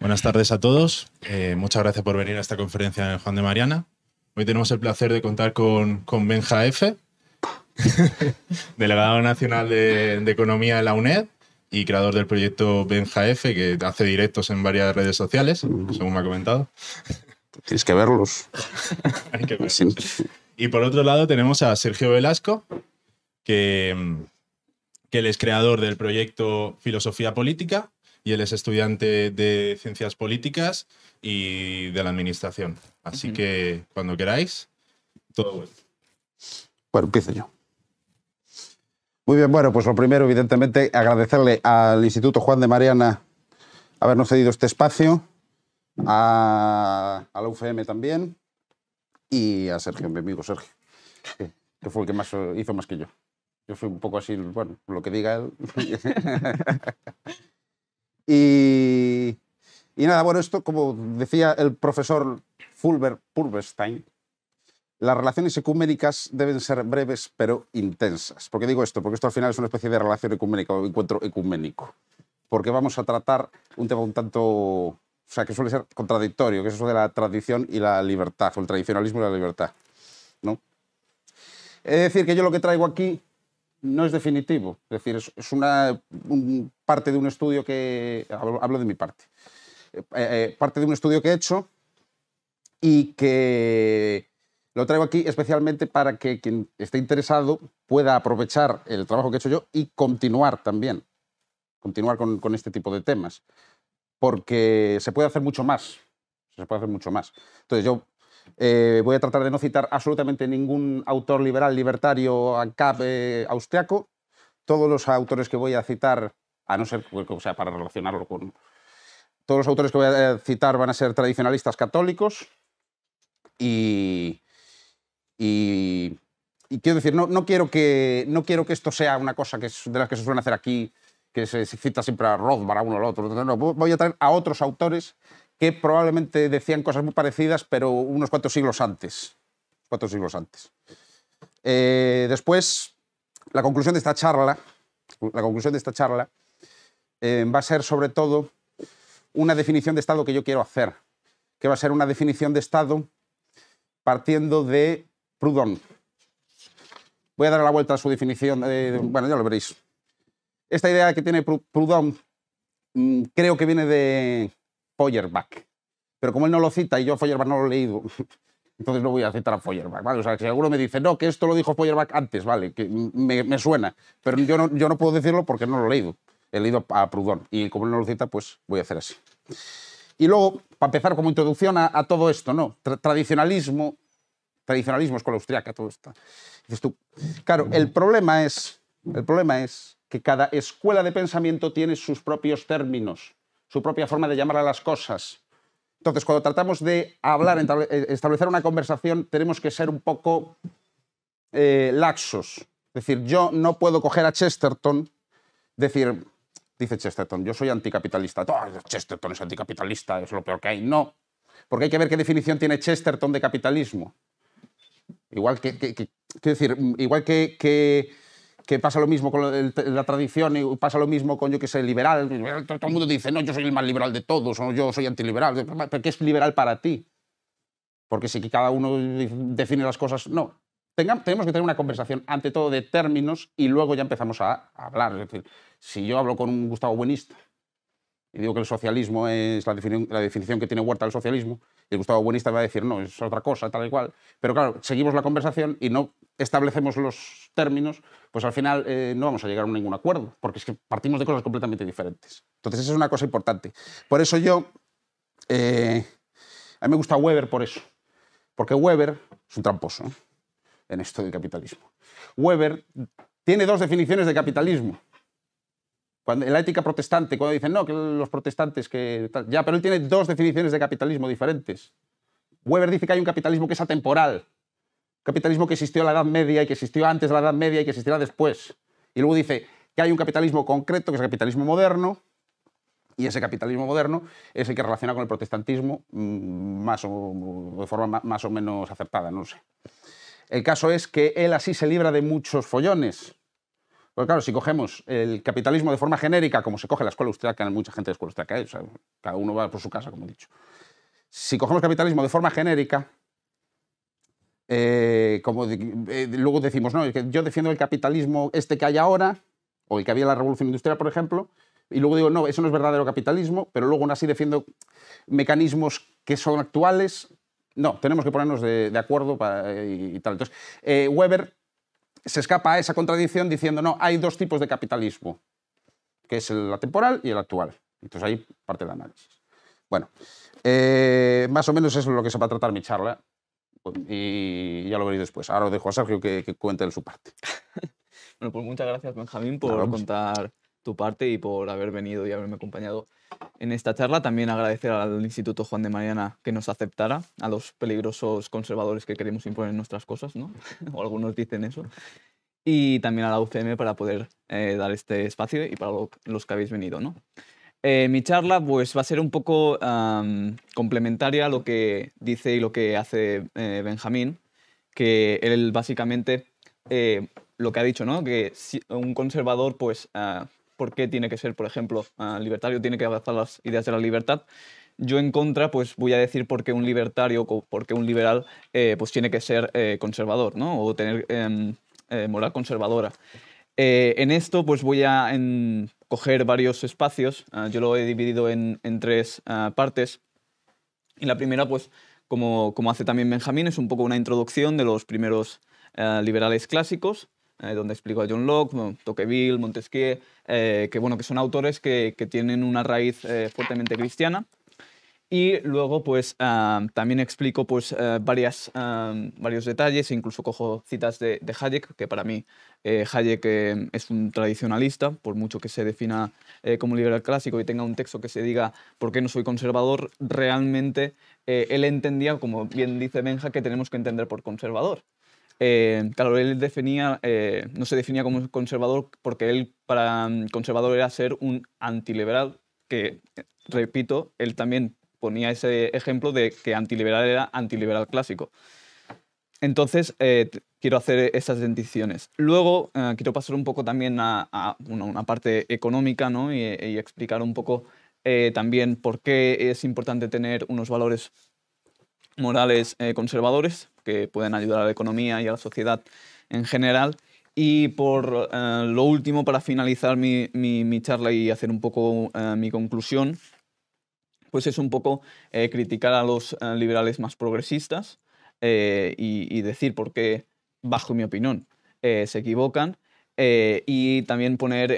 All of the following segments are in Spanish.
Buenas tardes a todos. Eh, muchas gracias por venir a esta conferencia de Juan de Mariana. Hoy tenemos el placer de contar con, Benja F., delegado nacional de, Economía de la UNED y creador del proyecto Benja F, que hace directos en varias redes sociales, según me ha comentado. Tienes que verlos. Y por otro lado tenemos a Sergio Velasco, que, que él es creador del proyecto Filosofía Política y él es estudiante de Ciencias Políticas y de la Administración. Así que cuando queráis, todo bueno. Bueno, empiezo yo. Muy bien, bueno, pues lo primero, evidentemente, agradecerle al Instituto Juan de Mariana habernos cedido este espacio, a, la UFM también y a Sergio, mi amigo Sergio, que, fue el que más hizo más que yo. Yo fui un poco así, bueno, lo que diga él. Y, nada, bueno, esto, como decía el profesor Fulbert Purvestein, las relaciones ecuménicas deben ser breves pero intensas. ¿Por qué digo esto? Porque esto al final es una especie de relación ecuménica encuentro ecuménico. Porque vamos a tratar un tema un tanto, o sea, que suele ser contradictorio, que es eso de la tradición y la libertad, o el tradicionalismo y la libertad. ¿no? Es decir, que yo lo que traigo aquí no es definitivo. Es decir, es, una parte de un estudio que. Hablo, de mi parte. Eh, eh, parte de un estudio que he hecho y que lo traigo aquí especialmente para que quien esté interesado pueda aprovechar el trabajo que he hecho yo y continuar también. Continuar con, con este tipo de temas. Porque se puede hacer mucho más. Se puede hacer mucho más. Entonces, yo eh, voy a tratar de no citar absolutamente ningún autor liberal, libertario, ANCAP, eh, austriaco. Todos los autores que voy a citar, a no ser o sea, para relacionarlo con... Todos los autores que voy a eh, citar van a ser tradicionalistas católicos y... quiero decir, no, quiero que, no quiero que esto sea una cosa que es, de las que se suelen hacer aquí, que se cita siempre a Rothbard, a uno o al otro. No, voy a traer a otros autores que probablemente decían cosas muy parecidas, pero unos cuantos siglos antes. Cuatro siglos antes. Eh, después, la conclusión de esta charla, la conclusión de esta charla eh, va a ser sobre todo una definición de Estado que yo quiero hacer, que va a ser una definición de Estado partiendo de Proudhon. Voy a dar la vuelta a su definición, eh, bueno, ya lo veréis. Esta idea que tiene Proudhon mm, creo que viene de, Feuerbach. Pero como él no lo cita y yo a Feuerbach no lo he leído, entonces no voy a citar a Feuerbach, ¿vale? O sea, si alguno me dice, no, que esto lo dijo Feuerbach antes, ¿vale? Que me, suena, pero yo no, yo no puedo decirlo porque no lo he leído. He leído a Proudhon y como él no lo cita, pues voy a hacer así. Y luego, para empezar como introducción a, todo esto, ¿no? tradicionalismo, tradicionalismo, escuela austriaca, todo esto. Dices tú, claro, el problema es, el problema es que cada escuela de pensamiento tiene sus propios términos su propia forma de llamar a las cosas. Entonces, cuando tratamos de hablar, eh, establecer una conversación, tenemos que ser un poco eh, laxos. Es decir, yo no puedo coger a Chesterton, decir, dice Chesterton, yo soy anticapitalista. Oh, Chesterton es anticapitalista, es lo peor que hay. No, porque hay que ver qué definición tiene Chesterton de capitalismo. Igual que, decir, igual que que pasa lo mismo con la tradición y pasa lo mismo con, yo que sé, liberal. Todo el mundo dice, no, yo soy el más liberal de todos, o yo soy antiliberal. ¿Pero qué es liberal para ti? Porque si cada uno define las cosas, no. tenemos que tener una conversación, ante todo, de términos y luego ya empezamos a hablar. Es decir, si yo hablo con un Gustavo Buenista y digo que el socialismo es la definición, que tiene Huerta del socialismo, y Gustavo Buenista va a decir, no, es otra cosa, tal y cual. Pero claro, seguimos la conversación y no establecemos los términos, pues al final eh, no vamos a llegar a ningún acuerdo, porque es que partimos de cosas completamente diferentes. Entonces, esa es una cosa importante. Por eso yo, eh, a mí me gusta Weber por eso, porque Weber es un tramposo en esto del capitalismo. Weber tiene dos definiciones de capitalismo cuando, en la ética protestante, cuando dicen, no, que los protestantes que... ya, pero él tiene dos definiciones de capitalismo diferentes. Weber dice que hay un capitalismo que es atemporal, capitalismo que existió en la Edad Media y que existió antes de la Edad Media y que existirá después. Y luego dice que hay un capitalismo concreto, que es el capitalismo moderno, y ese capitalismo moderno es el que relaciona con el protestantismo mm, más de forma más o menos acertada, no sé. El caso es que él así se libra de muchos follones, porque claro, si cogemos el capitalismo de forma genérica, como se coge la escuela austríaca, hay mucha gente de escuela austríaca, ¿eh? cada uno va por su casa, como he dicho. Si cogemos capitalismo de forma genérica, eh, como eh, luego decimos, no, yo defiendo el capitalismo este que hay ahora, o el que había en la revolución industrial, por ejemplo, y luego digo, no, eso no es verdadero capitalismo, pero luego aún así defiendo mecanismos que son actuales. No, tenemos que ponernos de, acuerdo y, tal. Entonces, Weber se escapa a esa contradicción diciendo, no, hay dos tipos de capitalismo, que es el temporal y el actual. Entonces ahí parte del análisis. Bueno, eh, más o menos eso es lo que se va a tratar mi charla y ya lo veréis después. Ahora os dejo a Sergio que, cuente su parte. bueno, pues muchas gracias Benjamín por contar tu parte y por haber venido y haberme acompañado en esta charla. También agradecer al Instituto Juan de Mariana que nos aceptara, a los peligrosos conservadores que queremos imponer nuestras cosas, ¿no? o algunos dicen eso. Y también a la UCM para poder eh, dar este espacio y para los que habéis venido, ¿no? Eh, mi charla pues, va a ser un poco complementaria a lo que dice y lo que hace eh, Benjamín, que él básicamente lo que ha dicho, ¿no? que un conservador pues, ah, por qué tiene que ser, por ejemplo, ah, libertario, tiene que abrazar las ideas de la libertad. Yo en contra, pues voy a decir por qué un libertario o por qué un liberal eh, pues tiene que ser eh, conservador, O tener em, eh, moral conservadora. en esto, pues voy a coger varios espacios. Ah, yo lo he dividido en, tres ah, partes. Y la primera, pues, como, hace también Benjamín, es un poco una introducción de los primeros liberales clásicos. Eh, donde explico a John Locke, Tocqueville, Montesquieu, eh, que, bueno, que son autores que, tienen una raíz eh, fuertemente cristiana. Y luego pues, ah, también explico pues, varias, ah, varios detalles, e incluso cojo citas de, Hayek, que para mí Hayek es un tradicionalista, por mucho que se defina como liberal clásico y tenga un texto que se diga por qué no soy conservador, realmente él entendía, como bien dice Benja, que tenemos que entender por conservador. Eh, claro, él eh, no se definía como conservador porque él para mm, conservador era ser un antiliberal, que, eh, repito, él también ponía ese ejemplo de que antiliberal era antiliberal clásico. Entonces, quiero hacer esas denticiones. Luego, quiero pasar un poco también a, una, parte económica y, explicar un poco también por qué es importante tener unos valores morales conservadores que pueden ayudar a la economía y a la sociedad en general. Y por eh, lo último, para finalizar mi, charla y hacer un poco eh, mi conclusión, pues es un poco eh, criticar a los liberales más progresistas y, decir por qué, bajo mi opinión, se equivocan. y también poner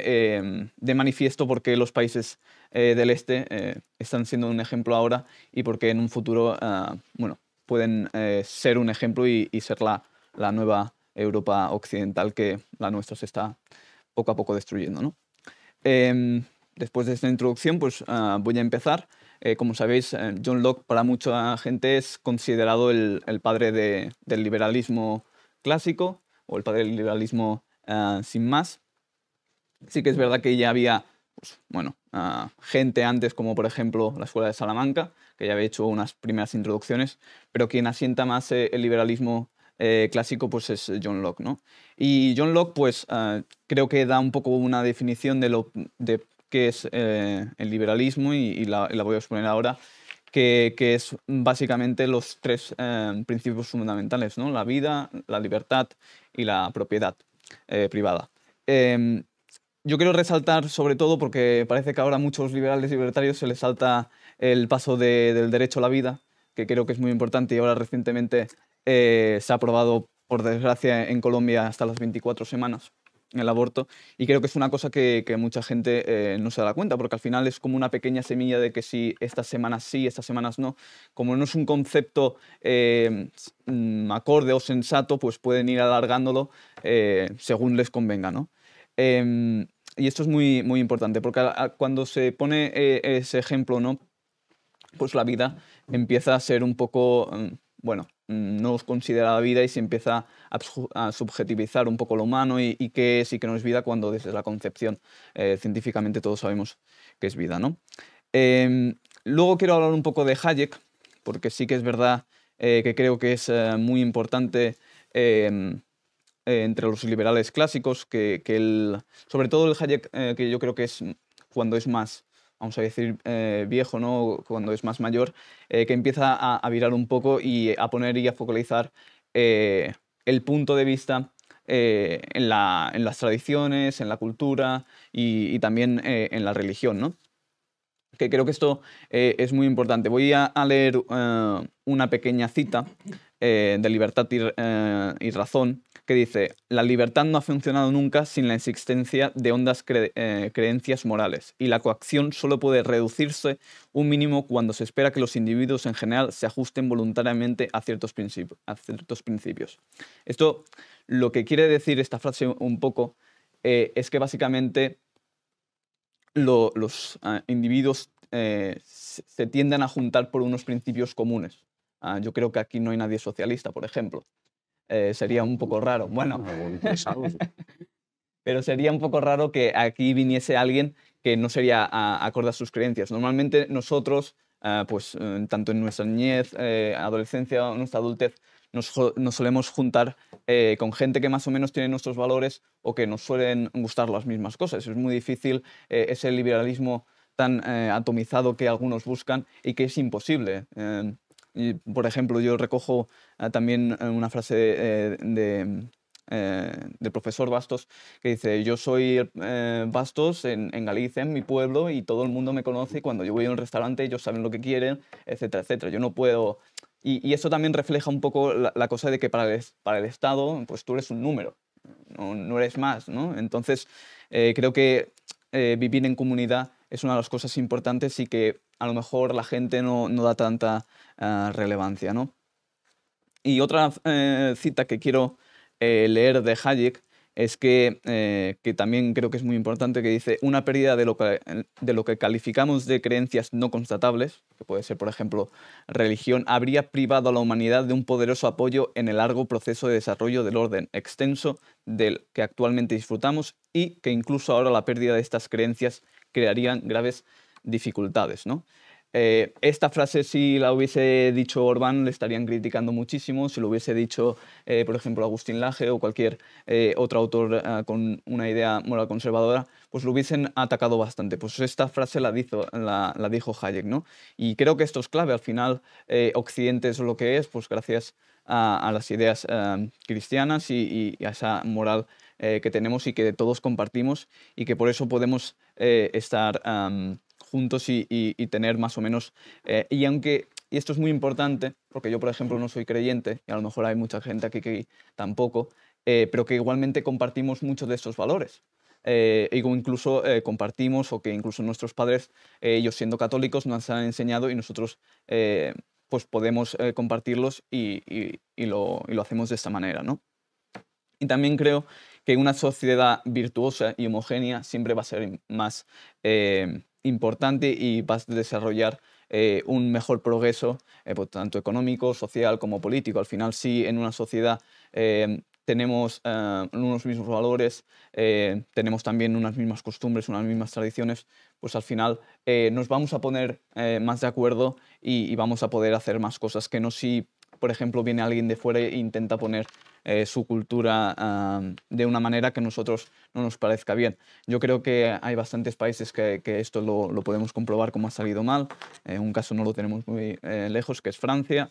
de manifiesto por qué los países del este están siendo un ejemplo ahora y por qué en un futuro, bueno, pueden eh, ser un ejemplo y, ser la, la, nueva Europa occidental que la nuestra se está poco a poco destruyendo. ¿no? Em, después de esta introducción, pues ah, voy a empezar. Eh, como sabéis, eh, John Locke para mucha gente es considerado el, padre del liberalismo clásico o el padre del liberalismo ah, sin más. Sí que es verdad que ya había pues, bueno, ah, gente antes, como por ejemplo la Escuela de Salamanca, ya había hecho unas primeras introducciones, pero quien asienta más eh, el liberalismo eh, clásico pues es John Locke. ¿no? Y John Locke pues ah, creo que da un poco una definición de, lo, de qué es eh, el liberalismo y, la, voy a exponer ahora, que, que es básicamente los tres principios fundamentales, ¿no? la vida, la libertad y la propiedad privada. Em, yo quiero resaltar sobre todo porque parece que ahora a muchos liberales libertarios se les salta el paso del derecho a la vida, que creo que es muy importante y ahora recientemente eh, se ha aprobado, por desgracia, en Colombia hasta las 24 semanas el aborto y creo que es una cosa que, mucha gente eh, no se da cuenta porque al final es como una pequeña semilla de que si estas semanas sí, estas semanas no, como no es un concepto eh, acorde o sensato, pues pueden ir alargándolo según les convenga. ¿no? Em, y esto es muy, muy importante porque cuando se pone ese ejemplo, ¿no? pues la vida empieza a ser un poco, mm, bueno, mm, no os considera la vida y se empieza a subjetivizar un poco lo humano y, qué es y qué no es vida cuando desde la concepción eh, científicamente todos sabemos que es vida, em, luego quiero hablar un poco de Hayek, porque sí que es verdad eh, que creo que es eh, muy importante em, entre los liberales clásicos, que, que sobre todo el Hayek que yo creo que es cuando es más vamos a decir, eh, viejo, ¿no? cuando es más mayor, eh, que empieza a, virar un poco y a poner y a focalizar eh, el punto de vista en, las tradiciones, en la cultura y, también en la religión. Que creo que esto es muy importante. Voy a, leer una pequeña cita de Libertad y Razón que dice, la libertad no ha funcionado nunca sin la existencia de hondas eh, creencias morales, y la coacción solo puede reducirse un mínimo cuando se espera que los individuos en general se ajusten voluntariamente a ciertos, principios. Esto lo que quiere decir esta frase un poco eh, es que básicamente los ah, individuos eh, se, tienden a juntar por unos principios comunes. Ah, yo creo que aquí no hay nadie socialista, por ejemplo. Eh, sería un poco raro. Bueno, ah, pero sería un poco raro que aquí viniese alguien que no sería ah, acorde a sus creencias. Normalmente nosotros, ah, pues eh, tanto en nuestra niñez, eh, adolescencia o nuestra adultez, nos, solemos juntar con gente que más o menos tiene nuestros valores o que nos suelen gustar las mismas cosas. Es muy difícil ese liberalismo tan atomizado que algunos buscan y que es imposible. por ejemplo, yo recojo Ah, también eh, una frase de, eh, eh, del profesor Bastos, que dice, yo soy eh, Bastos en, Galicia, en mi pueblo, y todo el mundo me conoce, y cuando yo voy a un restaurante ellos saben lo que quieren, etcétera, etcétera. Yo no puedo... Y, eso también refleja un poco la, cosa de que para el, para el Estado, pues tú eres un número, no, no eres más, ¿no? Entonces, creo que vivir en comunidad es una de las cosas importantes y que a lo mejor la gente no, no da tanta relevancia, ¿no? Y otra eh, cita que quiero eh, leer de Hayek es que, eh, que, también creo que es muy importante, que dice una pérdida de lo, que, calificamos de creencias no constatables, que puede ser, por ejemplo, religión, habría privado a la humanidad de un poderoso apoyo en el largo proceso de desarrollo del orden extenso del que actualmente disfrutamos y que incluso ahora la pérdida de estas creencias crearían graves dificultades. Eh, esta frase si la hubiese dicho Orbán le estarían criticando muchísimo, si lo hubiese dicho, eh, por ejemplo, Agustín Laje o cualquier eh, otro autor con una idea moral conservadora, pues lo hubiesen atacado bastante. Pues esta frase la, dijo, la, dijo Hayek, ¿no? Y creo que esto es clave, al final Occidente es lo que es, pues gracias a, las ideas cristianas y, a esa moral que tenemos y que todos compartimos y que por eso podemos estar juntos y, tener más o menos... Eh, y aunque y esto es muy importante, porque yo, por ejemplo, no soy creyente, y a lo mejor hay mucha gente aquí que tampoco, eh, pero que igualmente compartimos muchos de estos valores. Eh, incluso compartimos, o que incluso nuestros padres, ellos siendo católicos, nos han enseñado y nosotros pues podemos compartirlos y, lo, y, lo, hacemos de esta manera. ¿no? Y también creo que una sociedad virtuosa y homogénea siempre va a ser más importante y vas a desarrollar eh, un mejor progreso, eh, pues, tanto económico, social como político. Al final, si en una sociedad eh, tenemos unos mismos valores, tenemos también unas mismas costumbres, unas mismas tradiciones, pues al final nos vamos a poner más de acuerdo y, y, vamos a poder hacer más cosas que no si por ejemplo, viene alguien de fuera e intenta poner eh, su cultura ah, de una manera que a nosotros no nos parezca bien. Yo creo que hay bastantes países que, esto lo, podemos comprobar como ha salido mal. en eh, un caso no lo tenemos muy eh, lejos, que es Francia,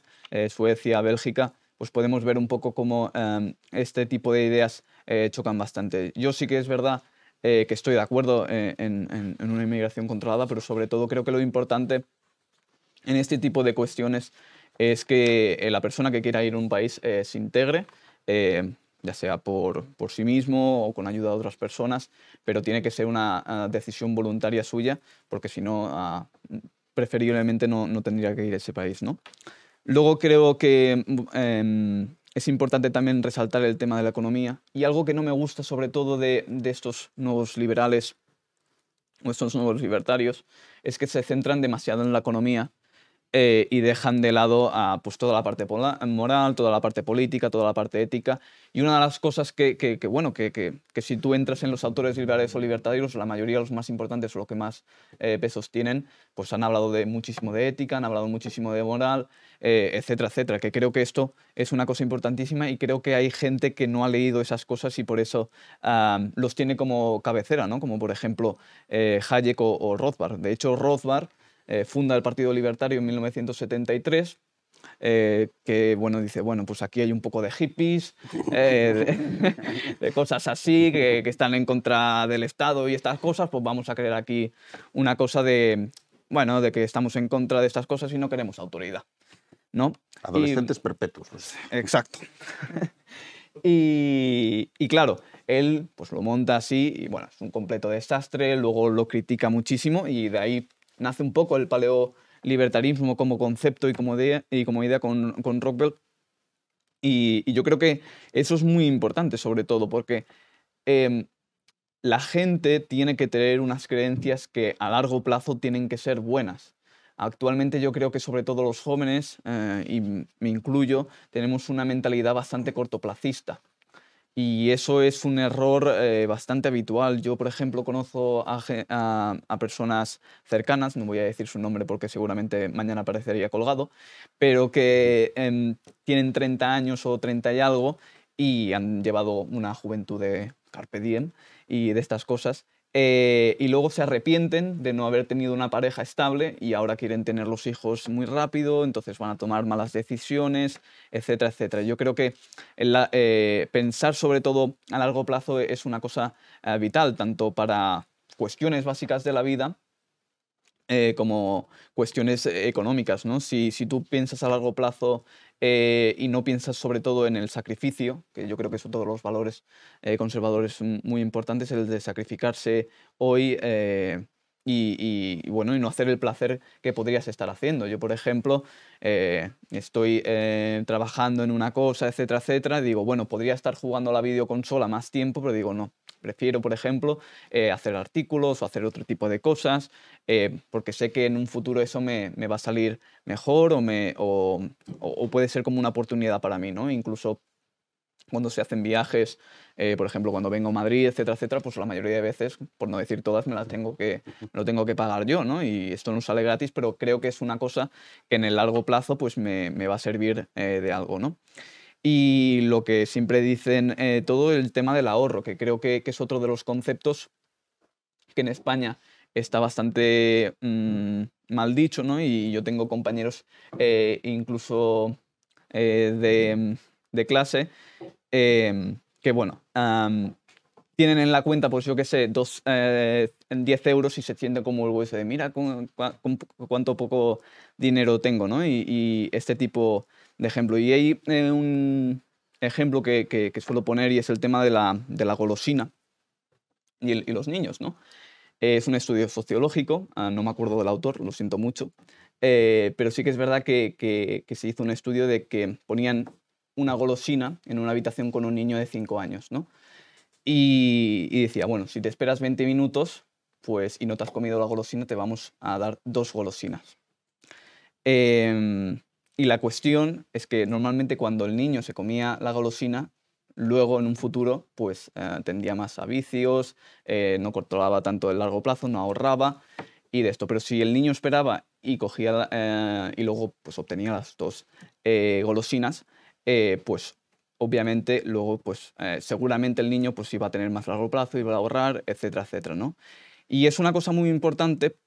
Suecia, Bélgica, pues podemos ver un poco cómo em, este tipo de ideas chocan bastante. Yo sí que es verdad que estoy de acuerdo en, en, una inmigración controlada, pero sobre todo creo que lo importante en este tipo de cuestiones es que eh, la persona que quiera ir a un país eh, se integre, eh, ya sea por, sí mismo o con ayuda de otras personas, pero tiene que ser una, ah, decisión voluntaria suya, porque si no, ah, preferiblemente no, tendría que ir a ese país. ¿no? Luego creo que em, es importante también resaltar el tema de la economía y algo que no me gusta sobre todo de, de estos nuevos liberales o estos nuevos libertarios es que se centran demasiado en la economía eh, y dejan de lado a, pues, toda la parte moral, toda la parte política, toda la parte ética. Y una de las cosas que, que, que bueno, que, que, si tú entras en los autores liberales o libertarios, la mayoría de los más importantes o los que más eh, pesos tienen, pues han hablado de muchísimo de ética, han hablado muchísimo de moral, eh, etcétera, etcétera. Que creo que esto es una cosa importantísima y creo que hay gente que no ha leído esas cosas y por eso los tiene como cabecera, ¿no? Como por ejemplo Hayek o Rothbard. De hecho, Rothbard eh, funda el Partido Libertario en 1973. Eh, que bueno, dice, bueno, pues aquí hay un poco de hippies, eh, de, cosas así, que, están en contra del Estado y estas cosas, pues vamos a creer aquí una cosa de, bueno, de que estamos en contra de estas cosas y no queremos autoridad, ¿no? Adolescentes perpetuos. Pues. Exacto. y, y claro, él pues lo monta así y bueno, es un completo desastre, luego lo critica muchísimo y de ahí nace un poco el paleolibertarismo como concepto y como idea, con, Rockwell. Y, yo creo que eso es muy importante, sobre todo, porque em, la gente tiene que tener unas creencias que a largo plazo tienen que ser buenas. Actualmente yo creo que sobre todo los jóvenes, eh, y me incluyo, tenemos una mentalidad bastante cortoplacista. Y eso es un error eh, bastante habitual. Yo, por ejemplo, conozco a, personas cercanas, no voy a decir su nombre porque seguramente mañana aparecería colgado, pero que em, tienen 30 años o 30 y algo y han llevado una juventud de carpe diem y de estas cosas eh, y luego se arrepienten de no haber tenido una pareja estable y ahora quieren tener los hijos muy rápido, entonces van a tomar malas decisiones, etcétera, etcétera. Yo creo que eh, pensar sobre todo a largo plazo es una cosa eh, vital, tanto para cuestiones básicas de la vida como cuestiones económicas. ¿no? Si, si tú piensas a largo plazo eh, y no piensas sobre todo en el sacrificio, que yo creo que son todos los valores eh, conservadores muy importantes, el de sacrificarse hoy. Eh, y, bueno, y no hacer el placer que podrías estar haciendo. Yo, por ejemplo, estoy trabajando en una cosa, etcétera, etcétera, y digo, bueno, podría estar jugando a la videoconsola más tiempo, pero digo, no, Prefiero, por ejemplo, eh, hacer artículos o hacer otro tipo de cosas, eh, porque sé que en un futuro eso me, va a salir mejor o, me, puede ser como una oportunidad para mí, ¿no? Incluso cuando se hacen viajes, eh, por ejemplo, cuando vengo a Madrid, etcétera, etcétera, pues la mayoría de veces, por no decir todas, me, las tengo que, lo tengo que pagar yo, ¿no? Y esto no sale gratis, pero creo que es una cosa que en el largo plazo pues me, va a servir de algo, ¿no? Y lo que siempre dicen eh, todo, el tema del ahorro, que creo que, es otro de los conceptos que en España está bastante mm, mal dicho, ¿no? Y yo tengo compañeros eh, incluso eh, de, clase em, que, bueno, tienen en la cuenta, pues yo qué sé, dos, eh, 10 euros y se siente como el hueso de mira cuánto poco dinero tengo, ¿no? Y, y este tipo de ejemplo. Y hay eh, un ejemplo que, suelo poner y es el tema de la, golosina y, los niños, ¿no? Es un estudio sociológico, ah, no me acuerdo del autor, lo siento mucho, eh, pero sí que es verdad que, se hizo un estudio de que ponían una golosina en una habitación con un niño de 5 años, Y, decía, bueno, si te esperas 20 minutos pues, y no te has comido la golosina, te vamos a dar dos golosinas. Eh, y la cuestión es que normalmente cuando el niño se comía la golosina, luego en un futuro pues eh, tendía más a vicios, eh, no controlaba tanto el largo plazo, no ahorraba y de esto. Pero si el niño esperaba y cogía eh, y luego pues obtenía las dos golosinas, pues obviamente luego pues seguramente el niño pues iba a tener más largo plazo, iba a ahorrar, etcétera, etcétera, ¿no? Y es una cosa muy importante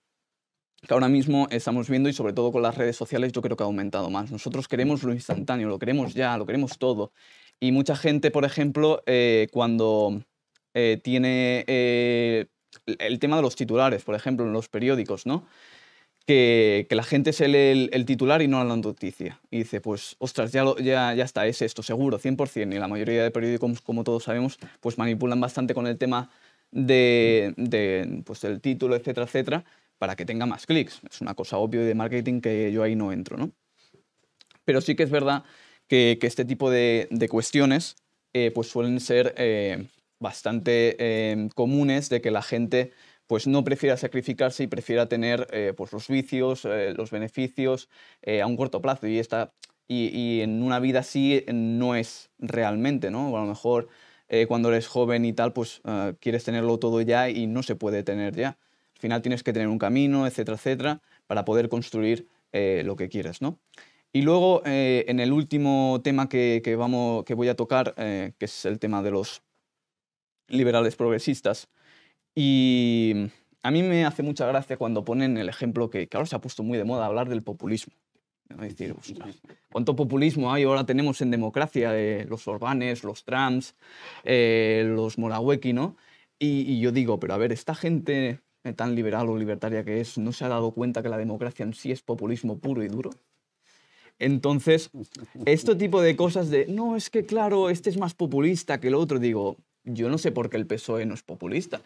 que ahora mismo estamos viendo y sobre todo con las redes sociales yo creo que ha aumentado más. Nosotros queremos lo instantáneo, lo queremos ya, lo queremos todo. Y mucha gente, por ejemplo, eh, cuando eh, tiene eh, el tema de los titulares, por ejemplo, en los periódicos, ¿no? Que, que la gente se lee el, titular y no la noticia. Y dice, pues, ostras, ya, ya, ya está, es esto, seguro, 100%. Y la mayoría de periódicos, como todos sabemos, pues manipulan bastante con el tema de, pues, del título, etcétera, etcétera para que tenga más clics. Es una cosa obvia de marketing que yo ahí no entro, ¿no? Pero sí que es verdad que, este tipo de, cuestiones eh, pues suelen ser eh, bastante eh, comunes de que la gente pues no prefiera sacrificarse y prefiera tener pues los vicios, los beneficios a un corto plazo. Y, esta, y, en una vida así no es realmente, ¿no? a lo mejor cuando eres joven y tal, pues quieres tenerlo todo ya y no se puede tener ya. Al final tienes que tener un camino, etcétera, etcétera, para poder construir eh, lo que quieres, ¿no? Y luego, eh, en el último tema que, que, vamos, que voy a tocar, eh, que es el tema de los liberales progresistas, y a mí me hace mucha gracia cuando ponen el ejemplo que, claro ahora se ha puesto muy de moda, hablar del populismo. Es decir, ¿cuánto populismo hay? Ahora tenemos en democracia los Orbanes, los Trumps, los Morawiecki, ¿no? Y, y, yo digo, pero a ver, esta gente tan liberal o libertaria que es, no se ha dado cuenta que la democracia en sí es populismo puro y duro. Entonces, este tipo de cosas de, no, es que claro, este es más populista que el otro, digo, yo no sé por qué el PSOE no es populista.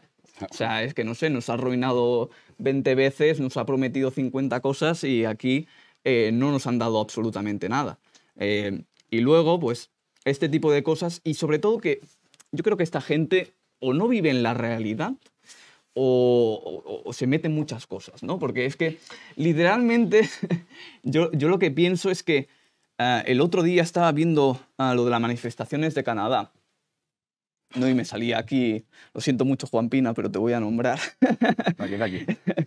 O sea, es que no sé, nos ha arruinado 20 veces, nos ha prometido 50 cosas y aquí eh, no nos han dado absolutamente nada. Eh, y luego, pues, este tipo de cosas y sobre todo que yo creo que esta gente o no vive en la realidad o, se meten muchas cosas, ¿no? Porque es que literalmente yo, lo que pienso es que ah, el otro día estaba viendo ah, lo de las manifestaciones de Canadá no, y me salía aquí, lo siento mucho Juan Pina, pero te voy a nombrar.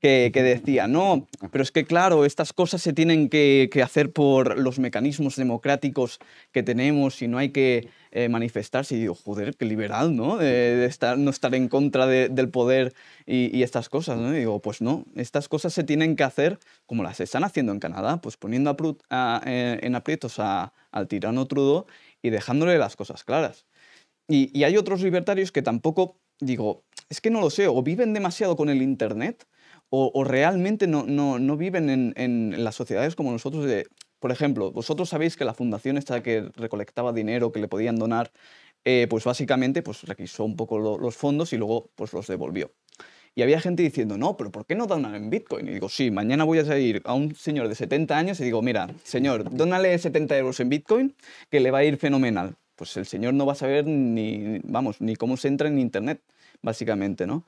que, decía, no, pero es que claro, estas cosas se tienen que, hacer por los mecanismos democráticos que tenemos y no hay que eh, manifestarse. Y digo, joder, qué liberal, ¿no? De, estar, no estar en contra del poder y, estas cosas, ¿no? Y digo, pues no, estas cosas se tienen que hacer como las están haciendo en Canadá, pues poniendo eh, en aprietos al tirano Trudeau y dejándole las cosas claras. Y, hay otros libertarios que tampoco, digo, es que no lo sé, o viven demasiado con el Internet, o, realmente no, viven en, las sociedades como nosotros. De, por ejemplo, vosotros sabéis que la fundación esta que recolectaba dinero, que le podían donar, eh, pues básicamente pues requisó un poco los fondos y luego pues los devolvió. Y había gente diciendo, no, pero ¿por qué no donan en Bitcoin? Y digo, sí, mañana voy a ir a un señor de 70 años y digo, mira, señor, dónale 70 euros en Bitcoin, que le va a ir fenomenal pues el señor no va a saber ni, vamos, ni cómo se entra en Internet, básicamente, ¿no?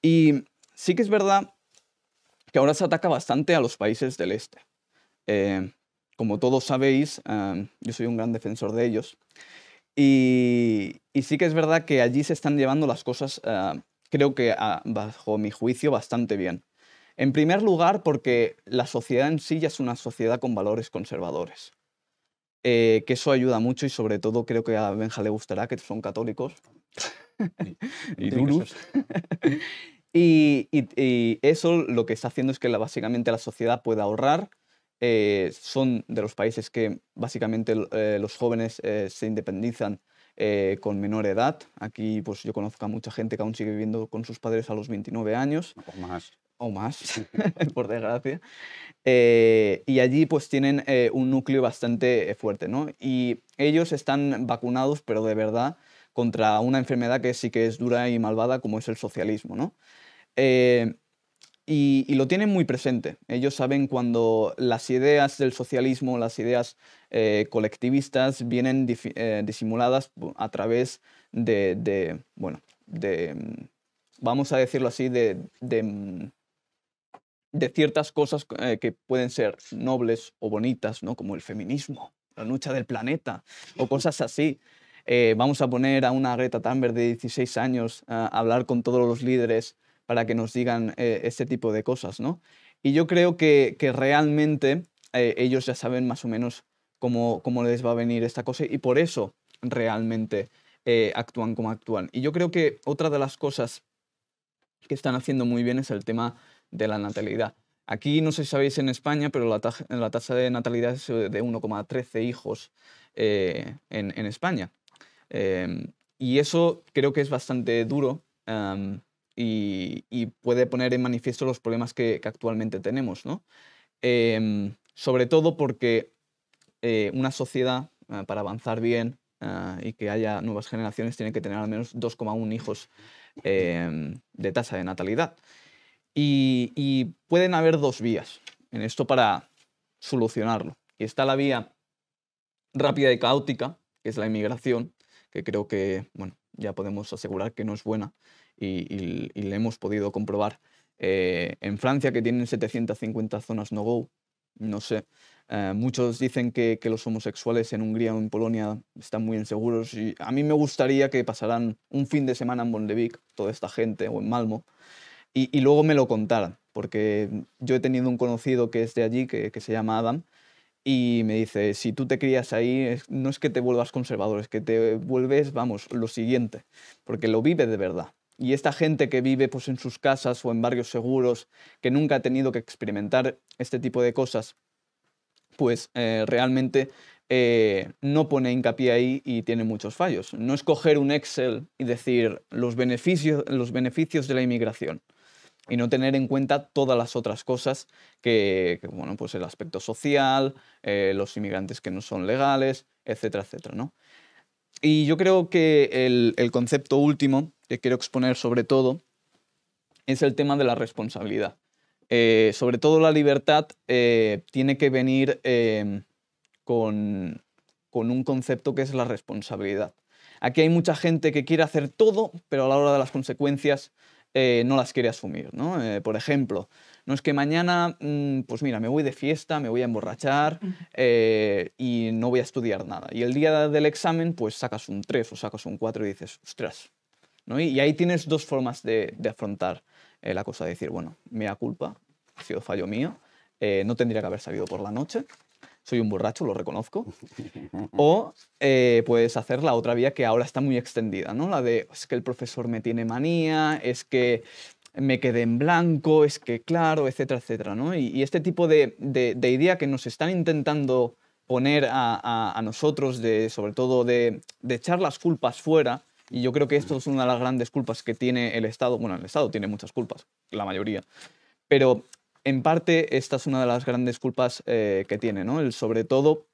Y sí que es verdad que ahora se ataca bastante a los países del este. Eh, como todos sabéis, yo soy un gran defensor de ellos. Y, sí que es verdad que allí se están llevando las cosas, ah, creo que ah, bajo mi juicio, bastante bien. En primer lugar, porque la sociedad en sí ya es una sociedad con valores conservadores. Eh, que eso ayuda mucho y sobre todo creo que a Benja le gustará, que son católicos y y, eso lo que está haciendo es que la, básicamente la sociedad pueda ahorrar. Eh, son de los países que básicamente eh, los jóvenes se independizan con menor edad. Aquí pues yo conozco a mucha gente que aún sigue viviendo con sus padres a los 29 años. más o más, por desgracia. Eh, y allí pues tienen eh, un núcleo bastante eh, fuerte, ¿no? Y ellos están vacunados, pero de verdad, contra una enfermedad que sí que es dura y malvada como es el socialismo, ¿no? y, lo tienen muy presente. Ellos saben cuando las ideas del socialismo, las ideas colectivistas vienen disimuladas a través de, bueno, de, mm, vamos a decirlo así, de mm, de ciertas cosas eh, que pueden ser nobles o bonitas, ¿no? como el feminismo, la lucha del planeta o cosas así. Eh, vamos a poner a una Greta Thunberg de 16 años a hablar con todos los líderes para que nos digan eh, este tipo de cosas, ¿no? Y yo creo que, realmente ellos ya saben más o menos cómo, cómo les va a venir esta cosa y por eso realmente actúan como actúan. Y yo creo que otra de las cosas que están haciendo muy bien es el tema de la natalidad. Aquí, no sé si sabéis en España, pero la, tasa de natalidad es de 1,13 hijos eh, en, España. Eh, y eso creo que es bastante duro em, y, puede poner en manifiesto los problemas que, actualmente tenemos, em, sobre todo porque eh, una sociedad, para avanzar bien y que haya nuevas generaciones, tiene que tener al menos 2,1 hijos em, de tasa de natalidad. Y, pueden haber dos vías en esto para solucionarlo. Y está la vía rápida y caótica, que es la inmigración, que creo que, bueno, ya podemos asegurar que no es buena y, y, le hemos podido comprobar eh, en Francia, que tienen 750 zonas no-go. No sé, eh, muchos dicen que, los homosexuales en Hungría o en Polonia están muy inseguros y a mí me gustaría que pasaran un fin de semana en Bondevik toda esta gente, o en Malmo, y, luego me lo contaron, porque yo he tenido un conocido que es de allí, que, se llama Adam, y me dice, si tú te crías ahí, no es que te vuelvas conservador, es que te vuelves, vamos, lo siguiente, porque lo vive de verdad. Y esta gente que vive pues, en sus casas o en barrios seguros, que nunca ha tenido que experimentar este tipo de cosas, pues eh, realmente eh, no pone hincapié ahí y tiene muchos fallos. No es coger un Excel y decir los beneficios, los beneficios de la inmigración y no tener en cuenta todas las otras cosas que, bueno, pues el aspecto social, eh, los inmigrantes que no son legales, etcétera, etcétera, ¿no? Y yo creo que el, concepto último que quiero exponer sobre todo es el tema de la responsabilidad. Eh, sobre todo la libertad eh, tiene que venir con, un concepto que es la responsabilidad. Aquí hay mucha gente que quiere hacer todo, pero a la hora de las consecuencias eh, no las quiere asumir. ¿no? Eh, por ejemplo, no es que mañana, mm, pues mira, me voy de fiesta, me voy a emborrachar eh, y no voy a estudiar nada. Y el día del examen, pues sacas un 3 o sacas un 4 y dices, ostras. ¿no? Y, ahí tienes dos formas de, afrontar la cosa, de decir, bueno, mea culpa, ha sido fallo mío, no tendría que haber salido por la noche, soy un borracho, lo reconozco. O eh, puedes hacer la otra vía que ahora está muy extendida, ¿no? La de es que el profesor me tiene manía, es que me quedé en blanco, es que claro, etcétera, etcétera, Y, este tipo de, idea que nos están intentando poner a, nosotros, de, sobre todo de, de echar las culpas fuera, y yo creo que esto es una de las grandes culpas que tiene el Estado. Bueno, el Estado tiene muchas culpas, la mayoría. Pero en parte esta es una de las grandes culpas eh, que tiene, ¿no? El sobre todo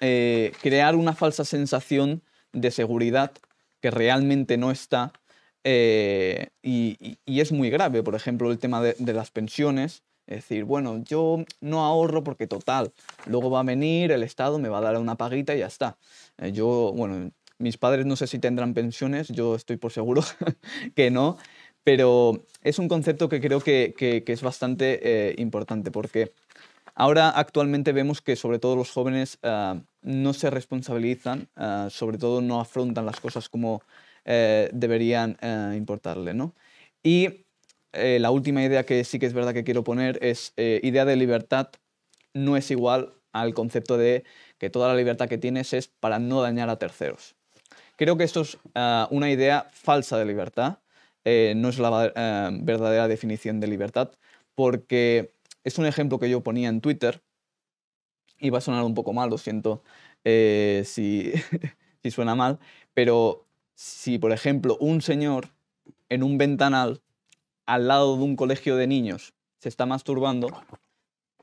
eh, crear una falsa sensación de seguridad que realmente no está eh, y, es muy grave. Por ejemplo, el tema de, de, las pensiones. Es decir, bueno, yo no ahorro porque total, luego va a venir el Estado, me va a dar una paguita y ya está. yo, bueno, mis padres no sé si tendrán pensiones, yo estoy por seguro que no pero es un concepto que creo que, es bastante eh, importante porque ahora actualmente vemos que sobre todo los jóvenes ah, no se responsabilizan, ah, sobre todo no afrontan las cosas como eh, deberían eh, importarle. Y la última idea que sí que es verdad que quiero poner es idea de libertad no es igual al concepto de que toda la libertad que tienes es para no dañar a terceros. Creo que esto es ah, una idea falsa de libertad eh, no es la eh, verdadera definición de libertad, porque es un ejemplo que yo ponía en Twitter, y va a sonar un poco mal, lo siento eh, si, si suena mal, pero si, por ejemplo, un señor en un ventanal al lado de un colegio de niños se está masturbando,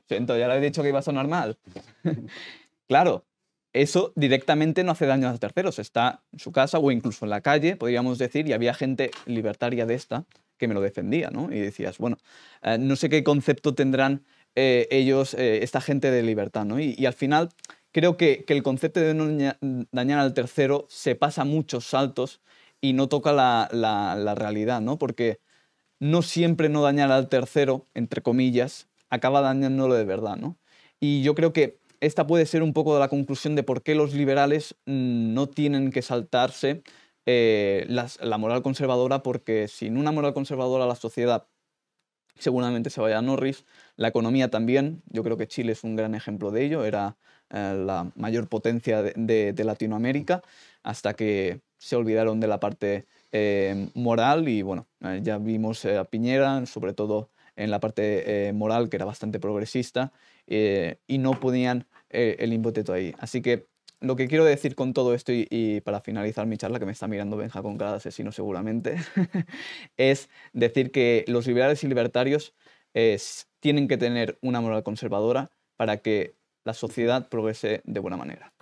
siento, ya lo he dicho que iba a sonar mal. claro, eso directamente no hace daño a terceros. Está en su casa o incluso en la calle, podríamos decir, y había gente libertaria de esta que me lo defendía, ¿no? Y decías, bueno, eh, no sé qué concepto tendrán eh, ellos, eh, esta gente de libertad, ¿no? Y, al final creo que, el concepto de no dañar al tercero se pasa muchos saltos y no toca la, la realidad, ¿no? Porque no siempre no dañar al tercero, entre comillas, acaba dañándolo de verdad, ¿no? Y yo creo que esta puede ser un poco de la conclusión de por qué los liberales no tienen que saltarse eh, la moral conservadora, porque sin una moral conservadora la sociedad seguramente se vaya a Norris, la economía también, yo creo que Chile es un gran ejemplo de ello, era eh, la mayor potencia de, Latinoamérica, hasta que se olvidaron de la parte eh, moral y bueno, ya vimos a Piñera, sobre todo en la parte moral, que era bastante progresista, y no podían eh, el impoteto ahí. Así que lo que quiero decir con todo esto y, para finalizar mi charla, que me está mirando Benja con cara de asesino seguramente, es decir que los liberales y libertarios eh, tienen que tener una moral conservadora para que la sociedad progrese de buena manera.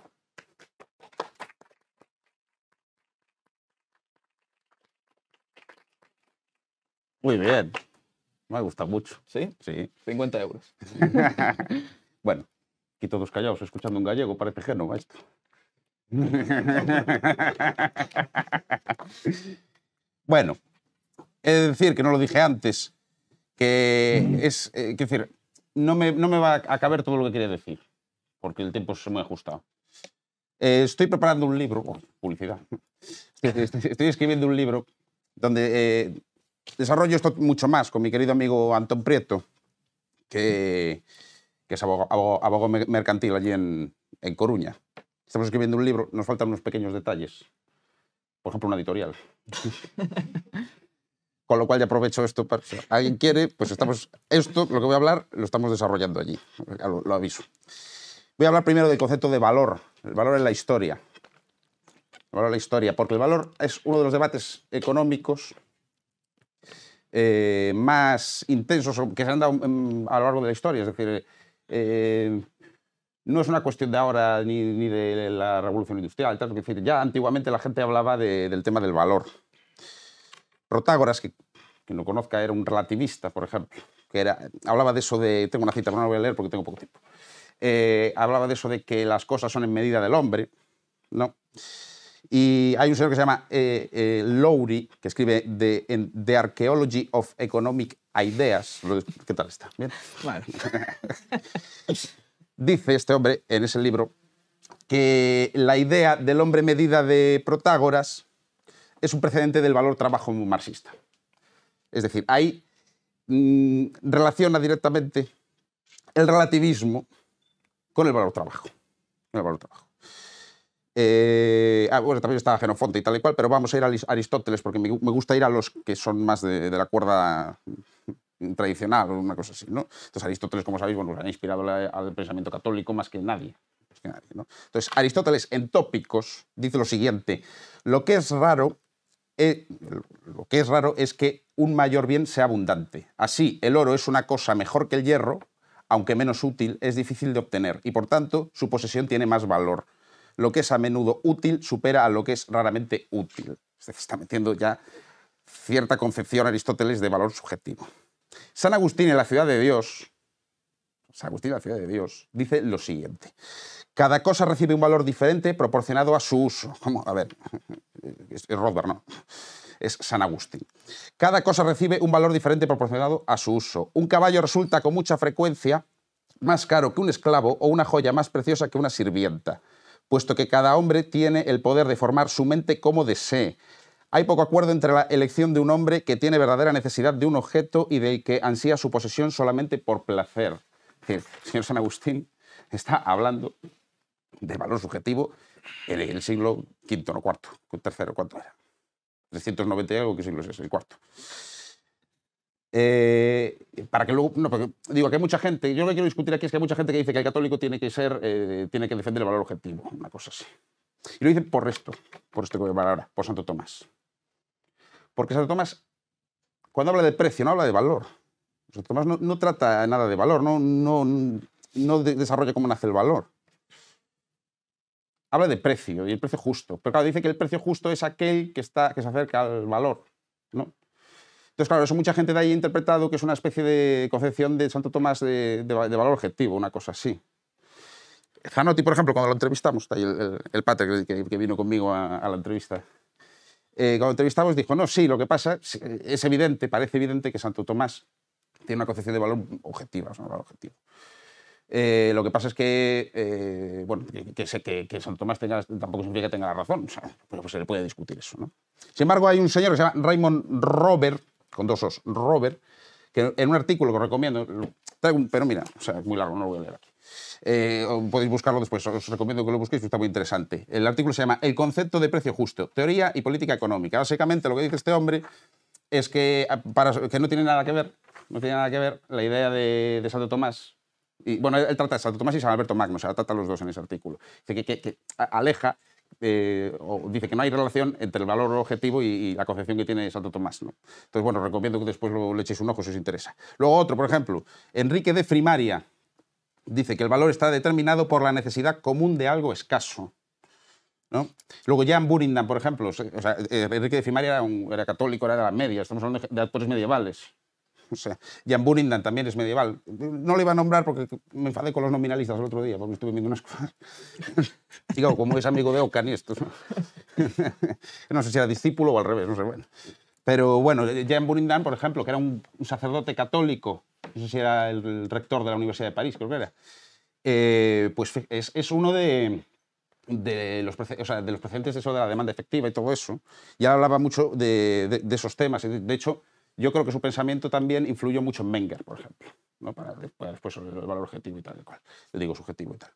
Muy bien. Me gusta mucho. ¿Sí? Sí. 50 euros. bueno, Aquí todos callados, escuchando un gallego, parece Génova esto. bueno, he de decir que no lo dije antes, que mm. es, eh, que decir, no me, no me va a caber todo lo que quería decir, porque el tiempo se me ha ajustado. Eh, estoy preparando un libro, oh, publicidad, estoy, escribiendo un libro donde eh, desarrollo esto mucho más con mi querido amigo Antón Prieto, que que es abogado, mercantil allí en, Coruña. Estamos escribiendo un libro, nos faltan unos pequeños detalles. Por ejemplo, una editorial. Con lo cual ya aprovecho esto para... Si alguien quiere, pues estamos... Esto, lo que voy a hablar, lo estamos desarrollando allí. Lo, aviso. Voy a hablar primero del concepto de valor. El valor en la historia. El valor en la historia. Porque el valor es uno de los debates económicos eh, más intensos que se han dado mm, a lo largo de la historia. Es decir, eh, no es una cuestión de ahora ni, de la revolución industrial. ya antiguamente la gente hablaba del tema del valor. Protágoras, que, no conozca, era un relativista, por ejemplo, que era, hablaba de eso de... Tengo una cita, no voy a leer porque tengo poco tiempo. Eh, hablaba de eso de que las cosas son en medida del hombre, ¿no? Y hay un señor que se llama eh, Lowry, que escribe The, The, Archaeology of Economic a ideas. ¿Qué tal está? Dice este hombre en ese libro que la idea del hombre medida de Protágoras es un precedente del valor trabajo marxista. Es decir, ahí mm, relaciona directamente el relativismo con el valor trabajo. trabajo. Eh, ah, también estaba Genofonte y tal y cual, pero vamos a ir a Aristóteles porque me, gusta ir a los que son más de la cuerda tradicional o una cosa así. ¿no? Entonces Aristóteles, como sabéis, bueno, pues, ha inspirado al pensamiento católico más que nadie. Entonces Aristóteles en tópicos dice lo siguiente, lo que es raro eh, lo que es raro es que un mayor bien sea abundante. Así, el oro es una cosa mejor que el hierro, aunque menos útil, es difícil de obtener y por tanto su posesión tiene más valor. Lo que es a menudo útil supera a lo que es raramente útil. Se está metiendo ya cierta concepción Aristóteles de valor subjetivo. San Agustín en la ciudad de Dios, San Agustín en la ciudad de Dios, dice lo siguiente. Cada cosa recibe un valor diferente proporcionado a su uso. A ver, es Robert, ¿no? Es San Agustín. Cada cosa recibe un valor diferente proporcionado a su uso. Un caballo resulta con mucha frecuencia más caro que un esclavo o una joya más preciosa que una sirvienta, puesto que cada hombre tiene el poder de formar su mente como desee, hay poco acuerdo entre la elección de un hombre que tiene verdadera necesidad de un objeto y de que ansía su posesión solamente por placer. Es el señor San Agustín está hablando de valor subjetivo en el siglo V, no cuarto, tercero, cuarto era. 390 y algo, ¿qué siglo es ese? El cuarto. Eh, para que luego. No, porque, digo que hay mucha gente. Yo lo que quiero discutir aquí es que hay mucha gente que dice que el católico tiene que ser. Eh, tiene que defender el valor objetivo, una cosa así. Y lo dicen por esto, por este que por Santo Tomás. Porque Santo Tomás, cuando habla de precio, no habla de valor. Santo Tomás no, trata nada de valor, no, no, no desarrolla cómo nace el valor. Habla de precio y el precio justo. Pero claro, dice que el precio justo es aquel que, está, que se acerca al valor. ¿no? Entonces, claro, eso mucha gente de ahí ha interpretado que es una especie de concepción de Santo Tomás de, de, valor objetivo, una cosa así. Zanotti, por ejemplo, cuando lo entrevistamos, está ahí el, el, que, que, vino conmigo a, a la entrevista, eh, cuando entrevistamos, dijo, no, sí, lo que pasa eh, es evidente, parece evidente que Santo Tomás tiene una concepción de valor objetiva, valor objetivo. Eh, lo que pasa es que, bueno, que, sé que, Santo Tomás tenga, tampoco significa que tenga la razón, pues, pues se le puede discutir eso. ¿no? Sin embargo, hay un señor que se llama Raymond Robert, con dos os, Robert, que en un artículo que os recomiendo, pero mira, o sea, es muy largo, no lo voy a leer aquí. Eh, podéis buscarlo después, os recomiendo que lo busquéis, está muy interesante. El artículo se llama El concepto de precio justo, teoría y política económica. Básicamente lo que dice este hombre es que, ah, para, que no tiene nada que ver, no tiene nada que ver la idea de, Santo Tomás. Y, bueno, él, trata de Santo Tomás y San Alberto Magno, o sea, trata a los dos en ese artículo. Dice que, aleja eh, o dice que no hay relación entre el valor objetivo y, la concepción que tiene Santo Tomás. ¿no? Entonces, bueno, recomiendo que después lo, le echéis un ojo si os interesa. Luego otro, por ejemplo, Enrique de Frimaria, dice que el valor está determinado por la necesidad común de algo escaso. ¿no? Luego Jan Burindam, por ejemplo, eh, Enrique de Fimaria era, católico, era de la media, estamos hablando de actores medievales. O sea, Jan Burindam también es medieval. No le iba a nombrar porque me enfadé con los nominalistas el otro día, porque estuve viendo unas cosas. Digo, como es amigo de Ocan esto. ¿no? no sé si era discípulo o al revés, no sé, bueno. Pero bueno, eh, Jean Burindam, por ejemplo, que era un, sacerdote católico, no sé si era el, rector de la Universidad de París, creo que era, eh, pues es, uno de, de los, de los precedentes de eso de la demanda efectiva y todo eso. y hablaba mucho de, esos temas. De hecho, yo creo que su pensamiento también influyó mucho en Menger, por ejemplo. ¿no? Para, después sobre el valor objetivo y tal, el cual, digo subjetivo y tal.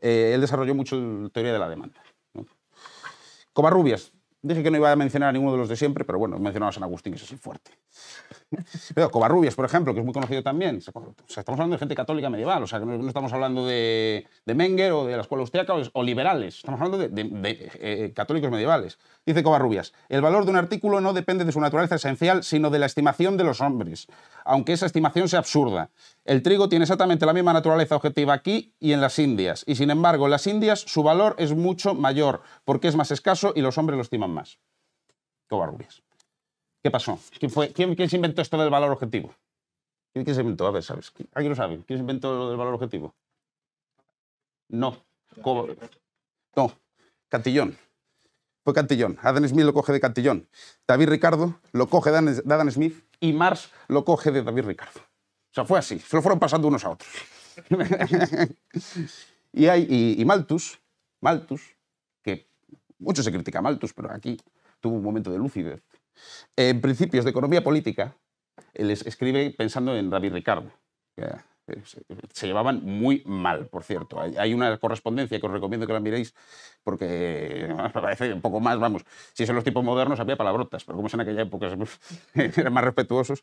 Eh, él desarrolló mucho la teoría de la demanda. ¿no? Covarrubias, Dije que no iba a mencionar a ninguno de los de siempre, pero bueno, mencionaba a San Agustín, que es así fuerte. Pero Covarrubias, por ejemplo, que es muy conocido también. estamos hablando de gente católica medieval, o sea, no estamos hablando de, de Menger o de la escuela austriaca o, liberales, estamos hablando de, eh, eh, católicos medievales. Dice Covarrubias, el valor de un artículo no depende de su naturaleza esencial, sino de la estimación de los hombres, aunque esa estimación sea absurda. El trigo tiene exactamente la misma naturaleza objetiva aquí y en las Indias, y sin embargo en las Indias su valor es mucho mayor, porque es más escaso y los hombres lo estiman más. Covarrubias. ¿Qué pasó? ¿Quién, fue? ¿Quién, se inventó esto del valor objetivo? ¿Quién, se inventó? A ver, ¿sabes? ¿Alguien lo sabe? ¿Quién se inventó lo del valor objetivo? No. no. Cantillón. Fue Cantillón. Adam Smith lo coge de Cantillón. David Ricardo lo coge de Adam Smith y Mars lo coge de David Ricardo sea, fue así, se lo fueron pasando unos a otros. y, hay, Malthus, Malthus, que mucho se critica a Malthus, pero aquí tuvo un momento de lucidez. En principios de economía política, él escribe pensando en David Ricardo, se llevaban muy mal, por cierto. Hay, una correspondencia que os recomiendo que la miréis porque parece un poco más, vamos, si son los tipos modernos había palabrotas, pero como es en aquella época eran más respetuosos.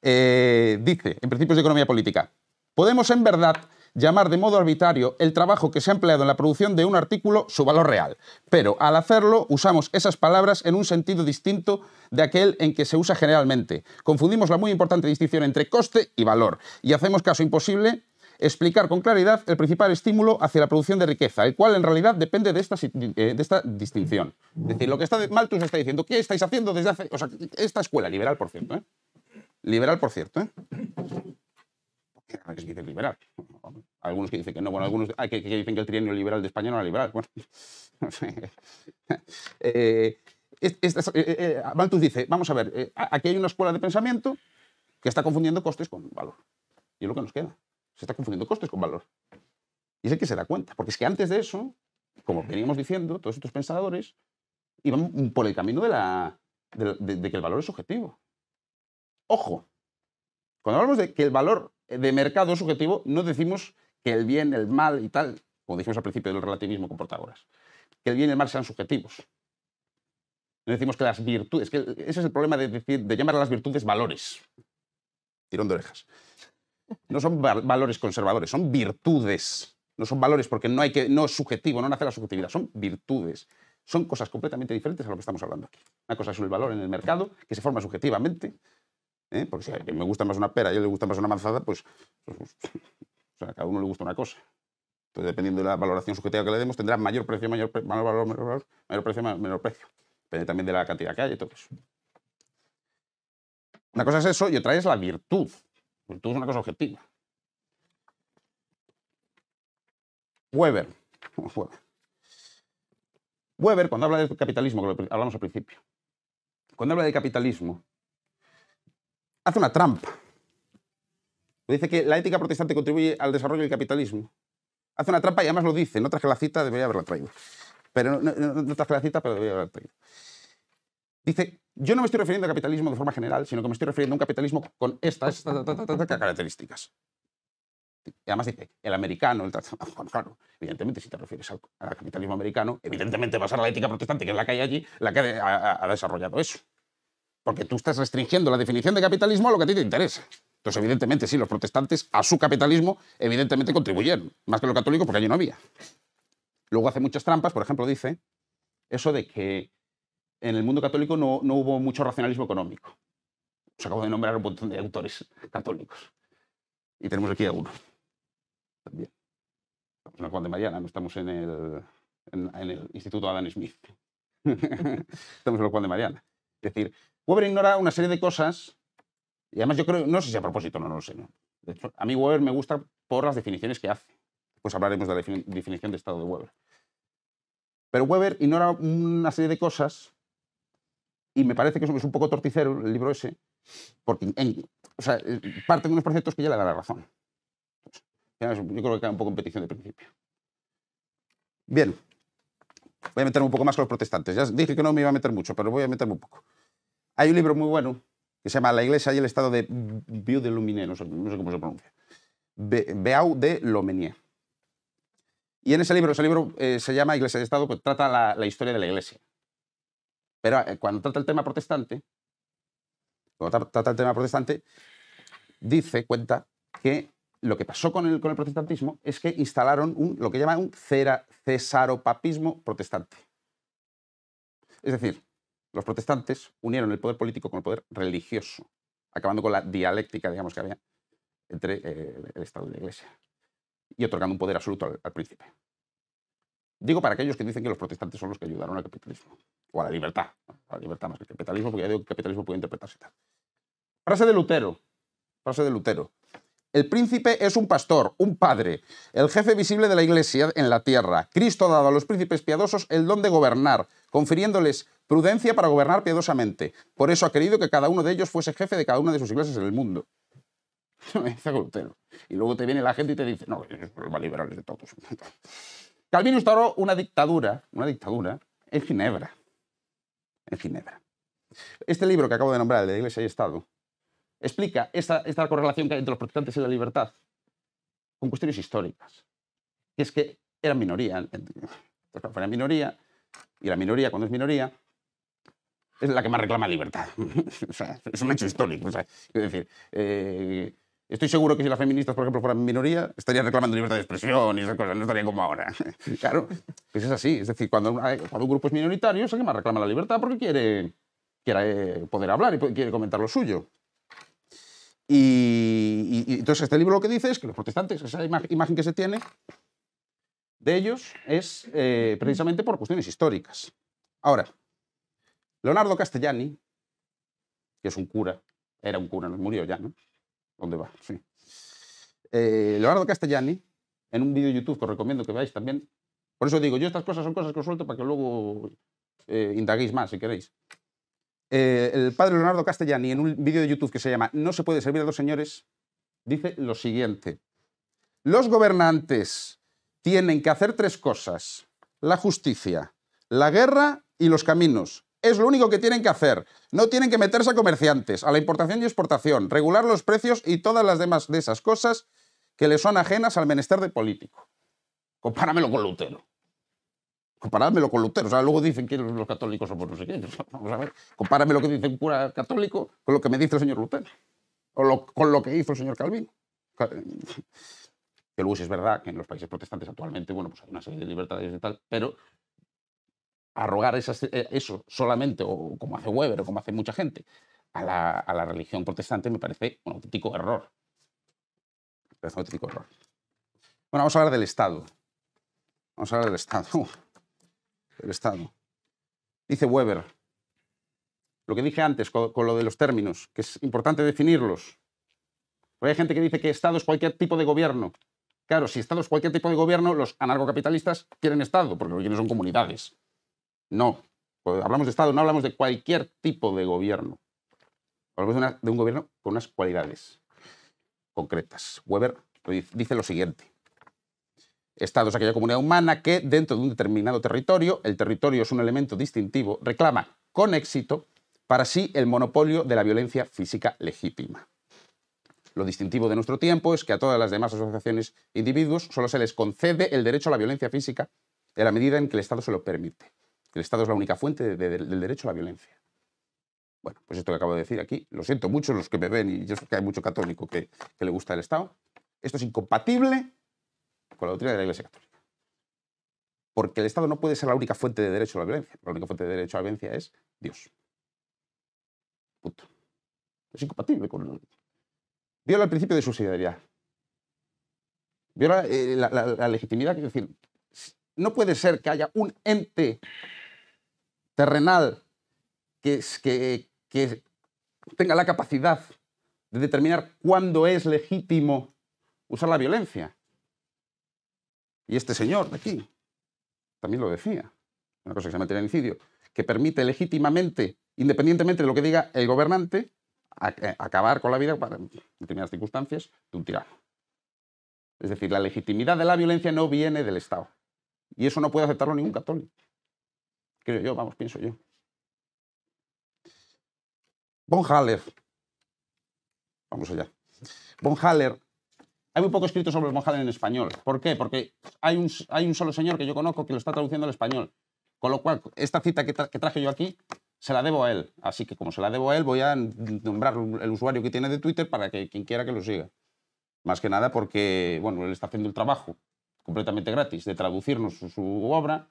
Eh, dice, en principios de economía política, Podemos en verdad llamar de modo arbitrario el trabajo que se ha empleado en la producción de un artículo su valor real, pero al hacerlo usamos esas palabras en un sentido distinto de aquel en que se usa generalmente. Confundimos la muy importante distinción entre coste y valor y hacemos caso imposible explicar con claridad el principal estímulo hacia la producción de riqueza, el cual en realidad depende de esta, eh, distinción. Es decir, lo que está Malthus está diciendo, ¿qué estáis haciendo desde hace... O sea, esta escuela liberal, por cierto, ¿eh? Liberal, por cierto, ¿eh? que dice liberal. Algunos que dicen que no, bueno, algunos ah, que, dicen que el trienio liberal de España no era liberal. Bueno, eh, eh, eh, Baltus dice, vamos a ver, aquí hay una escuela de pensamiento que está confundiendo costes con valor. Y es lo que nos queda. Se está confundiendo costes con valor. Y es el que se da cuenta. Porque es que antes de eso, como veníamos diciendo, todos estos pensadores iban por el camino de, la, de que el valor es objetivo. Ojo, cuando hablamos de que el valor de mercado es subjetivo, no decimos que el bien, el mal y tal, como dijimos al principio del relativismo con portágoras que el bien y el mal sean subjetivos. No decimos que las virtudes, que ese es el problema de, llamar a las virtudes valores. Tirón de orejas. No son valores conservadores, son virtudes. No son valores porque no, hay que, no es subjetivo, no nace la subjetividad, son virtudes. Son cosas completamente diferentes a lo que estamos hablando aquí. Una cosa es el valor en el mercado, que se forma subjetivamente, ¿eh? Porque si a quien me gusta más una pera y a él le gusta más una manzana, pues, pues, pues, o sea, a cada uno le gusta una cosa. Entonces, dependiendo de la valoración subjetiva que le demos, tendrá mayor precio, mayor, valor, menor valor, mayor precio, menor precio. Depende también de la cantidad que hay y todo eso. Una cosa es eso y otra es la virtud. La virtud es una cosa objetiva. Weber. Weber. Weber, cuando habla de capitalismo, que hablamos al principio, cuando habla de capitalismo, hace una trampa. Dice que la ética protestante contribuye al desarrollo del capitalismo. Hace una trampa y además lo dice. No traje la cita, debería haberla traído. Pero no, traje la cita, pero debería haberla traído. Dice, yo no me estoy refiriendo al capitalismo de forma general, sino que me estoy refiriendo a un capitalismo con estas, características. Y además dice, el americano, el claro, evidentemente si te refieres al, capitalismo americano, evidentemente va a ser la ética protestante, que es la que hay allí, la que ha desarrollado eso. Porque tú estás restringiendo la definición de capitalismo a lo que a ti te interesa. Entonces, evidentemente, sí, los protestantes a su capitalismo evidentemente contribuyeron, más que los católicos, porque allí no había. Luego hace muchas trampas, por ejemplo, dice eso de que en el mundo católico no, no hubo mucho racionalismo económico. Os acabo de nombrar un montón de autores católicos. Y tenemos aquí a uno. También. Estamos en el Juan de Mariana, no estamos en el, en el Instituto Adam Smith. estamos en el Juan de Mariana. Es decir, Weber ignora una serie de cosas, y además yo creo, no sé si a propósito, no, no lo sé. De hecho, a mí Weber me gusta por las definiciones que hace. Pues hablaremos de la definición de estado de Weber. Pero Weber ignora una serie de cosas y me parece que es un poco torticero el libro ese, porque eh, parte de unos preceptos que ya le da la razón. yo creo que queda un poco en petición de principio. Bien, voy a meterme un poco más con los protestantes. Ya dije que no me iba a meter mucho, pero voy a meterme un poco. Hay un libro muy bueno que se llama La Iglesia y el Estado de Beau de no sé, cómo se pronuncia. Beau de Y en ese libro, ese libro eh, se llama Iglesia y Estado, pues trata la, historia de la Iglesia. Pero eh, cuando trata el tema protestante, cuando trata el tema protestante, dice, cuenta, que lo que pasó con el, protestantismo es que instalaron lo que llaman un cesaropapismo protestante. Es decir, los protestantes unieron el poder político con el poder religioso, acabando con la dialéctica, digamos, que había entre eh, el Estado y la Iglesia, y otorgando un poder absoluto al, príncipe. Digo para aquellos que dicen que los protestantes son los que ayudaron al capitalismo, o a la libertad, a la libertad más que el capitalismo, porque ya digo que el capitalismo puede interpretarse tal. Frase de Lutero, frase de Lutero. El príncipe es un pastor, un padre, el jefe visible de la iglesia en la tierra. Cristo ha dado a los príncipes piadosos el don de gobernar, confiriéndoles prudencia para gobernar piadosamente. Por eso ha querido que cada uno de ellos fuese jefe de cada una de sus iglesias en el mundo. Me dice Y luego te viene la gente y te dice, no, los más liberales de todos. Calvino instauró una dictadura, una dictadura, en Ginebra. En Ginebra. Este libro que acabo de nombrar, el de Iglesia y Estado, explica esta, correlación que hay entre los protestantes y la libertad con cuestiones históricas. Que es que eran minoría. Era minoría, y la minoría, cuando es minoría, es la que más reclama libertad. es un hecho histórico. es decir, eh, estoy seguro que si las feministas, por ejemplo, fueran minoría, estarían reclamando libertad de expresión y esas cosas, no estarían como ahora. claro, pues es así. Es decir, cuando, un grupo es minoritario, es el que más reclama la libertad porque quiere, quiere poder hablar y quiere comentar lo suyo. Y, entonces este libro lo que dice es que los protestantes, esa imagen que se tiene de ellos es eh, precisamente por cuestiones históricas. Ahora, Leonardo Castellani, que es un cura, era un cura, nos murió ya, ¿no? ¿Dónde va? Sí. Eh, Leonardo Castellani, en un vídeo de YouTube que os recomiendo que veáis también, por eso digo, yo estas cosas son cosas que os suelto para que luego eh, indaguéis más si queréis. Eh, el padre Leonardo Castellani, en un vídeo de YouTube que se llama No se puede servir a dos señores, dice lo siguiente. Los gobernantes tienen que hacer tres cosas. La justicia, la guerra y los caminos. Es lo único que tienen que hacer. No tienen que meterse a comerciantes, a la importación y exportación, regular los precios y todas las demás de esas cosas que le son ajenas al menester de político. Compáramelo con Lutero. Comparadmelo con Lutero. O sea, luego dicen que los católicos somos no sé qué. Vamos a ver, compárame lo que dice un cura católico con lo que me dice el señor Lutero. O con lo que hizo el señor Calvino. Que luego es verdad que en los países protestantes actualmente, bueno, pues hay una serie de libertades y tal, pero arrogar eh, eso solamente, o como hace Weber o como hace mucha gente, a la, religión protestante me parece un auténtico error. Me parece un auténtico error. Bueno, vamos a hablar del Estado. Vamos a hablar del Estado el Estado. Dice Weber, lo que dije antes con, lo de los términos, que es importante definirlos. hay gente que dice que Estado es cualquier tipo de gobierno. Claro, si Estado es cualquier tipo de gobierno, los anarcocapitalistas quieren Estado, porque lo que quieren son comunidades. No. hablamos de Estado, no hablamos de cualquier tipo de gobierno. Hablamos de, de un gobierno con unas cualidades concretas. Weber dice lo siguiente. Estado es aquella comunidad humana que, dentro de un determinado territorio, el territorio es un elemento distintivo, reclama con éxito para sí el monopolio de la violencia física legítima. Lo distintivo de nuestro tiempo es que a todas las demás asociaciones e individuos solo se les concede el derecho a la violencia física en la medida en que el Estado se lo permite. El Estado es la única fuente del derecho a la violencia. Bueno, pues esto que acabo de decir aquí, lo siento mucho los que me ven y yo sé que hay mucho católico que, que le gusta el Estado. Esto es incompatible con la doctrina de la Iglesia Católica. Porque el Estado no puede ser la única fuente de derecho a la violencia. La única fuente de derecho a la violencia es Dios. Punto. Es incompatible con... Viola el principio de subsidiariedad. Viola eh, la, legitimidad. Es decir, no puede ser que haya un ente terrenal que, que tenga la capacidad de determinar cuándo es legítimo usar la violencia. Y este señor de aquí también lo decía. Una cosa que se llama tiranicidio, que permite legítimamente, independientemente de lo que diga el gobernante, eh, acabar con la vida en determinadas circunstancias de un tirano. Es decir, la legitimidad de la violencia no viene del Estado. Y eso no puede aceptarlo ningún católico. Creo yo, vamos, pienso yo. Von Haller. Vamos allá. Von Haller hay muy poco escrito sobre Monjaden en español. ¿Por qué? Porque hay un, hay un solo señor que yo conozco que lo está traduciendo al español. Con lo cual, esta cita que, traje yo aquí se la debo a él. Así que como se la debo a él, voy a nombrar el usuario que tiene de Twitter para que quien quiera que lo siga. Más que nada porque, bueno, él está haciendo el trabajo completamente gratis de traducirnos su, obra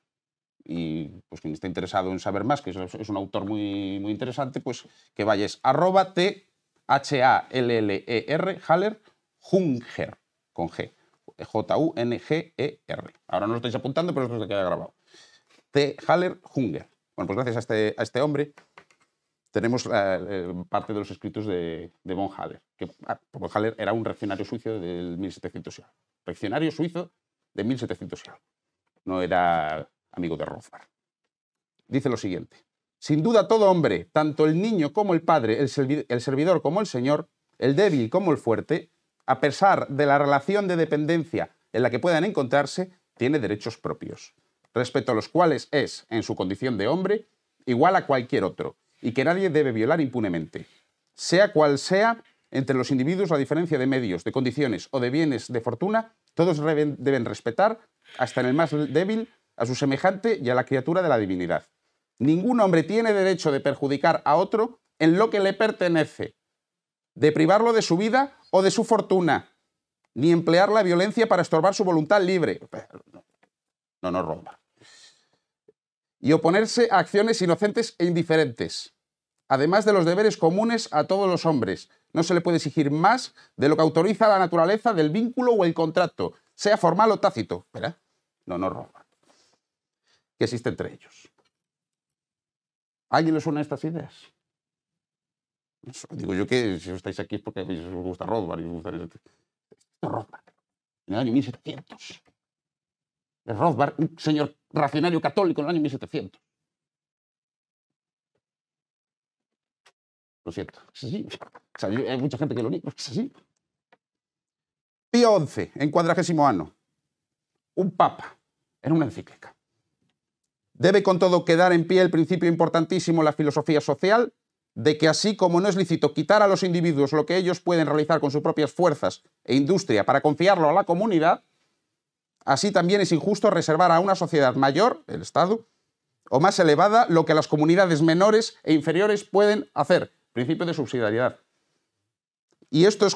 y pues quien esté interesado en saber más, que es, un autor muy, muy interesante, pues que vayas arroba T H A L L E R Haller Junger, con G. J-U-N-G-E-R. Ahora no lo estáis apuntando, pero es lo que queda grabado. T. Haller Junger. Bueno, pues gracias a este, este hombre tenemos eh, eh, parte de los escritos de, de von Haller. Que, ah, Haller era un reaccionario suizo del 1700 Reaccionario suizo de 1700 No era amigo de Rothbard. Dice lo siguiente. Sin duda todo hombre, tanto el niño como el padre, el servidor como el señor, el débil como el fuerte, a pesar de la relación de dependencia en la que puedan encontrarse, tiene derechos propios, respecto a los cuales es, en su condición de hombre, igual a cualquier otro, y que nadie debe violar impunemente. Sea cual sea, entre los individuos la diferencia de medios, de condiciones o de bienes de fortuna, todos deben respetar, hasta en el más débil, a su semejante y a la criatura de la divinidad. Ningún hombre tiene derecho de perjudicar a otro en lo que le pertenece, de privarlo de su vida o de su fortuna, ni emplear la violencia para estorbar su voluntad libre. No, no roba. Y oponerse a acciones inocentes e indiferentes. Además de los deberes comunes a todos los hombres, no se le puede exigir más de lo que autoriza la naturaleza del vínculo o el contrato, sea formal o tácito. ¿Verdad? No, no roba. Que existe entre ellos. ¿A alguien le une estas ideas? Digo yo que si estáis aquí es porque os gusta Rothbard y este, este Rothbard, en el año 1700. Rothbard, un señor racionario católico en el año 1700. Lo siento, hay mucha gente que lo niega, es así. Pío XI, en cuadragésimo año un papa, en una encíclica. Debe con todo quedar en pie el principio importantísimo de la filosofía social de que así como no es lícito quitar a los individuos lo que ellos pueden realizar con sus propias fuerzas e industria para confiarlo a la comunidad, así también es injusto reservar a una sociedad mayor, el Estado, o más elevada lo que las comunidades menores e inferiores pueden hacer, principio de subsidiariedad. Y esto es,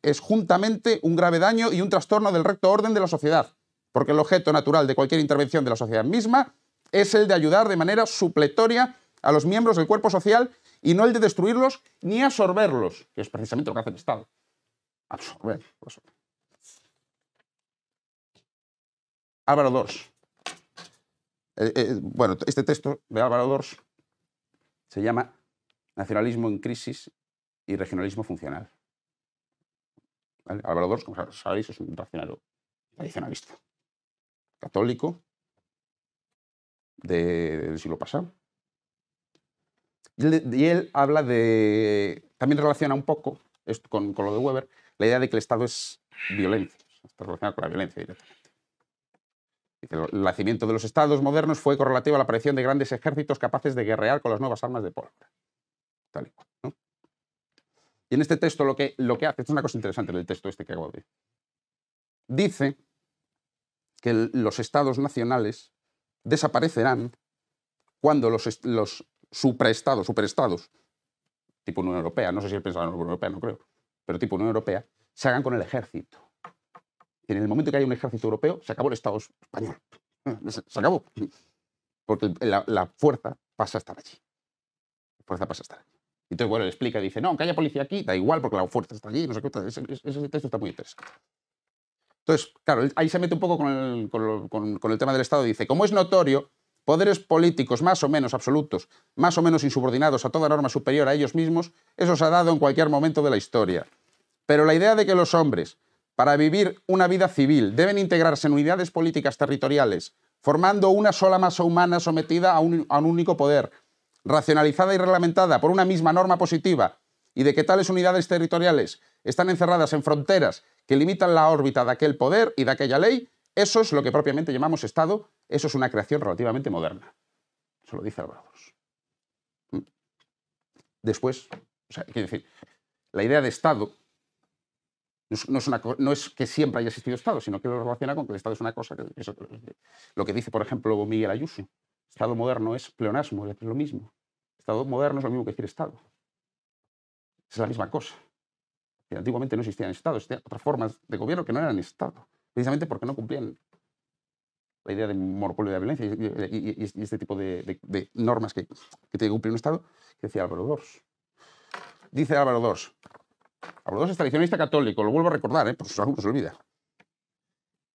es juntamente un grave daño y un trastorno del recto orden de la sociedad, porque el objeto natural de cualquier intervención de la sociedad misma es el de ayudar de manera supletoria a los miembros del cuerpo social y no el de destruirlos ni absorberlos, que es precisamente lo que hace el Estado. Absorber. Pues. Álvaro Dors. Eh, eh, bueno, este texto de Álvaro Dors se llama Nacionalismo en crisis y regionalismo funcional. Álvaro Dors, como sabéis, es un racionalista tradicionalista, católico de, del siglo pasado, y él habla de, también relaciona un poco esto con, lo de Weber, la idea de que el Estado es violencia, está relacionado con la violencia directamente. El nacimiento de los estados modernos fue correlativo a la aparición de grandes ejércitos capaces de guerrear con las nuevas armas de pólvora. Tal y cual. Y en este texto lo que, lo que hace, es una cosa interesante el texto este que hago hoy. dice que los estados nacionales desaparecerán cuando los, los supraestados, superestados, tipo Unión Europea, no sé si he pensado en Unión Europea, no creo, pero tipo Unión Europea, se hagan con el ejército. Y en el momento que haya un ejército europeo, se acabó el Estado español. Se acabó. Porque la, fuerza pasa a estar allí. La fuerza pasa a estar Y entonces, bueno, le explica, dice, no, aunque haya policía aquí, da igual porque la fuerza está allí, no sé qué. Ese, texto está muy interesante. Entonces, claro, ahí se mete un poco con el, con el tema del Estado. Dice, como es notorio poderes políticos más o menos absolutos, más o menos insubordinados a toda norma superior a ellos mismos, eso se ha dado en cualquier momento de la historia. Pero la idea de que los hombres, para vivir una vida civil, deben integrarse en unidades políticas territoriales, formando una sola masa humana sometida a un, único poder, racionalizada y reglamentada por una misma norma positiva, y de que tales unidades territoriales están encerradas en fronteras que limitan la órbita de aquel poder y de aquella ley, eso es lo que propiamente llamamos Estado eso es una creación relativamente moderna. Se lo dice Álvaro ¿Mm? Después, o sea, quiero decir, la idea de Estado no es, que siempre haya existido Estado, sino que lo relaciona con que el Estado es una cosa que, lo que dice, por ejemplo, Miguel Ayuso. Estado moderno es pleonasmo, es lo mismo. Estado moderno es lo mismo que decir Estado. Es la misma cosa. antiguamente no existían Estados, existían otras formas de gobierno que no eran Estado, precisamente porque no cumplían la idea de monopolio de la violencia y, este tipo de, normas que, tiene que cumplir un Estado, que decía Álvaro II. Dice Álvaro II. Álvaro II es tradicionista católico, lo vuelvo a recordar, ¿eh? por alguno se olvida.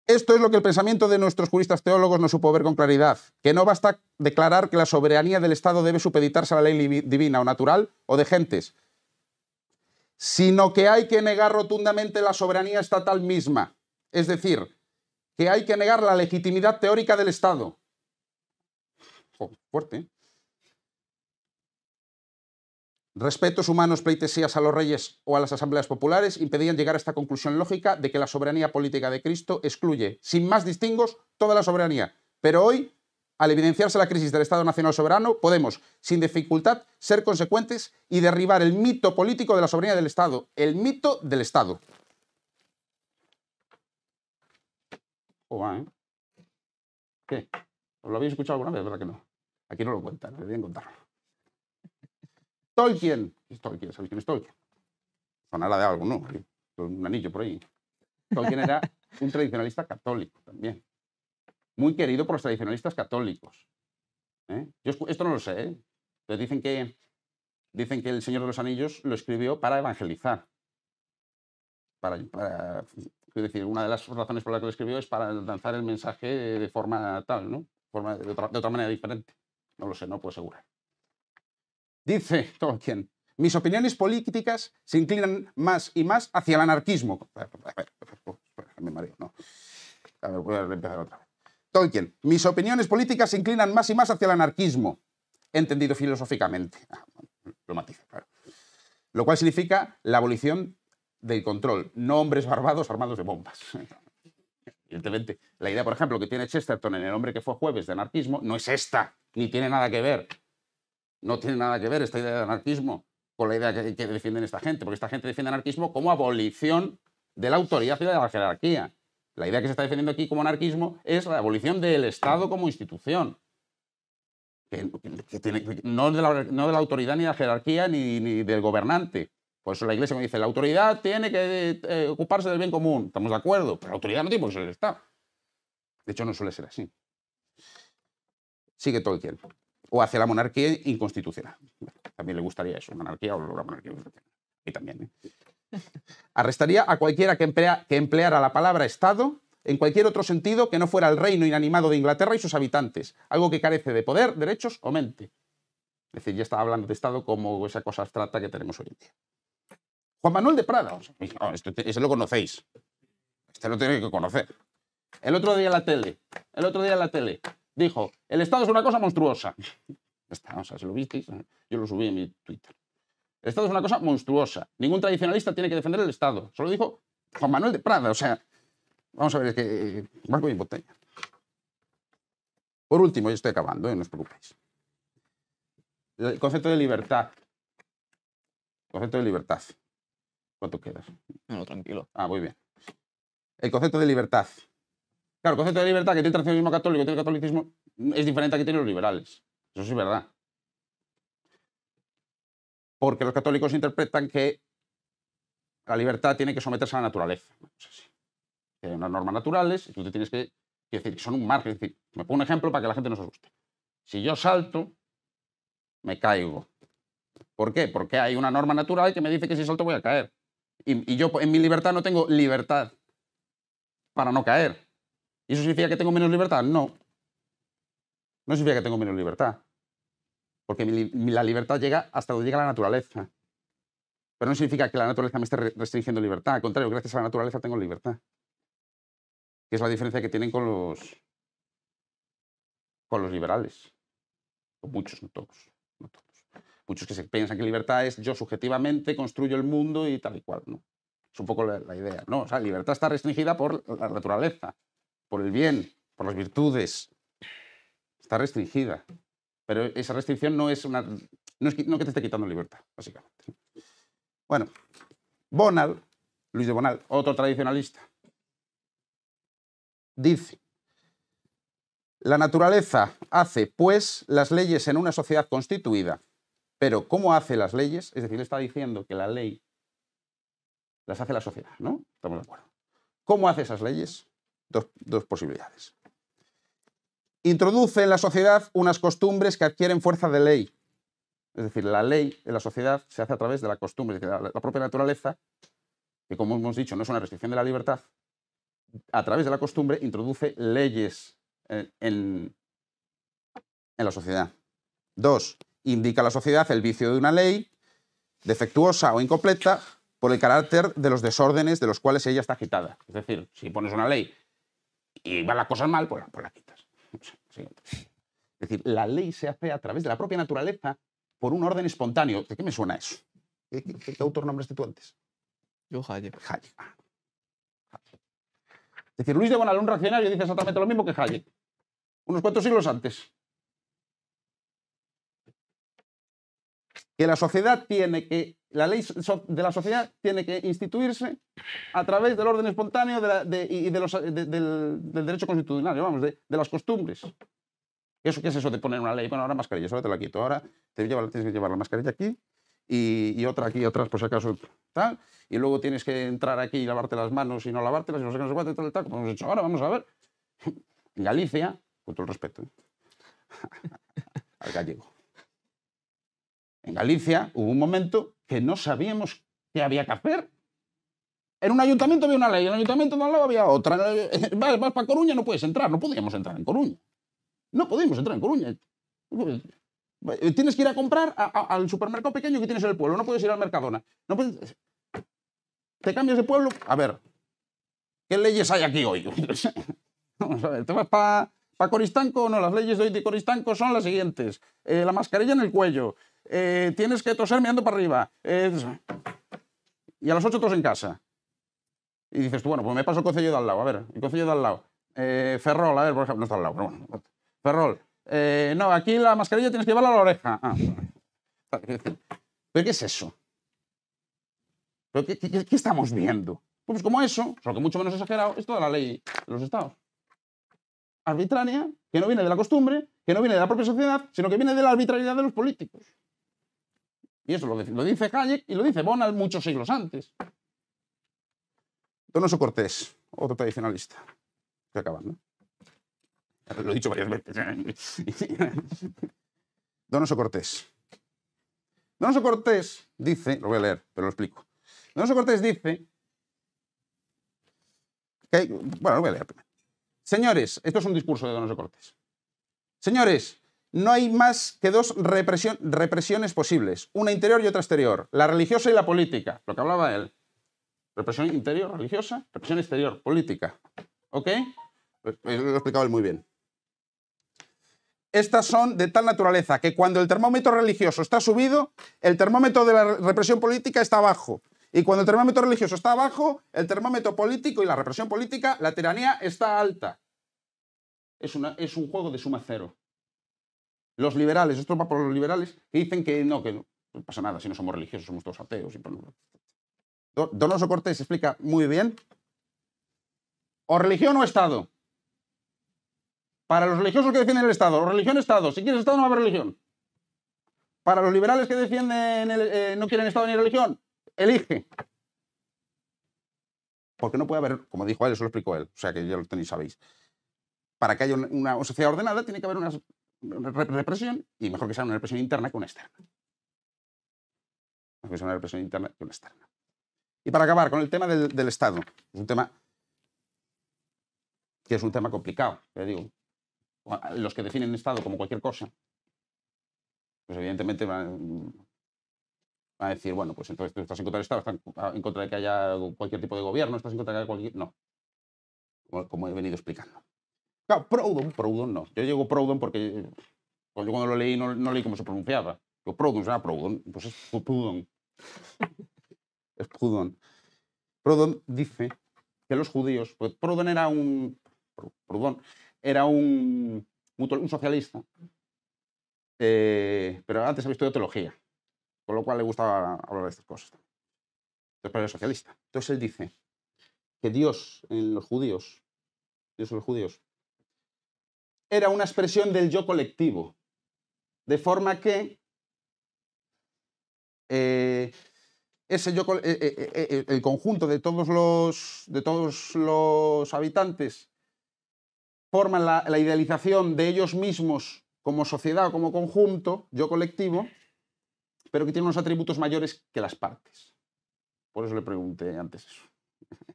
Esto es lo que el pensamiento de nuestros juristas teólogos no supo ver con claridad, que no basta declarar que la soberanía del Estado debe supeditarse a la ley divina o natural o de gentes, sino que hay que negar rotundamente la soberanía estatal misma. Es decir, que hay que negar la legitimidad teórica del Estado. Oh, fuerte. ¿eh? Respetos humanos, pleitesías a los reyes o a las asambleas populares impedían llegar a esta conclusión lógica de que la soberanía política de Cristo excluye, sin más distingos, toda la soberanía. Pero hoy, al evidenciarse la crisis del Estado Nacional Soberano, podemos, sin dificultad, ser consecuentes y derribar el mito político de la soberanía del Estado, el mito del Estado. O va, ¿eh? ¿Qué? lo habéis escuchado alguna vez? ¿Verdad que no? Aquí no lo cuentan, deberían contarlo. Tolkien. Tolkien, ¿sabéis quién es Tolkien? Sonara de algo, ¿no? Un anillo por ahí. Tolkien era un tradicionalista católico también. Muy querido por los tradicionalistas católicos. ¿eh? esto no lo sé, ¿eh? dicen que, dicen que El Señor de los Anillos lo escribió para evangelizar. para Quiero decir, una de las razones por las que lo escribió es para lanzar el mensaje de forma tal, ¿no? Forma de, otra, manera diferente. No lo sé, no puedo asegurar. Dice Tolkien, mis opiniones políticas se inclinan más y más hacia el anarquismo. A ver, pues, pues, me ¿no? A ver, voy a empezar otra vez. Tolkien, mis opiniones políticas se inclinan más y más hacia el anarquismo, entendido filosóficamente. Ah, lo claro. Lo cual significa la abolición del control, no hombres barbados armados de bombas. Evidentemente, la idea, por ejemplo, que tiene Chesterton en El hombre que fue jueves de anarquismo no es esta, ni tiene nada que ver. No tiene nada que ver esta idea de anarquismo con la idea que, defienden esta gente, porque esta gente defiende anarquismo como abolición de la autoridad y de la jerarquía. La idea que se está defendiendo aquí como anarquismo es la abolición del Estado como institución. Que, no, de la, autoridad ni de la jerarquía ni del gobernante, por eso la Iglesia me dice, la autoridad tiene que eh, ocuparse del bien común. Estamos de acuerdo, pero la autoridad no tiene por qué ser el Estado. De hecho, no suele ser así. Sigue todo el tiempo. O hace la monarquía inconstitucional. También le gustaría eso, monarquía o la monarquía Y también. ¿eh? Arrestaría a cualquiera que, que empleara la palabra Estado en cualquier otro sentido que no fuera el reino inanimado de Inglaterra y sus habitantes, algo que carece de poder, derechos o mente. Es decir, ya está hablando de Estado como esa cosa abstracta que tenemos hoy en día. Juan Manuel de Prada. No, esto, ese lo conocéis. Este lo tiene que conocer. El otro día en la tele, el otro día en la tele, dijo, el Estado es una cosa monstruosa. Está, o sea, si lo visteis, eh, yo lo subí en mi Twitter. El Estado es una cosa monstruosa. Ningún tradicionalista tiene que defender el Estado. Solo dijo Juan Manuel de Prada. O sea, vamos a ver, es que... Eh, marco y botella. Por último, yo estoy acabando, eh, no os preocupéis. El concepto de libertad. El concepto de libertad. ¿Cuánto quedas? No, tranquilo. Ah, muy bien. El concepto de libertad. Claro, el concepto de libertad que tiene el tradicionalismo católico y tiene el catolicismo es diferente a que tienen los liberales. Eso sí es verdad. Porque los católicos interpretan que la libertad tiene que someterse a la naturaleza. tiene Hay unas normas naturales y tú te tienes que. decir decir, son un margen. decir, me pongo un ejemplo para que la gente no se asuste. Si yo salto, me caigo. ¿Por qué? Porque hay una norma natural que me dice que si salto voy a caer. Y, yo en mi libertad no tengo libertad para no caer. ¿Y eso significa que tengo menos libertad? No. No significa que tengo menos libertad. Porque la libertad llega hasta donde llega la naturaleza. Pero no significa que la naturaleza me esté restringiendo libertad. Al contrario, gracias a la naturaleza tengo libertad. Que es la diferencia que tienen con los, con los liberales. Con muchos, No todos muchos que se piensan que libertad es yo subjetivamente construyo el mundo y tal y cual, ¿no? Es un poco la, idea, ¿no? O libertad está restringida por la naturaleza, por el bien, por las virtudes. Está restringida. Pero esa restricción no es una... No es, que te esté quitando libertad, básicamente. Bueno, Bonal, Luis de Bonal, otro tradicionalista, dice, la naturaleza hace, pues, las leyes en una sociedad constituida pero ¿cómo hace las leyes? Es decir, está diciendo que la ley las hace la sociedad, ¿no? Estamos de acuerdo. ¿Cómo hace esas leyes? Dos, posibilidades. Introduce en la sociedad unas costumbres que adquieren fuerza de ley. Es decir, la ley en la sociedad se hace a través de la costumbre, de la, propia naturaleza, que como hemos dicho no es una restricción de la libertad, a través de la costumbre introduce leyes en la sociedad. Dos, indica a la sociedad el vicio de una ley, defectuosa o incompleta, por el carácter de los desórdenes de los cuales ella está agitada. Es decir, si pones una ley y van las cosas mal, pues, pues la quitas. Es decir, la ley se hace a través de la propia naturaleza por un orden espontáneo. ¿De qué me suena eso? ¿Qué, autor nombraste tú antes? Yo, Hayek. Hayek. Ah. Es decir, Luis de un racionario, dice exactamente lo mismo que Hayek, unos cuantos siglos antes. que la sociedad tiene que, la ley de la sociedad tiene que instituirse a través del orden espontáneo de de, y de los, del, del, derecho constitucional, vamos, de, las costumbres. ¿Eso, ¿Qué es eso de poner una ley? Bueno, ahora mascarillas, ahora te la quito. Ahora tienes que llevar la mascarilla aquí y, y otra aquí, otras por si acaso tal. Y luego tienes que entrar aquí y lavarte las manos y no lavarte las no sé cuánto, tal, tal, pues ahora. Vamos a ver. Galicia, con todo el respeto, al gallego. En Galicia hubo un momento que no sabíamos qué había que hacer. En un ayuntamiento había una ley, en el ayuntamiento de lado había otra. Eh, vas, para Coruña, no puedes entrar, no podíamos entrar en Coruña. No podíamos entrar en Coruña. Pues, tienes que ir a comprar al supermercado pequeño que tienes en el pueblo, no puedes ir al Mercadona. No puedes... Te cambias de pueblo, a ver, ¿qué leyes hay aquí hoy? Vamos a ver, te vas para Coristanco, no, las leyes de hoy de Coristanco son las siguientes. Eh, la mascarilla en el cuello, eh, tienes que toser mirando para arriba. Eh, y a las 8 tos en casa. Y dices tú, bueno, pues me paso el concello de al lado, a ver, el concello de al lado. Eh, ferrol, a ver, por ejemplo, no está al lado, pero Ferrol. no, aquí la mascarilla tienes que llevarla a la oreja. Ah, ¿Pero qué es eso? ¿Pero qué, estamos viendo? Pues como eso, solo que mucho menos exagerado, es toda la ley de los estados. Arbitraria, que no viene de la costumbre, que no viene de la propia sociedad, sino que viene de la arbitrariedad de los políticos. Y eso lo, dice Hayek y lo dice Bonal muchos siglos antes. Donoso Cortés, otro tradicionalista. Se acaban, ¿no? Lo he dicho varias veces. Donoso Cortés. Donoso Cortés dice, lo voy a leer, pero lo explico. Donoso Cortés dice... bueno, lo voy a leer primero. Señores, esto es un discurso de Donoso Cortés. Señores, no hay más que dos represiones posibles, una interior y otra exterior, la religiosa y la política, lo que hablaba él. Represión interior, religiosa, represión exterior, política. ¿Ok? Eh, eh, lo explicado él muy bien. Estas son de tal naturaleza que cuando el termómetro religioso está subido, el termómetro de la represión política está abajo. Y cuando el termómetro religioso está abajo, el termómetro político y la represión política, la tiranía está alta. es un juego de suma cero. Los liberales, esto va por los liberales, que dicen que no, que no, pasa nada, si no somos religiosos, somos todos ateos. Y... Donoso Cortés explica muy bien. O religión o Estado. Para los religiosos que defienden el Estado, o religión Estado. Si quieres Estado, no va a haber religión. Para los liberales que defienden eh, no quieren Estado ni religión, elige. Porque no puede haber, como dijo él, eso lo explicó él, o sea que ya lo tenéis, sabéis. Para que haya una, una sociedad ordenada, tiene que haber unas represión y mejor que sea una represión interna que una externa. Mejor que sea una represión interna que una externa. Y para acabar con el tema del, Estado, es un tema que es un tema complicado, ya digo. Los que definen Estado como cualquier cosa, pues evidentemente van, a decir, bueno, pues entonces tú estás en contra del Estado, estás en contra de que haya cualquier tipo de gobierno, estás en contra de que haya cualquier... No, como he venido explicando. Claro, Proudhon, Proudhon no. Yo digo Proudhon porque pues, yo cuando lo leí no, leí cómo se pronunciaba. Yo, Proudhon, será Proudhon. Pues es Proudhon. es Proudhon. Proudhon dice que los judíos, pues Proudhon era un, Proudhon era un, un socialista, eh, pero antes había estudiado teología, con lo cual le gustaba hablar de estas cosas. Entonces, era socialista. Entonces él dice que Dios en los judíos, Dios en los judíos, era una expresión del yo colectivo. De forma que eh, ese yo, eh, eh, el conjunto de todos los, de todos los habitantes forma la, la idealización de ellos mismos como sociedad o como conjunto, yo colectivo, pero que tiene unos atributos mayores que las partes. Por eso le pregunté antes eso.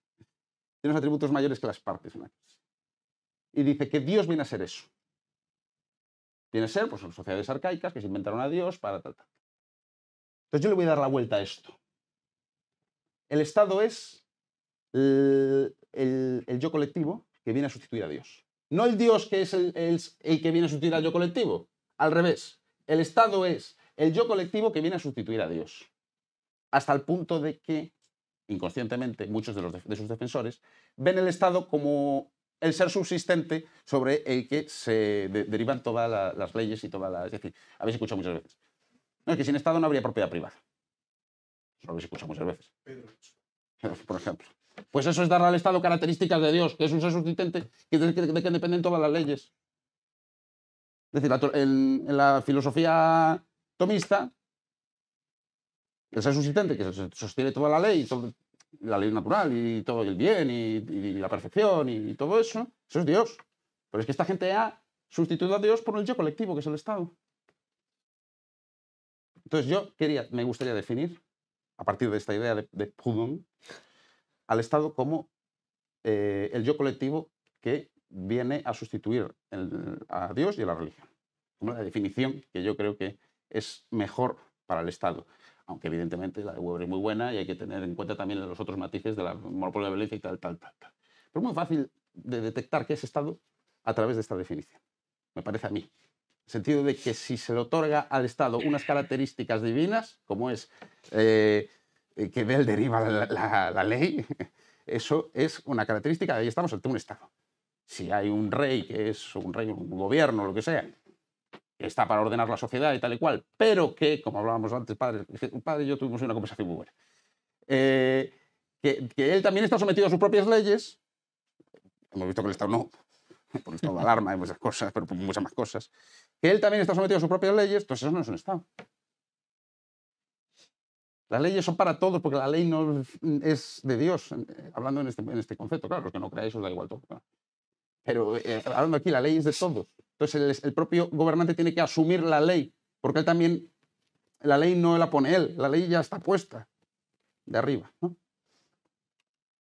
tiene unos atributos mayores que las partes y dice que Dios viene a ser eso. Viene a ser, pues son sociedades arcaicas que se inventaron a Dios para tal, Entonces yo le voy a dar la vuelta a esto. El Estado es el, yo colectivo que viene a sustituir a Dios. No el Dios que es el, que viene a sustituir al yo colectivo. Al revés. El Estado es el yo colectivo que viene a sustituir a Dios. Hasta el punto de que, inconscientemente, muchos de, los de sus defensores ven el Estado como el ser subsistente sobre el que se derivan todas las leyes y todas las... Es decir, habéis escuchado muchas veces. No, es que sin Estado no habría propiedad privada. Eso lo habéis escuchado muchas veces. Pedro. Por ejemplo. Pues eso es darle al Estado características de Dios, que es un ser subsistente, que de, que dependen todas las leyes. Es decir, en, la filosofía tomista, el ser subsistente, que sostiene toda la ley, la ley natural y todo el bien y, la perfección y, todo eso, eso es Dios. Pero es que esta gente ha sustituido a Dios por el yo colectivo, que es el Estado. Entonces yo quería, me gustaría definir, a partir de esta idea de, Pudon al Estado como eh, el yo colectivo que viene a sustituir a Dios y a la religión. una la definición que yo creo que es mejor para el Estado aunque evidentemente la de Weber es muy buena y hay que tener en cuenta también los otros matices de la monopolio de la violencia y tal, tal, tal, Pero es muy fácil de detectar que es Estado a través de esta definición, me parece a mí. En el sentido de que si se le otorga al Estado unas características divinas, como es eh, eh, que de él deriva la, la, ley, eso es una característica, ahí estamos ante un Estado. Si hay un rey que es un rey, un gobierno, lo que sea, está para ordenar la sociedad y tal y cual, pero que, como hablábamos antes, padre, padre y yo tuvimos una conversación muy buena, eh, que, él también está sometido a sus propias leyes, hemos visto que el Estado no, por el estado de alarma y muchas cosas, pero muchas más cosas, que él también está sometido a sus propias leyes, entonces pues eso no es un Estado. Las leyes son para todos porque la ley no es de Dios, eh, hablando en este, en este concepto, claro, los que no creáis os da igual todo. Pero eh, hablando aquí, la ley es de todos. Entonces el, propio gobernante tiene que asumir la ley, porque él también, la ley no la pone él, la ley ya está puesta de arriba.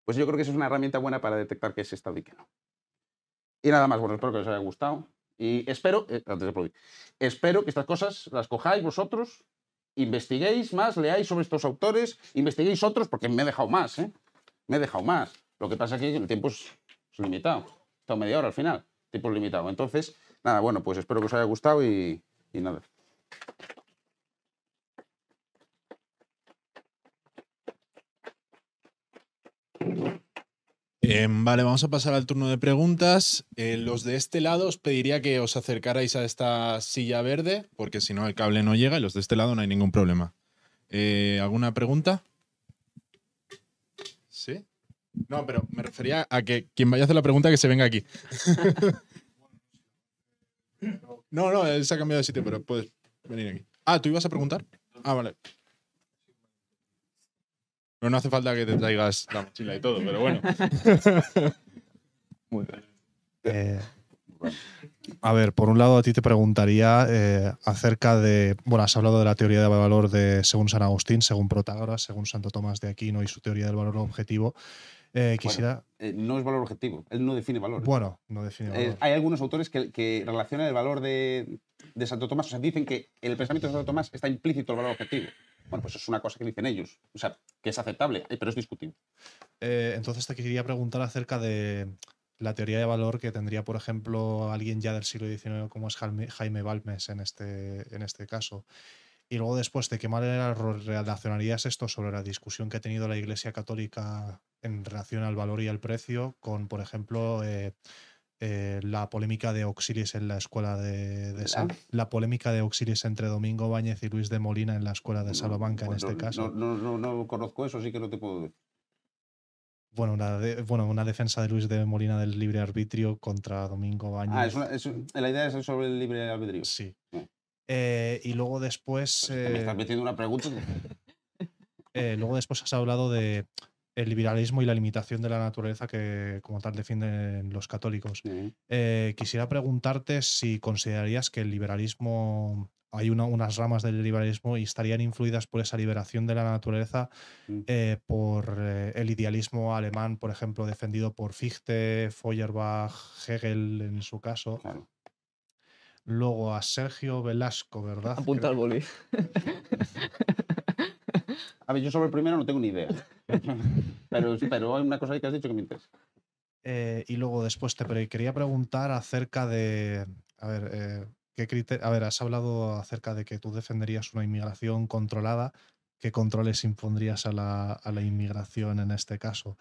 Pues yo creo que esa es una herramienta buena para detectar qué es Estado y que no. Y nada más, bueno, espero que os haya gustado. Y espero, eh, antes de prohibir, espero que estas cosas las cojáis vosotros, investiguéis más, leáis sobre estos autores, investiguéis otros, porque me he dejado más, ¿eh? Me he dejado más. Lo que pasa es que el tiempo es limitado media hora al final, tipo limitado. Entonces, nada, bueno, pues espero que os haya gustado y, nada. Em, vale, vamos a pasar al turno de preguntas. Eh, los de este lado os pediría que os acercarais a esta silla verde, porque si no el cable no llega y los de este lado no hay ningún problema. Eh, ¿Alguna pregunta? ¿Sí? No, pero me refería a que quien vaya a hacer la pregunta que se venga aquí. no, no, él se ha cambiado de sitio, pero puedes venir aquí. Ah, ¿tú ibas a preguntar? Ah, vale. Pero no hace falta que te traigas la mochila y todo, pero bueno. Muy bien. Eh, a ver, por un lado a ti te preguntaría eh, acerca de, bueno, has hablado de la teoría del valor de según San Agustín, según Protágoras, según Santo Tomás de Aquino y su teoría del valor objetivo, eh, eh, no es valor objetivo, él no define valor. Bueno, no define eh, valor. hay algunos autores que, relacionan el valor de, Santo Tomás, o sea, dicen que el pensamiento de Santo Tomás está implícito el valor objetivo. Bueno, pues es una cosa que dicen ellos, o sea, que es aceptable, pero es discutible. entonces te quería preguntar acerca de la teoría de valor que tendría, por ejemplo, alguien ya del siglo XIX como es Jaime Balmes en este, en este caso. Y luego después, ¿de qué manera relacionarías esto sobre la discusión que ha tenido la Iglesia Católica en relación al valor y al precio con, por ejemplo, eh, eh, la polémica de Auxilis en la escuela de, la polémica de Auxilis entre Domingo Báñez y Luis de Molina en la escuela de Salamanca en pues este caso. No, conozco eso, así que no te puedo decir. Bueno una, bueno, una defensa de Luis de Molina del libre arbitrio contra Domingo Báñez. Ah, es la idea es sobre el libre arbitrio. Sí. Ah. Eh, y luego después... Pues me estás metiendo una pregunta. luego después has hablado de el liberalismo y la limitación de la naturaleza que como tal defienden los católicos. Eh, quisiera preguntarte si considerarías que el liberalismo, hay unas ramas del liberalismo y estarían influidas por esa liberación de la naturaleza, mm. eh, por eh, el idealismo alemán, por ejemplo, defendido por Fichte, Feuerbach, Hegel en su caso. Luego a Sergio Velasco, ¿verdad? Apunta al boli. a ver, yo sobre el primero no tengo ni idea. pero, hay una cosa que has dicho que me interesa. Eh, y luego después te quería preguntar acerca de. A ver, eh, ¿qué criterio, ver, has hablado acerca de que tú defenderías una inmigración controlada. ¿Qué controles impondrías a la, inmigración en este caso?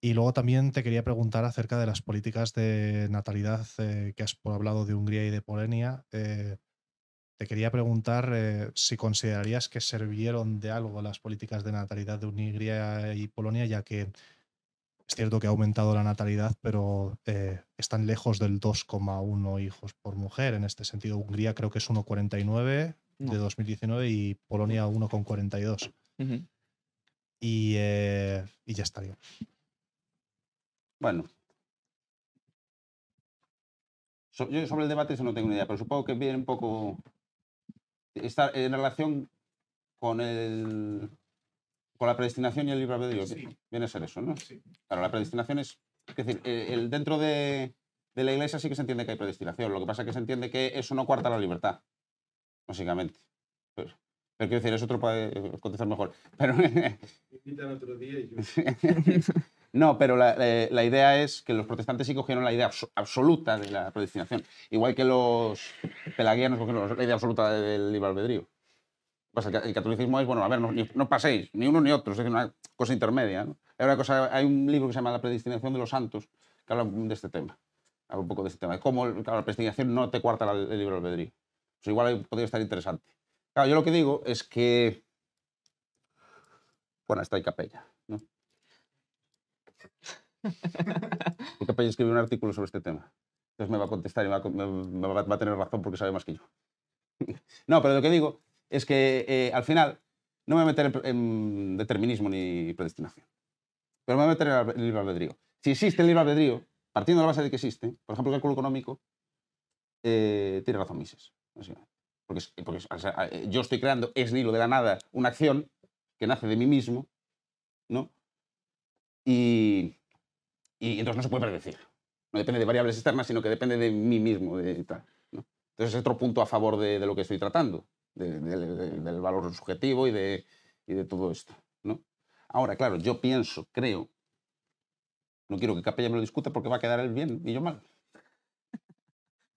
Y luego también te quería preguntar acerca de las políticas de natalidad eh, que has hablado de Hungría y de Polonia. Eh, te quería preguntar eh, si considerarías que sirvieron de algo las políticas de natalidad de Hungría y Polonia, ya que es cierto que ha aumentado la natalidad, pero eh, están lejos del 2,1 hijos por mujer. En este sentido, Hungría creo que es 1,49 de 2019 y Polonia 1,42. y, eh, y ya estaría. Bueno. yo sobre el debate eso no tengo ni idea, pero supongo que viene un poco está en relación con el con la predestinación y el libre albedrío. Sí. Viene a ser eso, ¿no? Claro, la predestinación es. Es decir, eh, el, dentro de, la iglesia sí que se entiende que hay predestinación. Lo que pasa es que se entiende que eso no cuarta la libertad, básicamente. Pero, quiero decir, es otro para contestar mejor. Pero. otro día y No, pero eh, la, idea es que los protestantes sí cogieron la idea absoluta de la predestinación. Igual que los pelagianos cogieron la idea absoluta del libre albedrío. el, catolicismo es, bueno, a ver, no, paséis, ni uno ni otro, es una cosa intermedia. ¿no? Hay, una cosa, hay un libro que se llama La predestinación de los santos que habla de este tema. Habla un poco de este tema. De cómo la predestinación no te cuarta el, libro libre albedrío. igual podría estar interesante. yo lo que digo es que. Bueno, está hay capella. Porque Pelle escribió un artículo sobre este tema. Entonces me va a contestar y va a, va a, tener razón porque sabe más que yo. no, pero lo que digo es que eh, al final no me voy a meter en, determinismo ni predestinación. Pero me voy a meter en el libro albedrío. Si existe el libro albedrío, partiendo de la base de que existe, por ejemplo, el cálculo económico eh, tiene razón Mises. Porque, porque eh, yo estoy creando es hilo de la nada una acción que nace de mí mismo, ¿no? Y, y entonces no se puede predecir. No depende de variables externas, sino que depende de mí mismo. Entonces es otro punto a favor de, lo que estoy tratando, del valor subjetivo y de, y de todo esto. ¿no? Ahora, claro, yo pienso, creo, no quiero que Capella me lo discuta porque va a quedar él bien y yo mal.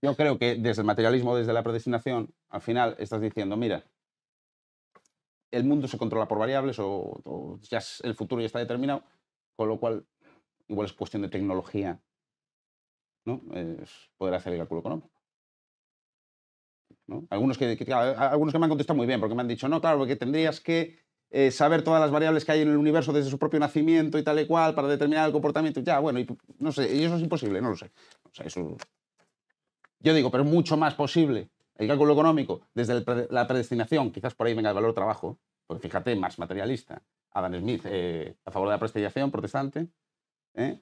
Yo creo que desde el materialismo, desde la predestinación, al final estás diciendo, mira, el mundo se controla por variables o, ya el futuro ya está determinado, con lo cual igual es cuestión de tecnología, ¿no? poder hacer el cálculo económico. ¿no? Algunos, que, algunos que me han contestado muy bien, porque me han dicho, no, claro, porque tendrías que eh, saber todas las variables que hay en el universo desde su propio nacimiento y tal y cual para determinar el comportamiento. Ya, bueno, y, no sé, y eso es imposible, no lo sé. O sea, eso... Yo digo, pero es mucho más posible el cálculo económico desde la predestinación, quizás por ahí venga el valor trabajo, porque fíjate, más materialista, Adam Smith eh, a favor de la predestinación protestante, ¿eh?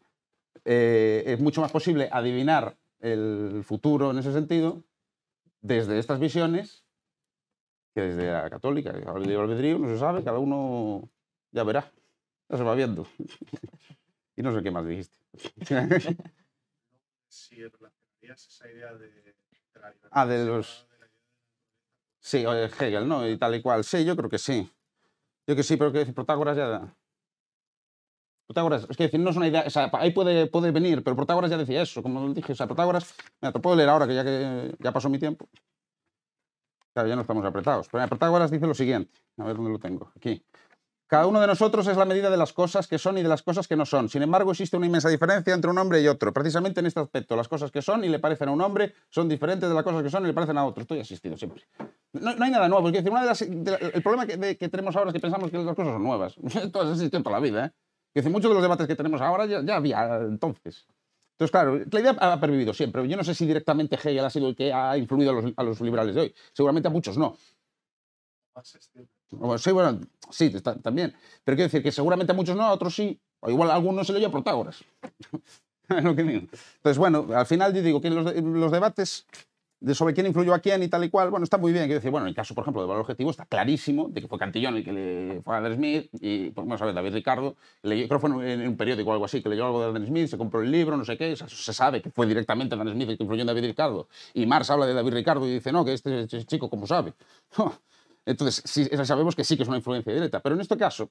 Eh, es mucho más posible adivinar el futuro en ese sentido desde estas visiones que desde la católica. El albedrío no se sabe, cada uno ya verá, ya se va viendo. y no sé qué más dijiste. si relacionarías esa idea de, de la Ah, de los... Sí, Hegel, ¿no? Y tal y cual. Sí, yo creo que sí. Yo que sí, pero que Protágoras ya... Protágoras, es que decir, no es una idea, o sea, ahí puede, puede venir, pero Protágoras ya decía eso, como dije, o sea, Protágoras, mira, te puedo leer ahora que ya, ya pasó mi tiempo. Claro, ya no estamos apretados. Pero Protágoras dice lo siguiente, a ver dónde lo tengo, aquí. Cada uno de nosotros es la medida de las cosas que son y de las cosas que no son. Sin embargo, existe una inmensa diferencia entre un hombre y otro. Precisamente en este aspecto, las cosas que son y le parecen a un hombre son diferentes de las cosas que son y le parecen a otro. Estoy asistido siempre. No, hay nada nuevo. Es decir, una de el problema que, tenemos ahora es que pensamos que las cosas son nuevas. Todas existen toda la vida, ¿eh? muchos de los debates que tenemos ahora ya, había entonces. Entonces, claro, la idea ha pervivido siempre. Yo no sé si directamente Hegel ha sido el que ha influido a los, liberales de hoy. Seguramente a muchos no. Sí, bueno, sí, también. Pero quiero decir que seguramente a muchos no, a otros sí. O igual a algunos se le Protágoras. Entonces, bueno, al final yo digo que los debates de sobre quién influyó a quién y tal y cual, bueno, está muy bien. que decir, bueno, en el caso, por ejemplo, de valor objetivo está clarísimo de que fue Cantillón el que le fue a Adam Smith y, pues, vamos a David Ricardo, creo que fue en un, periódico o algo así, que leyó algo de Adam Smith, se compró el libro, no sé qué, se sabe que fue directamente Adam Smith el que influyó en David Ricardo. Y Marx habla de David Ricardo y dice, no, que este, este chico, ¿cómo sabe? Entonces, sabemos que sí que es una influencia directa, pero en este caso,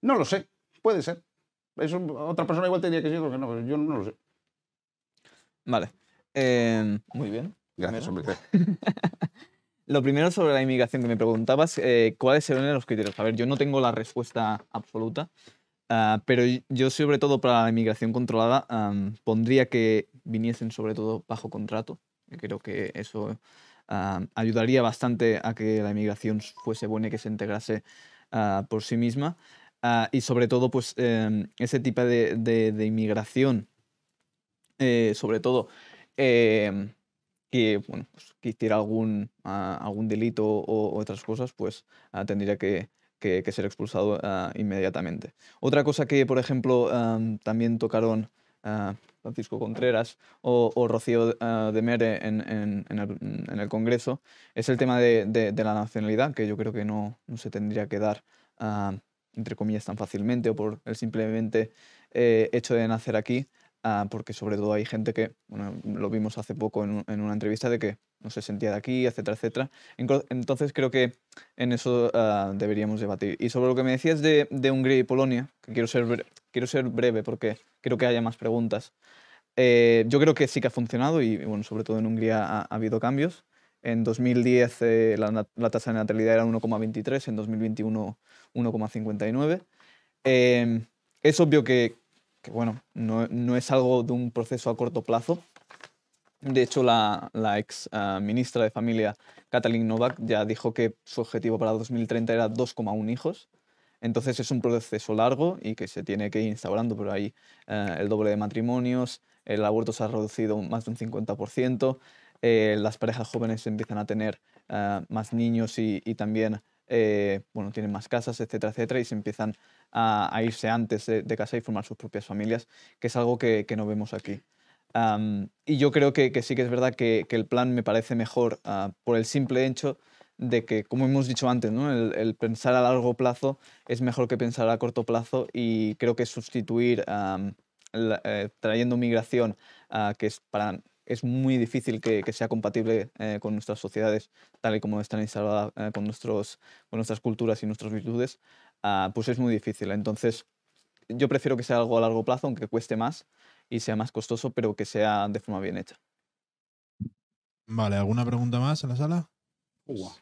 no lo sé, puede ser. otra persona igual tendría que decir que no, yo no lo sé. Vale. Em, muy bien. Gracias, hombre. Lo primero sobre la inmigración que me preguntabas, eh, ¿cuáles serían los criterios? A ver, yo no tengo la respuesta absoluta, ah, pero yo sobre todo para la inmigración controlada pondría que viniesen sobre todo bajo contrato. Creo que eso ayudaría bastante a que la inmigración fuese buena y que se integrase ah, por sí misma. Ah, y sobre todo, pues em, ese tipo de, inmigración, eh, sobre todo em, que, bueno, pues, hiciera algún, ah, algún delito o, otras cosas, pues ah, tendría que, ser expulsado ah, inmediatamente. Otra cosa que, por ejemplo, también tocaron Francisco Contreras o, Rocío de Mere en, el, Congreso es el tema de, la nacionalidad, que yo creo que no, se tendría que dar entre comillas, tan fácilmente o por el simplemente eh, hecho de nacer aquí, Ah, porque sobre todo hay gente que, bueno, lo vimos hace poco en, una entrevista de que no se sentía de aquí, etcétera, etcétera. Entonces creo que en eso ah, deberíamos debatir. Y sobre lo que me decías de, de Hungría y Polonia, que quiero ser, quiero ser breve porque quiero que haya más preguntas. Eh, yo creo que sí que ha funcionado y, bueno, sobre todo en Hungría ha, habido cambios. En 2010 eh, la, tasa de natalidad era 1,23, en 2021 1,59. Em, es obvio que, bueno, no, es algo de un proceso a corto plazo. De hecho, la, ex eh, ministra de Familia, Katalin Novak, ya dijo que su objetivo para 2030 era 2,1 hijos. Entonces es un proceso largo y que se tiene que ir instaurando, pero hay eh, el doble de matrimonios, el aborto se ha reducido más de un 50%, eh, las parejas jóvenes empiezan a tener más niños y también eh, bueno, tienen más casas, etcétera, etcétera, y se empiezan a, irse antes de, casa y formar sus propias familias, que es algo que, no vemos aquí. y yo creo que, sí que es verdad que, el plan me parece mejor ah, por el simple hecho de que, como hemos dicho antes, el, pensar a largo plazo es mejor que pensar a corto plazo y creo que sustituir eh, trayendo migración, ah, que es para es muy difícil que, que sea compatible eh, con nuestras sociedades, tal y como están instaladas eh, con, nuestros, con nuestras culturas y nuestras virtudes, ah, pues es muy difícil. Entonces, yo prefiero que sea algo a largo plazo, aunque cueste más y sea más costoso, pero que sea de forma bien hecha. Vale, ¿alguna pregunta más en la sala? Pues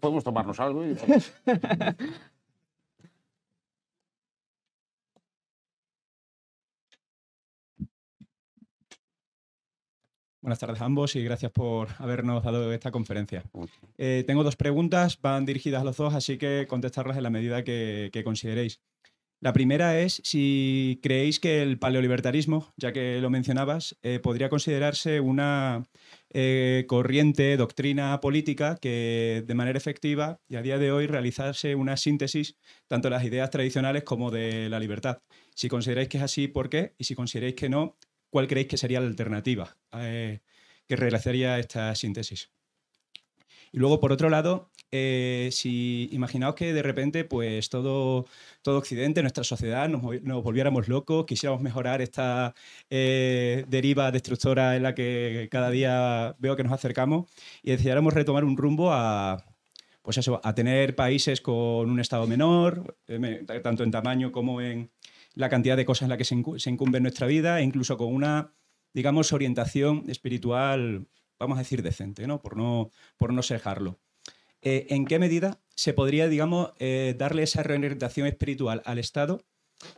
podemos tomarnos algo. Y... Buenas tardes a ambos y gracias por habernos dado esta conferencia. Eh, tengo dos preguntas, van dirigidas a los dos, así que contestarlas en la medida que, consideréis. La primera es si creéis que el paleolibertarismo, ya que lo mencionabas, eh, podría considerarse una eh, corriente, doctrina política que de manera efectiva y a día de hoy realizarse una síntesis tanto de las ideas tradicionales como de la libertad. Si consideráis que es así, ¿por qué? Y si consideráis que no, ¿cuál creéis que sería la alternativa eh, que realizaría esta síntesis? Y luego, por otro lado, eh, si imaginaos que de repente, pues todo, todo Occidente, nuestra sociedad, nos, volviéramos locos, quisiéramos mejorar esta eh, deriva destructora en la que cada día veo que nos acercamos y decidiéramos retomar un rumbo a, pues a tener países con un Estado menor, tanto en tamaño como en, la cantidad de cosas en la que se, incumbe, en nuestra vida, e incluso con una, digamos, orientación espiritual, vamos a decir, decente, ¿no? Por no, por no sejarlo. Eh, ¿En qué medida se podría, digamos, eh, darle esa reorientación espiritual al Estado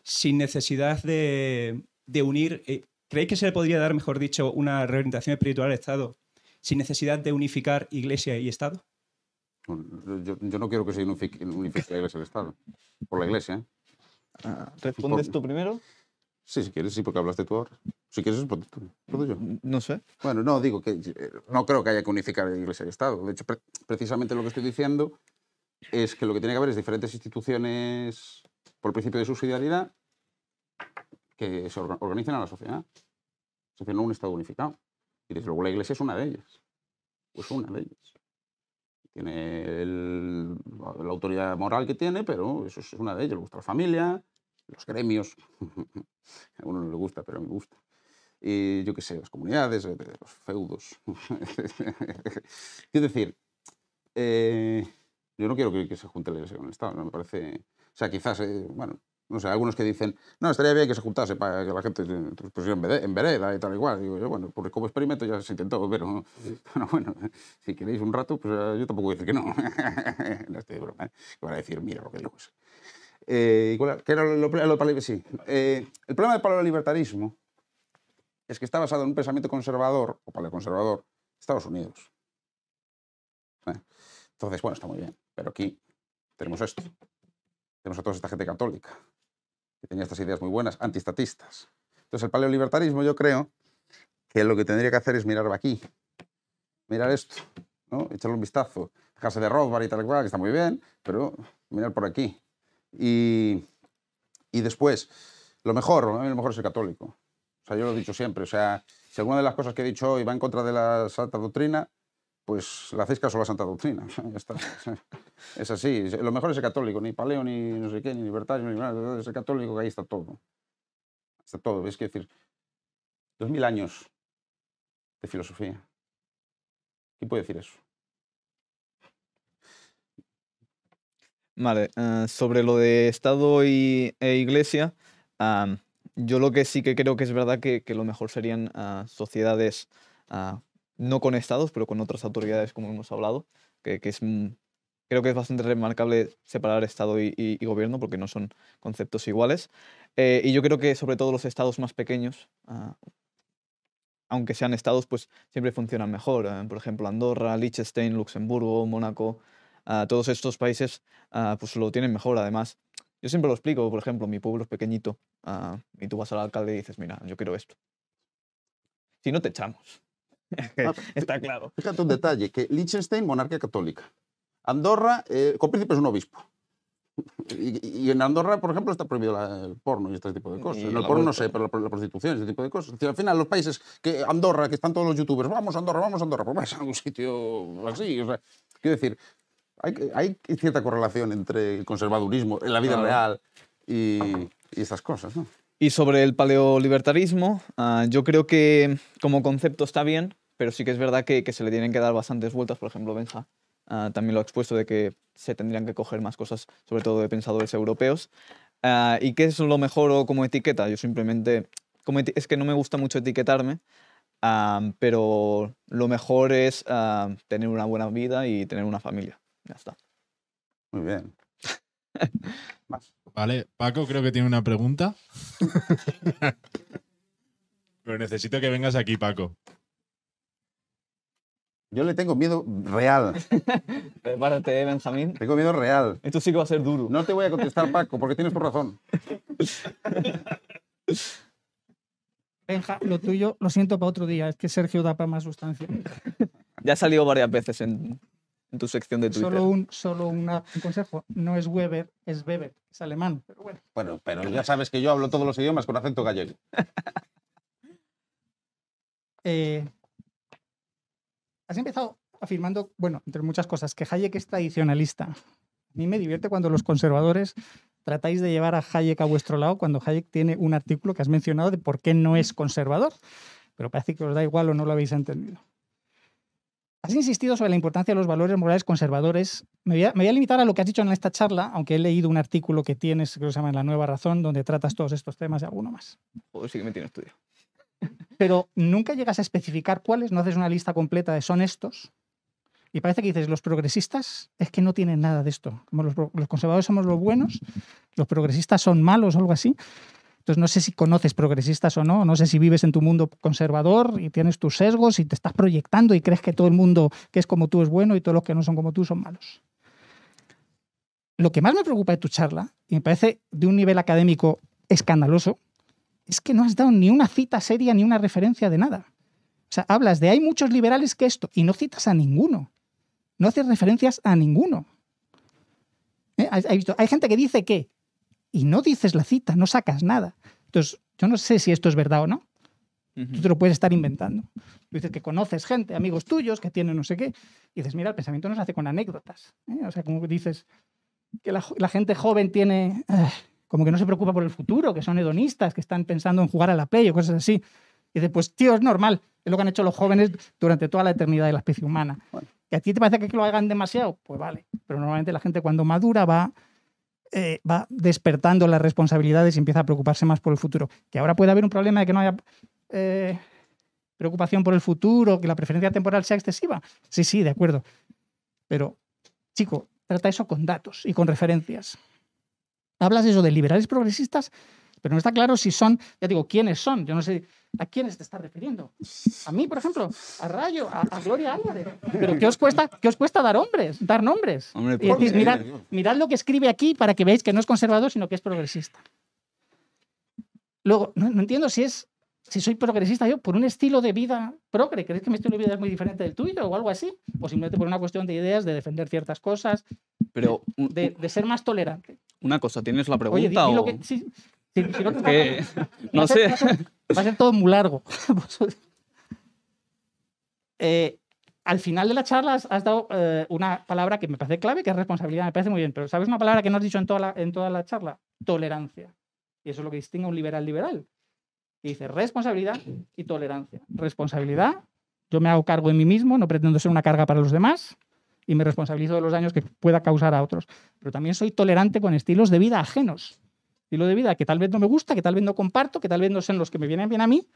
sin necesidad de, de unir... Eh, ¿Creéis que se le podría dar, mejor dicho, una reorientación espiritual al Estado sin necesidad de unificar Iglesia y Estado? Yo, no quiero que se unifique, Iglesia y Estado, por la Iglesia. Ah, ¿Respondes tú primero? Sí, si quieres, sí, porque hablaste tú ahora. Si quieres, respondes tú. No sé. Bueno, no, digo que eh, no creo que haya que unificar la Iglesia y Estado. De hecho, precisamente lo que estoy diciendo es que lo que tiene que haber es diferentes instituciones, por principio de subsidiariedad, que se organicen a la sociedad. Es un Estado unificado. Y desde luego la Iglesia es una de ellas. Pues una de ellas tiene la autoridad moral que tiene, pero eso es una de ellas, le gusta la familia, los gremios, a uno no le gusta, pero a mí me gusta. Y yo qué sé, las comunidades, eh, los feudos. es decir, eh, yo no quiero que, se junte la iglesia con el Estado, no me parece... O sea, quizás, eh, bueno, no sé, algunos que dicen, no, estaría bien que se juntase para que la gente pusiera en vereda y tal igual. Digo yo, bueno, pues como experimento ya se intentó, pero, bueno, si queréis un rato, pues eh, yo tampoco voy a decir que no. no estoy de broma. ¿eh? van a decir, mira lo que digo. Eh, ¿Qué era lo, lo, sí. Eh, el problema del libertarismo es que está basado en un pensamiento conservador, o paleoconservador, de Estados Unidos. Entonces, bueno, está muy bien, pero aquí tenemos esto tenemos a toda esta gente católica, que tenía estas ideas muy buenas, antistatistas. Entonces, el paleolibertarismo, yo creo que lo que tendría que hacer es mirar aquí, mirar esto, echarle un vistazo, dejarse de robar y tal cual, que está muy bien, pero mirar por aquí. Y, después, lo mejor, lo mejor es ser católico. O sea, yo lo he dicho siempre, o sea, si alguna de las cosas que he dicho hoy va en contra de la santa doctrina, pues le hacéis caso a la Santa Doctrina. es así. Lo mejor es el católico, ni paleo, ni no sé qué, ni libertario, ni nada. Es el católico que ahí está todo. Está todo. Es que decir, dos mil años de filosofía. ¿Quién puede decir eso? Vale, eh, sobre lo de Estado y, e Iglesia, yo lo que sí que creo que es verdad que, lo mejor serían ah, sociedades ah, no con estados, pero con otras autoridades, como hemos hablado, que, es, mm, creo que es bastante remarcable separar estado y, gobierno porque no son conceptos iguales. Eh, y yo creo que sobre todo los estados más pequeños, ah, aunque sean estados, pues siempre funcionan mejor. Ah, por ejemplo, Andorra, Liechtenstein, Luxemburgo, Mónaco, ah, todos estos países pues lo tienen mejor además. Yo siempre lo explico, por ejemplo, mi pueblo es pequeñito y tú vas al alcalde y dices, mira, yo quiero esto. Si no te echamos, Pues, está claro. Fíjate un detalle, que Liechtenstein, monarquía católica. Andorra, eh, con príncipe es un obispo. Y, en Andorra, por ejemplo, está prohibido el porno y este tipo de cosas. en el porno no sé, pero la, prostitución prostitución, este tipo de cosas. al final, los países que Andorra, que están todos los youtubers, vamos a Andorra, vamos a Andorra, pues vas a un sitio así. quiero decir, hay, cierta correlación entre el conservadurismo, en la vida real y, y estas cosas, ¿no? Y sobre el paleolibertarismo, ah, yo creo que como concepto está bien, pero sí que es verdad que, se le tienen que dar bastantes vueltas, por ejemplo, Benja. Ah, también lo ha expuesto de que se tendrían que coger más cosas, sobre todo de pensadores europeos. Ah, ¿Y qué es lo mejor o como etiqueta? Yo simplemente, es que no me gusta mucho etiquetarme, ah, pero lo mejor es tener una buena vida y tener una familia. Ya está. Muy bien. Vale, Paco creo que tiene una pregunta. pero necesito que vengas aquí, Paco. Yo le tengo miedo real. Prepárate, eh, Benjamín. Tengo miedo real. Esto sí que va a ser duro. No te voy a contestar, Paco, porque tienes por razón. Benja, lo tuyo lo siento para otro día. Es que Sergio da para más sustancia. Ya ha salido varias veces en, tu sección de Twitter. Solo un, solo un consejo. No es Weber, es Weber. Es alemán. bueno. bueno, pero ya sabes que yo hablo todos los idiomas con acento gallego. eh, Has empezado afirmando, bueno, entre muchas cosas, que Hayek es tradicionalista. A mí me divierte cuando los conservadores tratáis de llevar a Hayek a vuestro lado cuando Hayek tiene un artículo que has mencionado de por qué no es conservador, pero parece que os da igual o no lo habéis entendido. Has insistido sobre la importancia de los valores morales conservadores. Me voy, a, limitar a lo que has dicho en esta charla, aunque he leído un artículo que tienes, que se llama La Nueva Razón, donde tratas todos estos temas y alguno más. Pues sí que me tiene estudio pero nunca llegas a especificar cuáles, no haces una lista completa de son estos. Y parece que dices, los progresistas es que no tienen nada de esto. los, los conservadores somos los buenos, los progresistas son malos o algo así. Entonces no sé si conoces progresistas o no, no sé si vives en tu mundo conservador y tienes tus sesgos y te estás proyectando y crees que todo el mundo que es como tú es bueno y todos los que no son como tú son malos. Lo que más me preocupa de tu charla, y me parece de un nivel académico escandaloso, es que no has dado ni una cita seria ni una referencia de nada. O sea, hablas de hay muchos liberales que esto y no citas a ninguno. No haces referencias a ninguno. ¿Eh? Hay, gente que dice que y no dices la cita, no sacas nada. Entonces, yo no sé si esto es verdad o no. Tú te lo puedes estar inventando. Tú dices que conoces gente, amigos tuyos, que tienen no sé qué. Y dices, mira, el pensamiento no se hace con anécdotas. ¿eh? O sea, como dices que la, gente joven tiene como que no se preocupa por el futuro, que son hedonistas, que están pensando en jugar a la play o cosas así. Y dices, pues tío, es normal, es lo que han hecho los jóvenes durante toda la eternidad de la especie humana. ¿Y a ti te parece que lo hagan demasiado? Pues vale, pero normalmente la gente cuando madura va, eh, va despertando las responsabilidades y empieza a preocuparse más por el futuro. Que ahora puede haber un problema de que no haya eh, preocupación por el futuro, que la preferencia temporal sea excesiva. Sí, sí, de acuerdo. Pero, chico, trata eso con datos y con referencias hablas de eso de liberales progresistas, pero no está claro si son, ya digo, quiénes son. Yo no sé a quiénes te estás refiriendo. A mí, por ejemplo, a Rayo, a, Gloria Álvarez. Pero ¿qué os cuesta, qué os cuesta dar hombres, dar nombres? y mirad, lo que escribe aquí para que veáis que no es conservador, sino que es progresista. Luego, no, entiendo si es si soy progresista yo por un estilo de vida progre. ¿Crees que mi estilo de vida es muy diferente del tuyo o algo así? O simplemente por una cuestión de ideas, de defender ciertas cosas, de ser más tolerante. Una cosa, ¿tienes la pregunta no, sé. Va a, ser, todo muy largo. Eh, al final de la charla has, dado eh, una palabra que me parece clave, que es responsabilidad, me parece muy bien, pero ¿sabes una palabra que no has dicho en toda la, en toda la charla? Tolerancia. Y eso es lo que distingue a un liberal liberal. dice responsabilidad y tolerancia. Responsabilidad, yo me hago cargo de mí mismo, no pretendo ser una carga para los demás y me responsabilizo de los daños que pueda causar a otros. Pero también soy tolerante con estilos de vida ajenos. Estilos de vida que tal vez no me gusta, que tal vez no comparto, que tal vez no sean los que me vienen bien a mí,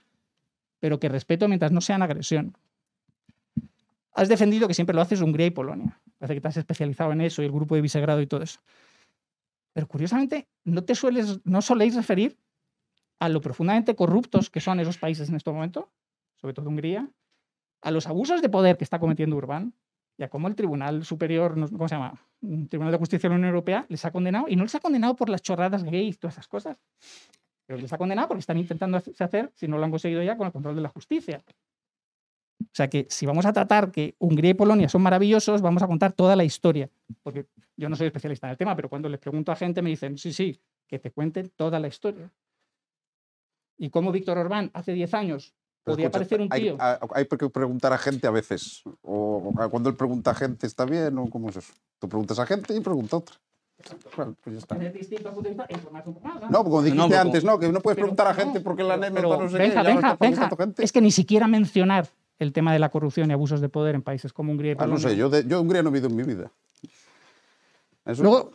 pero que respeto mientras no sean agresión. Has defendido que siempre lo haces Hungría y Polonia. Parece que te has especializado en eso y el grupo de Visegrado y todo eso. Pero curiosamente, no te sueles, no soléis referir a lo profundamente corruptos que son esos países en este momento, sobre todo Hungría, a los abusos de poder que está cometiendo Urbán, ya como el Tribunal Superior, ¿cómo se llama? El mm, Tribunal de Justicia de la Unión Europea les ha condenado, y no les ha condenado por las chorradas gays y todas esas cosas, pero les ha condenado porque están intentando hacer, si no lo han conseguido ya, con el control de la justicia. O sea que si vamos a tratar que Hungría y Polonia son maravillosos, vamos a contar toda la historia. Porque yo no soy especialista en el tema, pero cuando les pregunto a gente me dicen, sí, sí, que te cuenten toda la historia. Y como Víctor Orbán hace 10 años un tío. Hay, hay, que preguntar a gente a veces. O, cuando él pregunta a gente, ¿está bien? ¿O cómo es eso? Tú preguntas a gente y pregunta a otra. pues ya está. ¿no? como dijiste antes, ¿no? Que no puedes preguntar a gente porque la anécdota no sé Es que ni siquiera mencionar el tema de la corrupción y abusos de poder en países como Hungría y ah, no sé, yo, de, yo Hungría no he vivido en mi vida. Luego,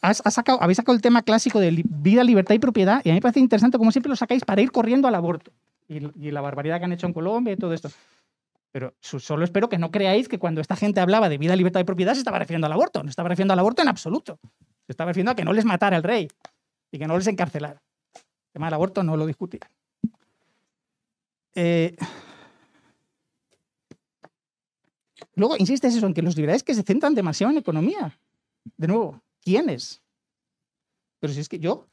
has, sacado, habéis sacado el tema clásico de vida, libertad y propiedad, y a mí me parece interesante, como siempre lo sacáis para ir corriendo al aborto y, la barbaridad que han hecho en Colombia y todo esto. Pero solo espero que no creáis que cuando esta gente hablaba de vida, libertad y propiedad se estaba refiriendo al aborto. No estaba refiriendo al aborto en absoluto. Se estaba refiriendo a que no les matara el rey y que no les encarcelara. El tema del aborto no lo discutían. Eh, luego, insistes eso, en que los liberales que se centran demasiado en economía. De nuevo, ¿quiénes? Pero si es que yo,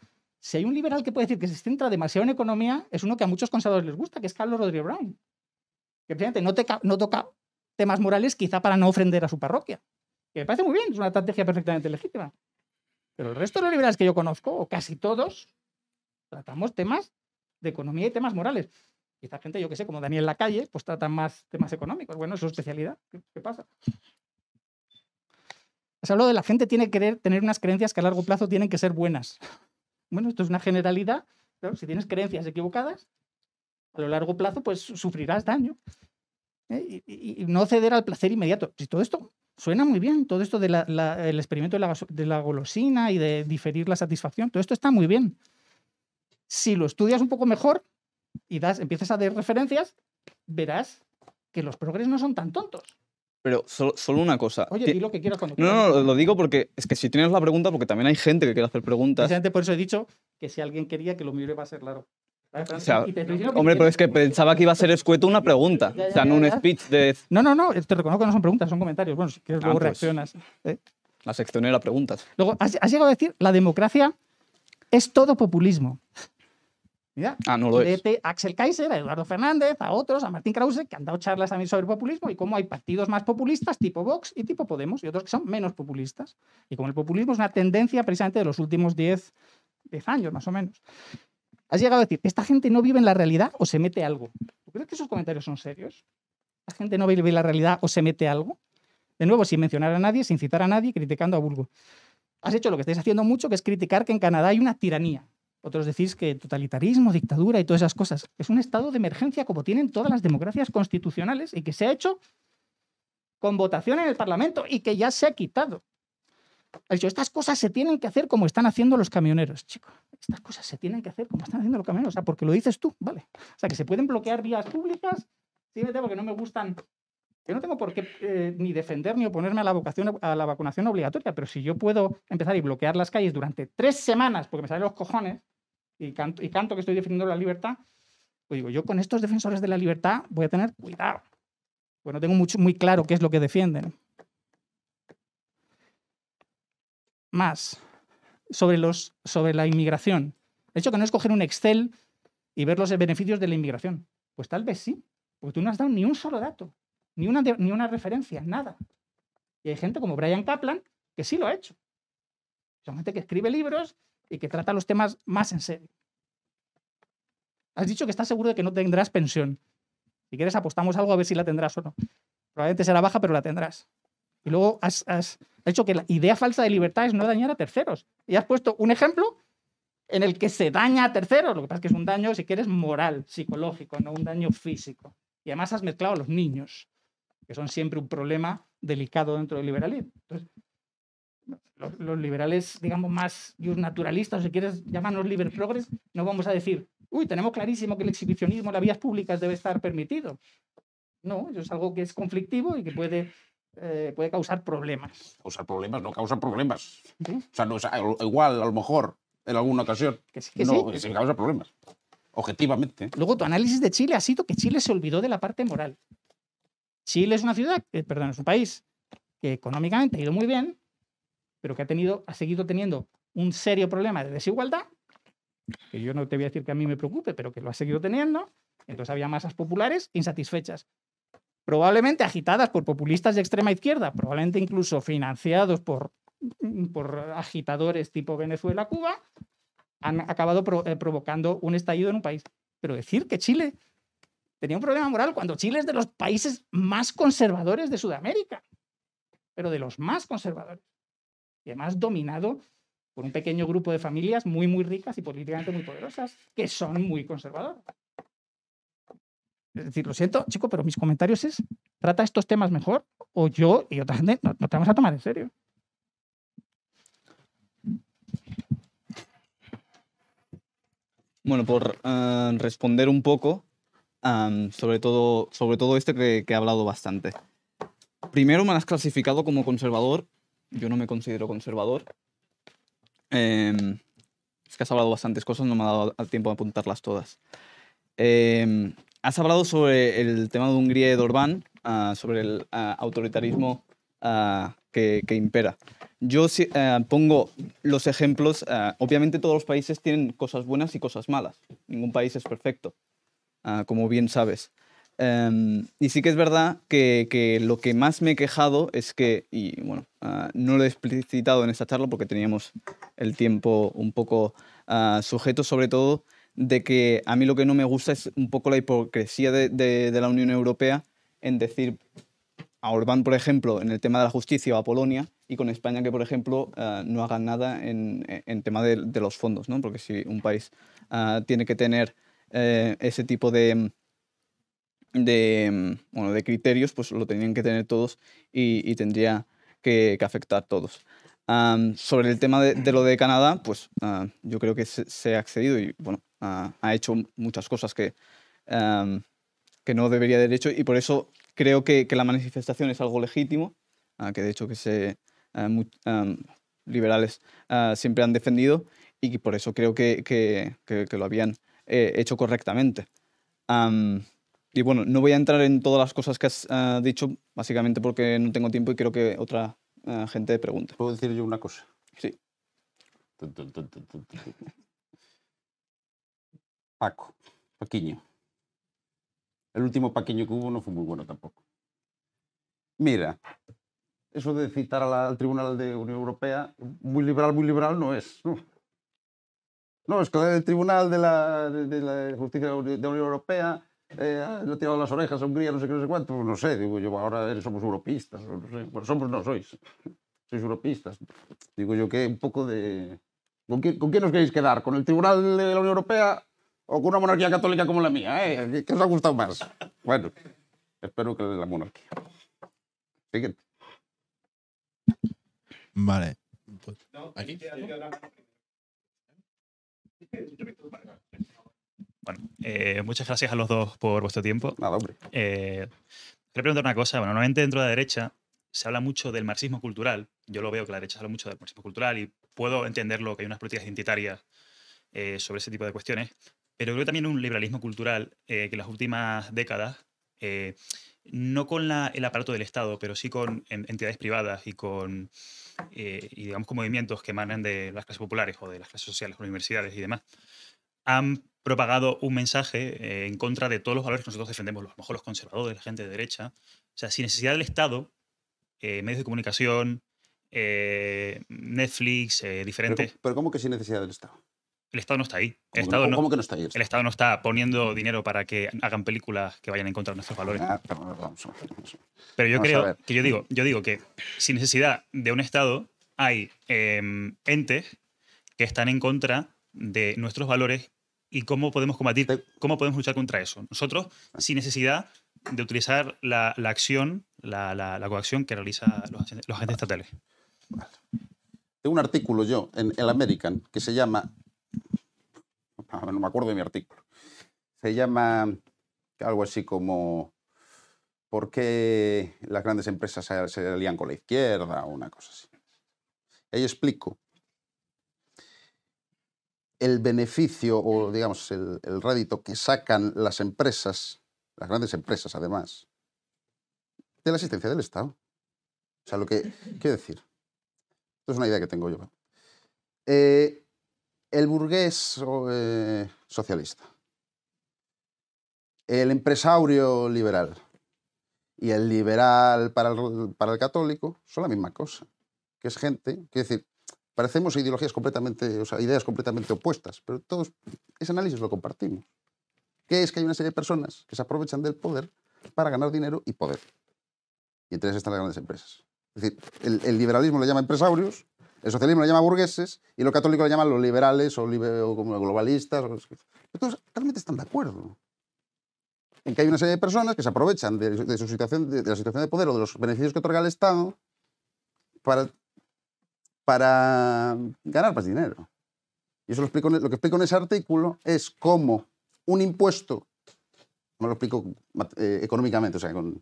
si hay un liberal que puede decir que se centra demasiado en economía, es uno que a muchos conservadores les gusta, que es Carlos Rodríguez Brown. Que precisamente no, toca temas morales quizá para no ofender a su parroquia. Que me parece muy bien, es una estrategia perfectamente legítima. Pero el resto de los liberales que yo conozco, o casi todos, tratamos temas de economía y temas morales. Quizá gente, yo que sé, como Daniel Lacalle, pues tratan más temas económicos. Bueno, es su especialidad. ¿Qué, pasa? Se hablado de la gente tiene que tener unas creencias que a largo plazo tienen que ser buenas bueno, esto es una generalidad, pero si tienes creencias equivocadas, a lo largo plazo, pues sufrirás daño. ¿eh? Y, no ceder al placer inmediato. Si todo esto suena muy bien, todo esto del de experimento de la, golosina y de diferir la satisfacción, todo esto está muy bien. Si lo estudias un poco mejor y das, empiezas a dar referencias, verás que los progresos no son tan tontos. Pero solo, una cosa. Oye, di lo que quieras cuando quieras. No, no, lo digo porque es que si tienes la pregunta, porque también hay gente que quiere hacer preguntas. Precisamente por eso he dicho que si alguien quería que lo mire, va a ser largo. hombre, pero es que pensaba que iba a ser escueto una pregunta, o sea, no un speech de... No, no, no, te reconozco que no son preguntas, son comentarios. Bueno, si quieres ah, luego pues. reaccionas. ¿eh? La sección era preguntas. Luego, has, llegado a decir, la democracia es todo populismo. Mira, ah, a Axel Kaiser, a Eduardo Fernández, a otros, a Martín Krause, que han dado charlas también sobre el populismo y cómo hay partidos más populistas tipo Vox y tipo Podemos y otros que son menos populistas. Y como el populismo es una tendencia precisamente de los últimos 10, años más o menos. Has llegado a decir, ¿esta gente no vive en la realidad o se mete algo? ¿Tú crees que esos comentarios son serios? ¿La gente no vive en la realidad o se mete algo? De nuevo, sin mencionar a nadie, sin citar a nadie, criticando a vulgo. Has hecho lo que estáis haciendo mucho, que es criticar que en Canadá hay una tiranía otros decís que totalitarismo, dictadura y todas esas cosas. Es un estado de emergencia como tienen todas las democracias constitucionales y que se ha hecho con votación en el Parlamento y que ya se ha quitado. Ha dicho, estas cosas se tienen que hacer como están haciendo los camioneros, chico. Estas cosas se tienen que hacer como están haciendo los camioneros. O sea, porque lo dices tú, ¿vale? O sea, que se pueden bloquear vías públicas, tengo que no me gustan yo no tengo por qué eh, ni defender ni oponerme a la, vocación, a la vacunación obligatoria, pero si yo puedo empezar y bloquear las calles durante tres semanas porque me salen los cojones, y canto, que estoy defendiendo la libertad, pues digo, yo con estos defensores de la libertad voy a tener cuidado, bueno no tengo mucho, muy claro qué es lo que defienden. Más, sobre, los, sobre la inmigración. De hecho, que no es coger un Excel y ver los beneficios de la inmigración. Pues tal vez sí, porque tú no has dado ni un solo dato, ni una, ni una referencia, nada. Y hay gente como Brian Kaplan que sí lo ha hecho. Son gente que escribe libros y que trata los temas más en serio. Has dicho que estás seguro de que no tendrás pensión. Si quieres, apostamos algo a ver si la tendrás o no. Probablemente será baja, pero la tendrás. Y luego has, dicho que la idea falsa de libertad es no dañar a terceros. Y has puesto un ejemplo en el que se daña a terceros. Lo que pasa es que es un daño, si quieres, moral, psicológico, no un daño físico. Y además has mezclado a los niños, que son siempre un problema delicado dentro del liberalismo. Entonces, los, liberales, digamos, más naturalistas, si quieres llamarnos liber progres, no vamos a decir, uy, tenemos clarísimo que el exhibicionismo en las vías públicas debe estar permitido. No, eso es algo que es conflictivo y que puede, eh, puede causar problemas. Causar problemas, no causa problemas. O sea, no, igual, a lo mejor, en alguna ocasión, que no, causa problemas, objetivamente. Luego, tu análisis de Chile ha sido que Chile se olvidó de la parte moral. Chile es una ciudad, eh, perdón, es un país que económicamente ha ido muy bien, pero que ha, tenido, ha seguido teniendo un serio problema de desigualdad, que yo no te voy a decir que a mí me preocupe, pero que lo ha seguido teniendo. Entonces había masas populares insatisfechas, probablemente agitadas por populistas de extrema izquierda, probablemente incluso financiados por, mm, por agitadores tipo Venezuela, Cuba, han acabado eh, provocando un estallido en un país. Pero decir que Chile tenía un problema moral cuando Chile es de los países más conservadores de Sudamérica, pero de los más conservadores y además dominado por un pequeño grupo de familias muy, muy ricas y políticamente muy poderosas, que son muy conservadoras. Es decir, lo siento, chico, pero mis comentarios es, trata estos temas mejor o yo y otra gente no, te vamos a tomar en serio. Bueno, por eh, responder un poco, sobre, todo, sobre todo este que, que he hablado bastante. Primero me has clasificado como conservador yo no me considero conservador. Em, es que has hablado bastantes cosas, no me ha dado tiempo de apuntarlas todas. Em, has hablado sobre el tema de Hungría y de Orbán, ah, sobre el ah, autoritarismo ah, que, impera. Yo eh, pongo los ejemplos, obviamente todos los países tienen cosas buenas y cosas malas, ningún país es perfecto, como bien sabes. Em, y sí que es verdad que, que, lo que más me he quejado es que, y bueno, ah, no lo he explicitado en esta charla porque teníamos el tiempo un poco ah, sujeto, sobre todo de que a mí lo que no me gusta es un poco la hipocresía de, de, la Unión Europea en decir a Orbán, por ejemplo, en el tema de la justicia o a Polonia, y con España que, por ejemplo, ah, no hagan nada en, en tema de, de, los fondos, ¿no? Porque si un país tiene que tener eh, ese tipo de de, mm, bueno, de criterios, pues lo tenían que tener todos y, tendría que, que, afectar todos. sobre el tema de, lo de Canadá, pues ah, yo creo que se, ha accedido y bueno, ah, ha hecho muchas cosas que, que no debería haber hecho y por eso creo que, la manifestación es algo legítimo, ah, que de hecho que se, liberales siempre han defendido y por eso creo que, que lo habían eh, hecho correctamente. Y bueno, no voy a entrar en todas las cosas que has eh, dicho, básicamente porque no tengo tiempo y quiero que otra eh, gente pregunte. ¿Puedo decir yo una cosa? Sí. Paco, Paquiño. El último Paquiño que hubo no fue muy bueno tampoco. Mira, eso de citar al Tribunal de Unión Europea, muy liberal, muy liberal no es. No, es que el Tribunal de la, de la Justicia de la Unión Europea eh, ah, he tirado las orejas a Hungría, no sé qué, no sé cuánto, no sé, digo yo, ahora eh, somos europistas, no sé, somos, no, sois, sois europistas. Digo yo que un poco de... ¿Con quién, ¿Con os queréis quedar? ¿Con el Tribunal de la Unión Europea o con una monarquía católica como la mía? Eh? ¿Qué os ha gustado más? Bueno, espero que la monarquía. Siguiente. Vale. aquí. Bueno, eh, muchas gracias a los dos por vuestro tiempo. Nada, hombre. Eh, quería preguntar una cosa. Bueno, normalmente dentro de la derecha se habla mucho del marxismo cultural. Yo lo veo que la derecha habla mucho del marxismo cultural y puedo entenderlo que hay unas políticas identitarias eh, sobre ese tipo de cuestiones. Pero creo también un liberalismo cultural eh, que en las últimas décadas no con el aparato del Estado, pero sí con entidades privadas y con, y digamos, con movimientos que emanan de las clases populares o de las clases sociales, universidades y demás, han propagado un mensaje eh, en contra de todos los valores que nosotros defendemos, a lo mejor los conservadores, la gente de derecha. O sea, sin necesidad del Estado, eh, medios de comunicación, eh, Netflix, diferentes... Pero, ¿cómo que sin necesidad del Estado? El Estado no está ahí. El Estado no, ¿Cómo que no está ahí? El Estado no está poniendo dinero para que hagan películas que vayan en contra de nuestros valores. Ah, pero, yo creo que yo digo, yo digo que sin necesidad de un Estado hay em, entes que están en contra de nuestros valores y cómo podemos combatir, cómo podemos luchar contra eso. Nosotros, ah. sin necesidad de utilizar la, acción, la, coacción que realizan los, agentes estatales. Tengo un artículo yo en el American que se llama, ah, no me acuerdo de mi artículo, se llama algo así como ¿por qué las grandes empresas se alían con la izquierda o una cosa así? Ahí explico el beneficio o, digamos, el, rédito que sacan las empresas, las grandes empresas además, de la asistencia del Estado. O sea, lo que quiero decir, esto es una idea que tengo yo. Eh, el burgués eh, socialista, el empresario liberal y el liberal para el, para el católico son la misma cosa, que es gente, quiero decir, parecemos ideologías completamente, o sea, ideas completamente opuestas, pero todos ese análisis lo compartimos. Que es que hay una serie de personas que se aprovechan del poder para ganar dinero y poder. Y entre esas están las grandes empresas. Es decir, el, liberalismo le llama empresarios, el socialismo le llama burgueses y lo católico le llaman los liberales o, como globalistas. Todos realmente están de acuerdo en que hay una serie de personas que se aprovechan de, su situación, de, de, la situación de poder o de los beneficios que otorga el Estado para para ganar más dinero. Y eso lo, explico, lo que explico en ese artículo es cómo un impuesto, no lo explico eh, económicamente, o sea, con...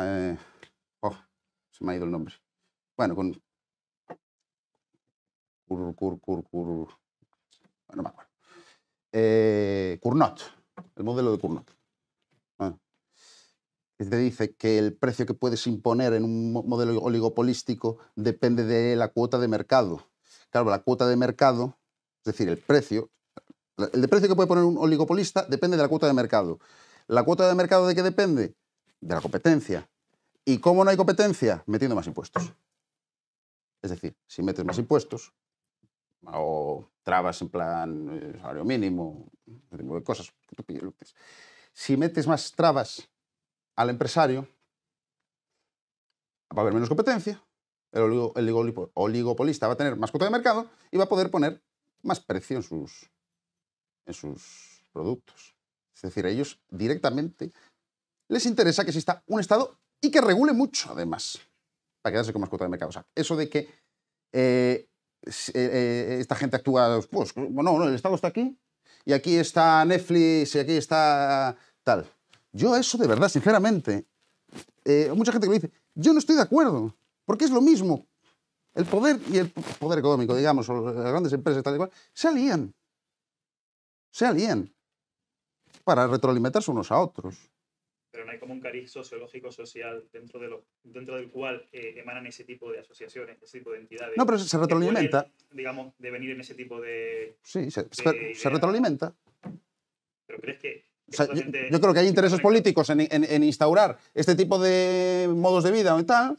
Eh, oh, se me ha ido el nombre. Bueno, con... Cur, cur, no me acuerdo. Eh, Cournot, el modelo de Cournot es dice que el precio que puedes imponer en un modelo oligopolístico depende de la cuota de mercado. Claro, la cuota de mercado, es decir, el precio, el precio que puede poner un oligopolista depende de la cuota de mercado. ¿La cuota de mercado de qué depende? De la competencia. ¿Y cómo no hay competencia? Metiendo más impuestos. Es decir, si metes más impuestos o trabas en plan eh, salario mínimo, de cosas, si metes más trabas al empresario, va a haber menos competencia, el, oligopolista va a tener más cuota de mercado y va a poder poner más precio en sus, en sus productos. Es decir, a ellos directamente les interesa que exista un Estado y que regule mucho, además, para quedarse con más cuota de mercado. O sea, eso de que eh, eh, eh, esta gente actúa, pues, el Estado está aquí y aquí está Netflix y aquí está tal. Yo eso de verdad, sinceramente, eh, mucha gente que me dice, yo no estoy de acuerdo, porque es lo mismo. El poder y el poder económico, digamos, o las grandes empresas, tal y cual, se alían. Se alían para retroalimentarse unos a otros. Pero no hay como un cariz sociológico social dentro, de lo, dentro del cual eh, emanan ese tipo de asociaciones, ese tipo de entidades. No, pero se retroalimenta. digamos, de venir en ese tipo de. Sí, se retroalimenta. Pero crees que yo, creo que hay intereses políticos en, instaurar este tipo de modos de vida o tal.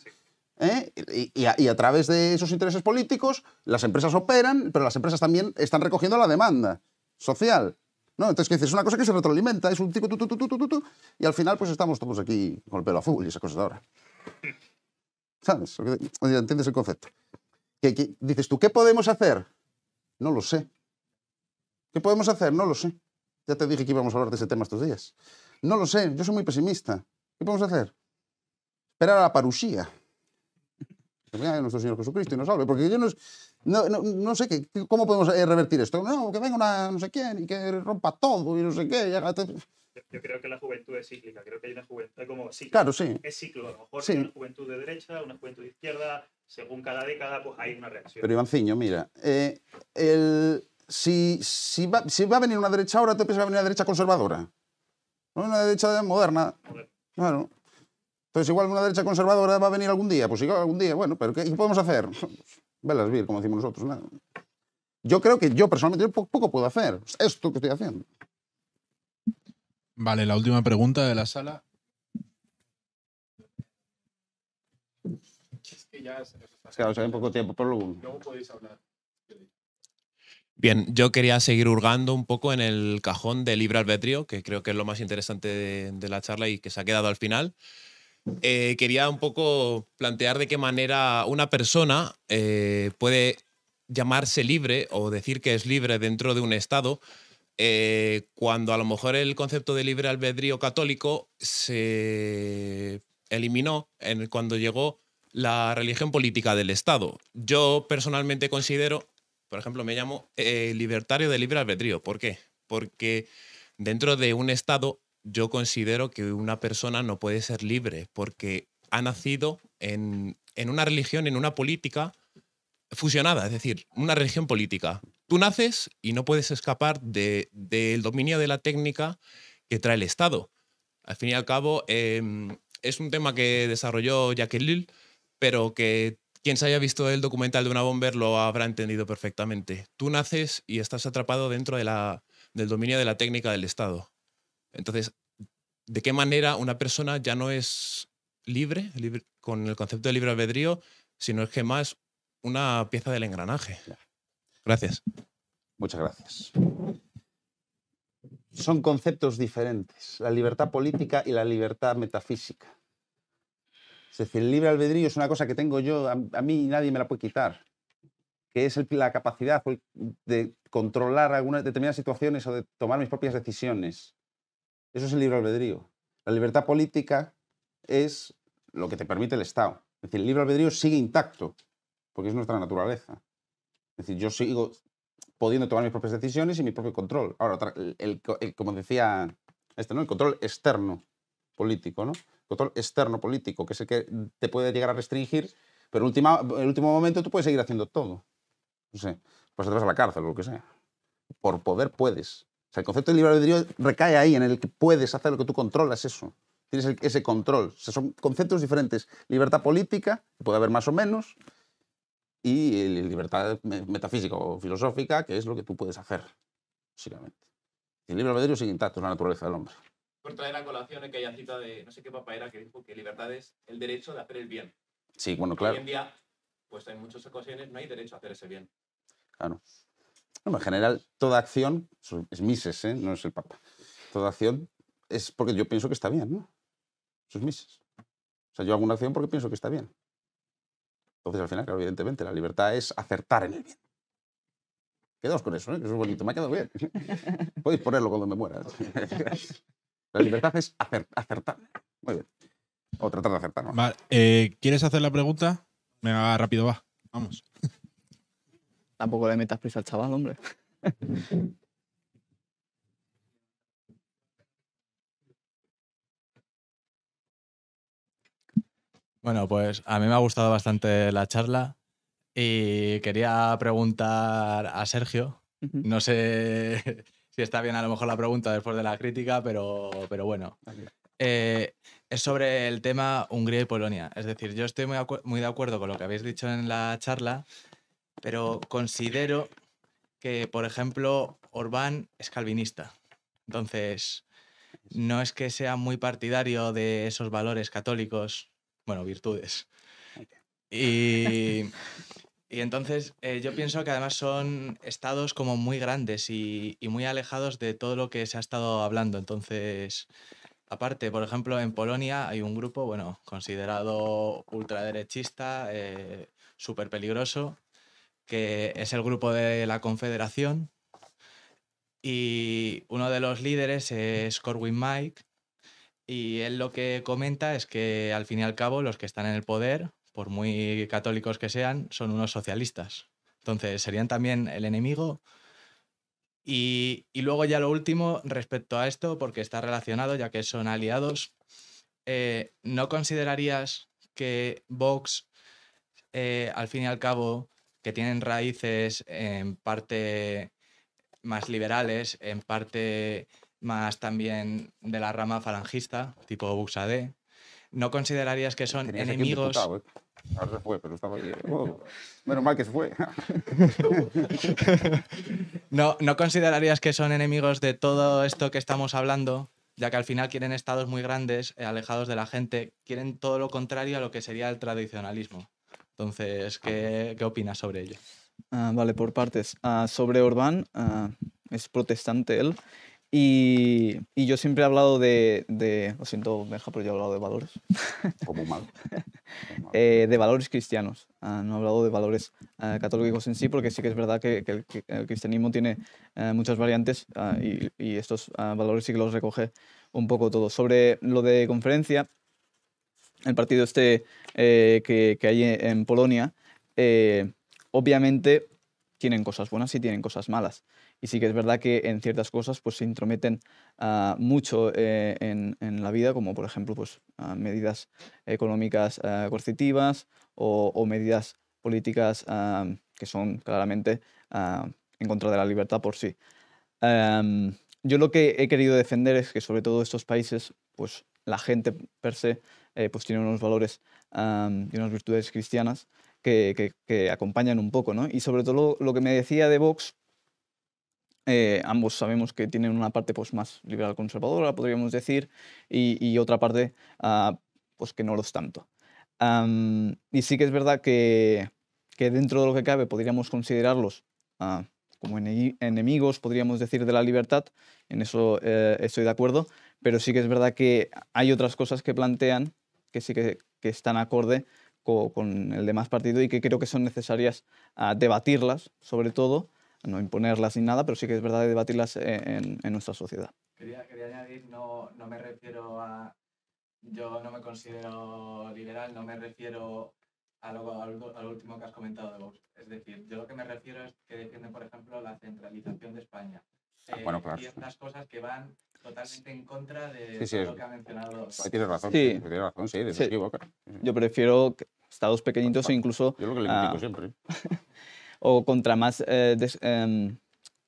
¿eh? Y, a, través de esos intereses políticos, las empresas operan, pero las empresas también están recogiendo la demanda social. ¿no? Entonces, es una cosa que se retroalimenta, es un tico, tu, y al final, pues estamos todos aquí con el pelo azul y esas cosas de ahora. ¿Sabes? ¿Entiendes el concepto? que, dices tú, ¿qué podemos hacer? No lo sé. ¿Qué podemos hacer? No lo sé. Ya te dije que íbamos a hablar de ese tema estos días. No lo sé, yo soy muy pesimista. ¿Qué podemos hacer? Esperar a la parusía. Que venga nuestro Señor Jesucristo y nos salve. Porque yo no, no, no, sé qué, cómo podemos eh, revertir esto. No, que venga una no sé quién y que rompa todo y no sé qué. Este yo creo que la juventud es cíclica, creo que hay una juventud como ciclo. Claro, sí. Es ciclo, a lo mejor una juventud de derecha, una juventud de izquierda, según cada década, pues hay una reacción. Pero Iván Ciño, mira, eh, el, si, va, a venir una derecha ahora, te piensas va a venir una derecha conservadora. No una derecha moderna. Entonces, igual una derecha conservadora va a venir algún día. Pues igual algún día, bueno, pero ¿qué, podemos hacer? Velas vir, como decimos nosotros. Yo creo que yo personalmente poco puedo hacer. Esto que estoy haciendo. Vale, la última pregunta de la sala. Es que ya se nos está. Claro, poco tiempo, pero Luego podéis hablar. Bien, yo quería seguir hurgando un poco en el cajón de libre albedrío, que creo que es lo más interesante de, la charla y que se ha quedado al final. Eh, quería un poco plantear de qué manera una persona eh, puede llamarse libre o decir que es libre dentro de un Estado, eh, cuando a lo mejor el concepto de libre albedrío católico se eliminó cuando llegó la religión política del Estado. Yo personalmente considero por ejemplo, me llamo eh, libertario de libre albedrío. ¿Por qué? Porque dentro de un Estado yo considero que una persona no puede ser libre porque ha nacido en, una religión, en una política fusionada, es decir, una religión política. Tú naces y no puedes escapar del dominio de la técnica que trae el Estado. Al fin y al cabo, em, es un tema que desarrolló Jacques Lille, pero que quien se haya visto el documental de una bomber lo habrá entendido perfectamente. Tú naces y estás atrapado dentro del dominio de la técnica del Estado. Entonces, ¿de qué manera una persona ya no es libre, libre con el concepto de libre albedrío, sino es que más una pieza del engranaje? Gracias. Muchas gracias. Son conceptos diferentes, la libertad política y la libertad metafísica. Es decir, el libre albedrío es una cosa que tengo yo, a, mí nadie me la puede quitar, que es la capacidad pues, de controlar algunas determinadas situaciones o de tomar mis propias decisiones. Eso es el libre albedrío. La libertad política es lo que te permite el Estado. Es decir, el libre albedrío sigue intacto, porque es nuestra naturaleza. Es decir, yo sigo pudiendo tomar mis propias decisiones y mi propio control. Ahora, como decía este, ¿no? El control externo político, ¿no? control externo político, que es el que te puede llegar a restringir, pero última, en el último momento tú puedes seguir haciendo todo. No sé, pues te vas a la cárcel o lo que sea. Por poder puedes. O sea, el concepto de libre albedrío recae ahí, en el que puedes hacer lo que tú controlas eso. Tienes ese control. O sea, son conceptos diferentes. Libertad política, que puede haber más o menos, y libertad metafísica o filosófica, que es lo que tú puedes hacer, básicamente. El libre albedrío sigue intacto, es la naturaleza del hombre por traer a colación aquella cita de no sé qué papá era que dijo que libertad es el derecho de hacer el bien. Sí, bueno, claro. Hoy en día, pues en muchas ocasiones no hay derecho a hacer ese bien. Claro. en general, toda acción, es Mises, ¿eh? no es el Papa, toda acción es porque yo pienso que está bien, ¿no? Eso es Mises. O sea, yo hago una acción porque pienso que está bien. Entonces, al final, claro, evidentemente, la libertad es acertar en el bien. Quedaos con eso, ¿eh? que eso es bonito, me ha quedado bien. Podéis ponerlo cuando me muera. La libertad es acertar. Muy bien. O tratar de acertar. Vale, eh, ¿Quieres hacer la pregunta? Venga, rápido, va. Vamos. Tampoco le metas prisa al chaval, hombre. Bueno, pues a mí me ha gustado bastante la charla y quería preguntar a Sergio. No sé Si está bien a lo mejor la pregunta después de la crítica, pero, pero bueno. Eh, es sobre el tema Hungría y Polonia. Es decir, yo estoy muy, muy de acuerdo con lo que habéis dicho en la charla, pero considero que, por ejemplo, Orbán es calvinista. Entonces, no es que sea muy partidario de esos valores católicos, bueno, virtudes. Y, y entonces eh, yo pienso que además son estados como muy grandes y, muy alejados de todo lo que se ha estado hablando. Entonces, aparte, por ejemplo, en Polonia hay un grupo, bueno, considerado ultraderechista, eh, súper peligroso, que es el grupo de la Confederación. Y uno de los líderes es Corwin Mike. Y él lo que comenta es que al fin y al cabo los que están en el poder por muy católicos que sean, son unos socialistas. Entonces, serían también el enemigo. Y, luego ya lo último, respecto a esto, porque está relacionado, ya que son aliados, eh, ¿no considerarías que Vox, eh, al fin y al cabo, que tienen raíces en parte más liberales, en parte más también de la rama falangista, tipo Buxade? ¿no considerarías que son enemigos? Eh? Ahora se fue, pero estaba oh, mal que se fue. no, ¿No considerarías que son enemigos de todo esto que estamos hablando? Ya que al final quieren estados muy grandes, eh, alejados de la gente, quieren todo lo contrario a lo que sería el tradicionalismo. Entonces, ¿qué, qué opinas sobre ello? Ah, vale, por partes. Ah, sobre Orbán, ah, es protestante él y, yo siempre he hablado de, Lo siento, Benja, pero yo he hablado de valores. Como mal. Eh, de valores cristianos. Ah, no he hablado de valores ah, católicos en sí, porque sí que es verdad que, el, cristianismo tiene eh, muchas variantes ah, y, estos valores sí que los recoge un poco todo. Sobre lo de conferencia, el partido este eh, que, hay en Polonia, obviamente tienen cosas buenas y tienen cosas malas y sí que es verdad que en ciertas cosas pues, se intrometen ah, mucho eh, en, la vida, como por ejemplo pues, ah, medidas económicas ah, coercitivas o, medidas políticas que son claramente en contra de la libertad por sí. Em, yo lo que he querido defender es que sobre todo estos países, pues la gente per se eh, pues tiene unos valores y unas virtudes cristianas que, acompañan un poco, ¿no? Y sobre todo lo que me decía de Vox, eh, ambos sabemos que tienen una parte pues, más liberal conservadora, podríamos decir, y, otra parte ah, pues, que no lo es tanto. y sí que es verdad que, que, dentro de lo que cabe podríamos considerarlos ah, como enemigos, podríamos decir, de la libertad, en eso eh, estoy de acuerdo, pero sí que es verdad que hay otras cosas que plantean que sí que, están acorde con, el demás partido y que creo que son necesarias ah, debatirlas, sobre todo, no imponerlas ni nada, pero sí que es verdad debatirlas eh, en, nuestra sociedad. Quería, quería añadir, no, no me refiero a, yo no me considero liberal, no me refiero a lo, último que has comentado de vos. Es decir, yo lo que me refiero es que defiende, por ejemplo, la centralización de España. Ah, eh, bueno, claro. Ciertas cosas que van totalmente en contra de lo que ha mencionado. Pues tienes razón, sí. tienes razón, sí, de sí. Yo prefiero estados pequeñitos pues, e incluso... Yo lo que le critico siempre. o contra más eh, em,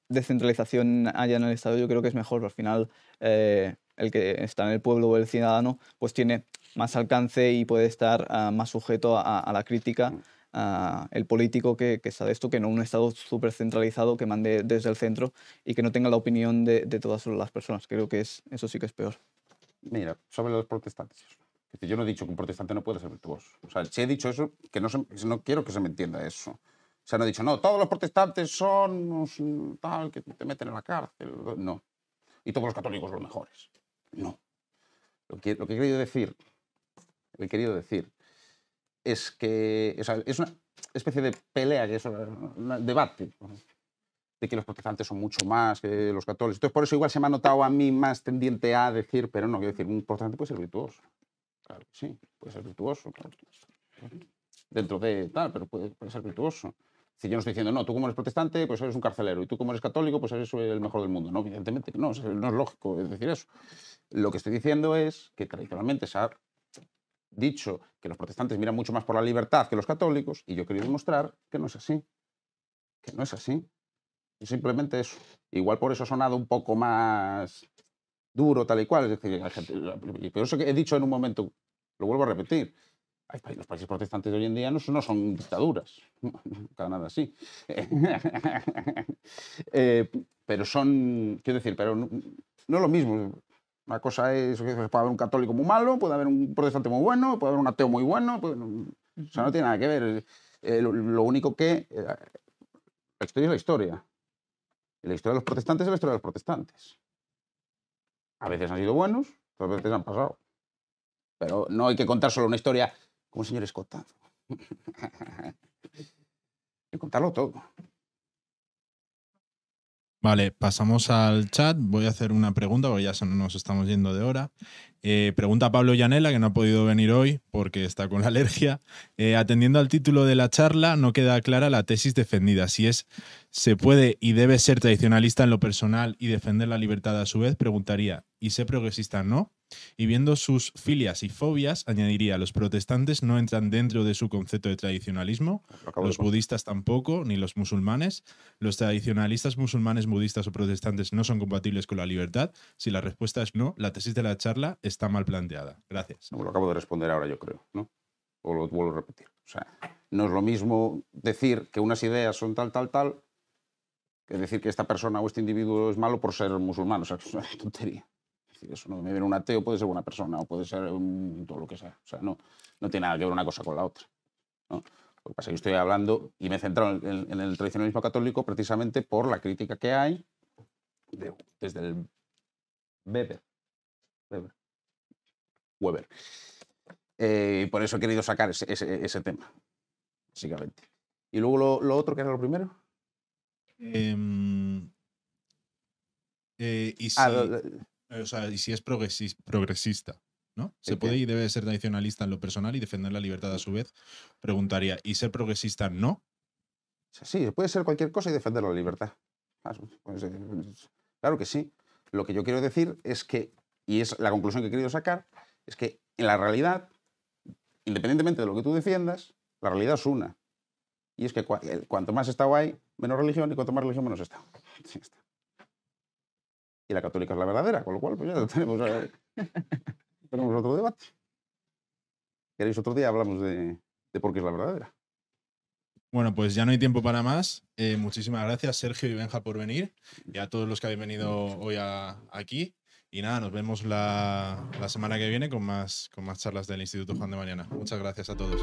descentralización haya en el Estado, yo creo que es mejor. Al final, eh, el que está en el pueblo o el ciudadano, pues tiene más alcance y puede estar ah, más sujeto a, la crítica. Mm. Ah, el político que, que sabe esto, que no un Estado súper centralizado que mande desde el centro y que no tenga la opinión de, todas las personas. Creo que eso sí que es peor. Mira, sobre los protestantes. Yo no he dicho que un protestante no puede ser virtuoso. O sea, si he dicho eso, que no quiero que se me entienda eso. O sea, no he dicho, no, todos los protestantes son mm, tal, que te meten en la cárcel. No. Y todos los católicos los mejores. No. Lo que, lo que he querido decir, lo he querido decir, es que o sea, es una especie de pelea, que es un debate, de que los protestantes son mucho más que los católicos. Entonces, por eso igual se me ha notado a mí más tendiente a decir, pero no, quiero decir, un protestante puede ser virtuoso. Claro sí, puede ser virtuoso. Dentro de tal, pero puede, puede ser virtuoso. Si yo no estoy diciendo, no, tú como eres protestante, pues eres un carcelero, y tú como eres católico, pues eres el mejor del mundo. No, evidentemente no, no es lógico decir eso. Lo que estoy diciendo es que tradicionalmente se ha dicho que los protestantes miran mucho más por la libertad que los católicos, y yo quería demostrar que no es así. Que no es así. Y simplemente eso. Igual por eso ha sonado un poco más duro, tal y cual. Es decir, pero eso que he dicho en un momento, lo vuelvo a repetir. Los países protestantes de hoy en día no son, dictaduras, Nunca nada así. Eh, pero son, quiero decir, pero no, es lo mismo. Una cosa es que puede haber un católico muy malo, puede haber un protestante muy bueno, puede haber un ateo muy bueno. Pues o sea, no tiene nada que ver. Eh, lo, único que. Eh, la historia es la historia. La historia de los protestantes es la historia de los protestantes. A veces han sido buenos, otras veces han pasado. Pero no hay que contar solo una historia como el señor Escota. y contarlo todo. Vale, pasamos al chat. Voy a hacer una pregunta porque ya nos estamos yendo de hora. Eh, pregunta Pablo Llanela, que no ha podido venir hoy porque está con la alergia. Eh, atendiendo al título de la charla, no queda clara la tesis defendida. Si es, se puede y debe ser tradicionalista en lo personal y defender la libertad a su vez, preguntaría, ¿y sé progresista no? Y viendo sus filias y fobias, añadiría, los protestantes no entran dentro de su concepto de tradicionalismo, los budistas tampoco, ni los musulmanes. Los tradicionalistas musulmanes, budistas o protestantes no son compatibles con la libertad. Si la respuesta es no, la tesis de la charla está mal planteada. Gracias. No, lo acabo de responder ahora, yo creo, ¿no? O lo vuelvo a repetir. O sea, no es lo mismo decir que unas ideas son tal, tal, tal, que decir que esta persona o este individuo es malo por ser musulmán. O sea, es una tontería eso no me viene un ateo, puede ser una persona o puede ser todo lo que sea. O sea, no, no tiene nada que ver una cosa con la otra. Lo que pasa es que estoy hablando y me he centrado en, el tradicionalismo católico precisamente por la crítica que hay desde el Weber. Weber. Eh, por eso he querido sacar ese, tema, básicamente. ¿Y luego lo, otro que era lo primero? Em, eh, y ah, si... Eh, o sea, y si es progresista, ¿no? Se puede y debe ser tradicionalista en lo personal y defender la libertad a su vez. Preguntaría, ¿y ser progresista no? Sí, puede ser cualquier cosa y defender la libertad. Pues, eh, claro que sí. Lo que yo quiero decir es que, y es la conclusión que he querido sacar, es que en la realidad, independientemente de lo que tú defiendas, la realidad es una. Y es que eh, cuanto más Estado hay, menos religión, y cuanto más religión, menos Estado. Sí, está y la católica es la verdadera, con lo cual pues ya eh, tenemos, otro debate. ¿Queréis otro día? Hablamos de, por qué es la verdadera. Bueno, pues ya no hay tiempo para más. Eh, muchísimas gracias, Sergio y Benja, por venir. Y a todos los que habéis venido hoy aquí. Y nada, nos vemos la, semana que viene con más, con más charlas del Instituto Juan de Mañana. Muchas gracias a todos.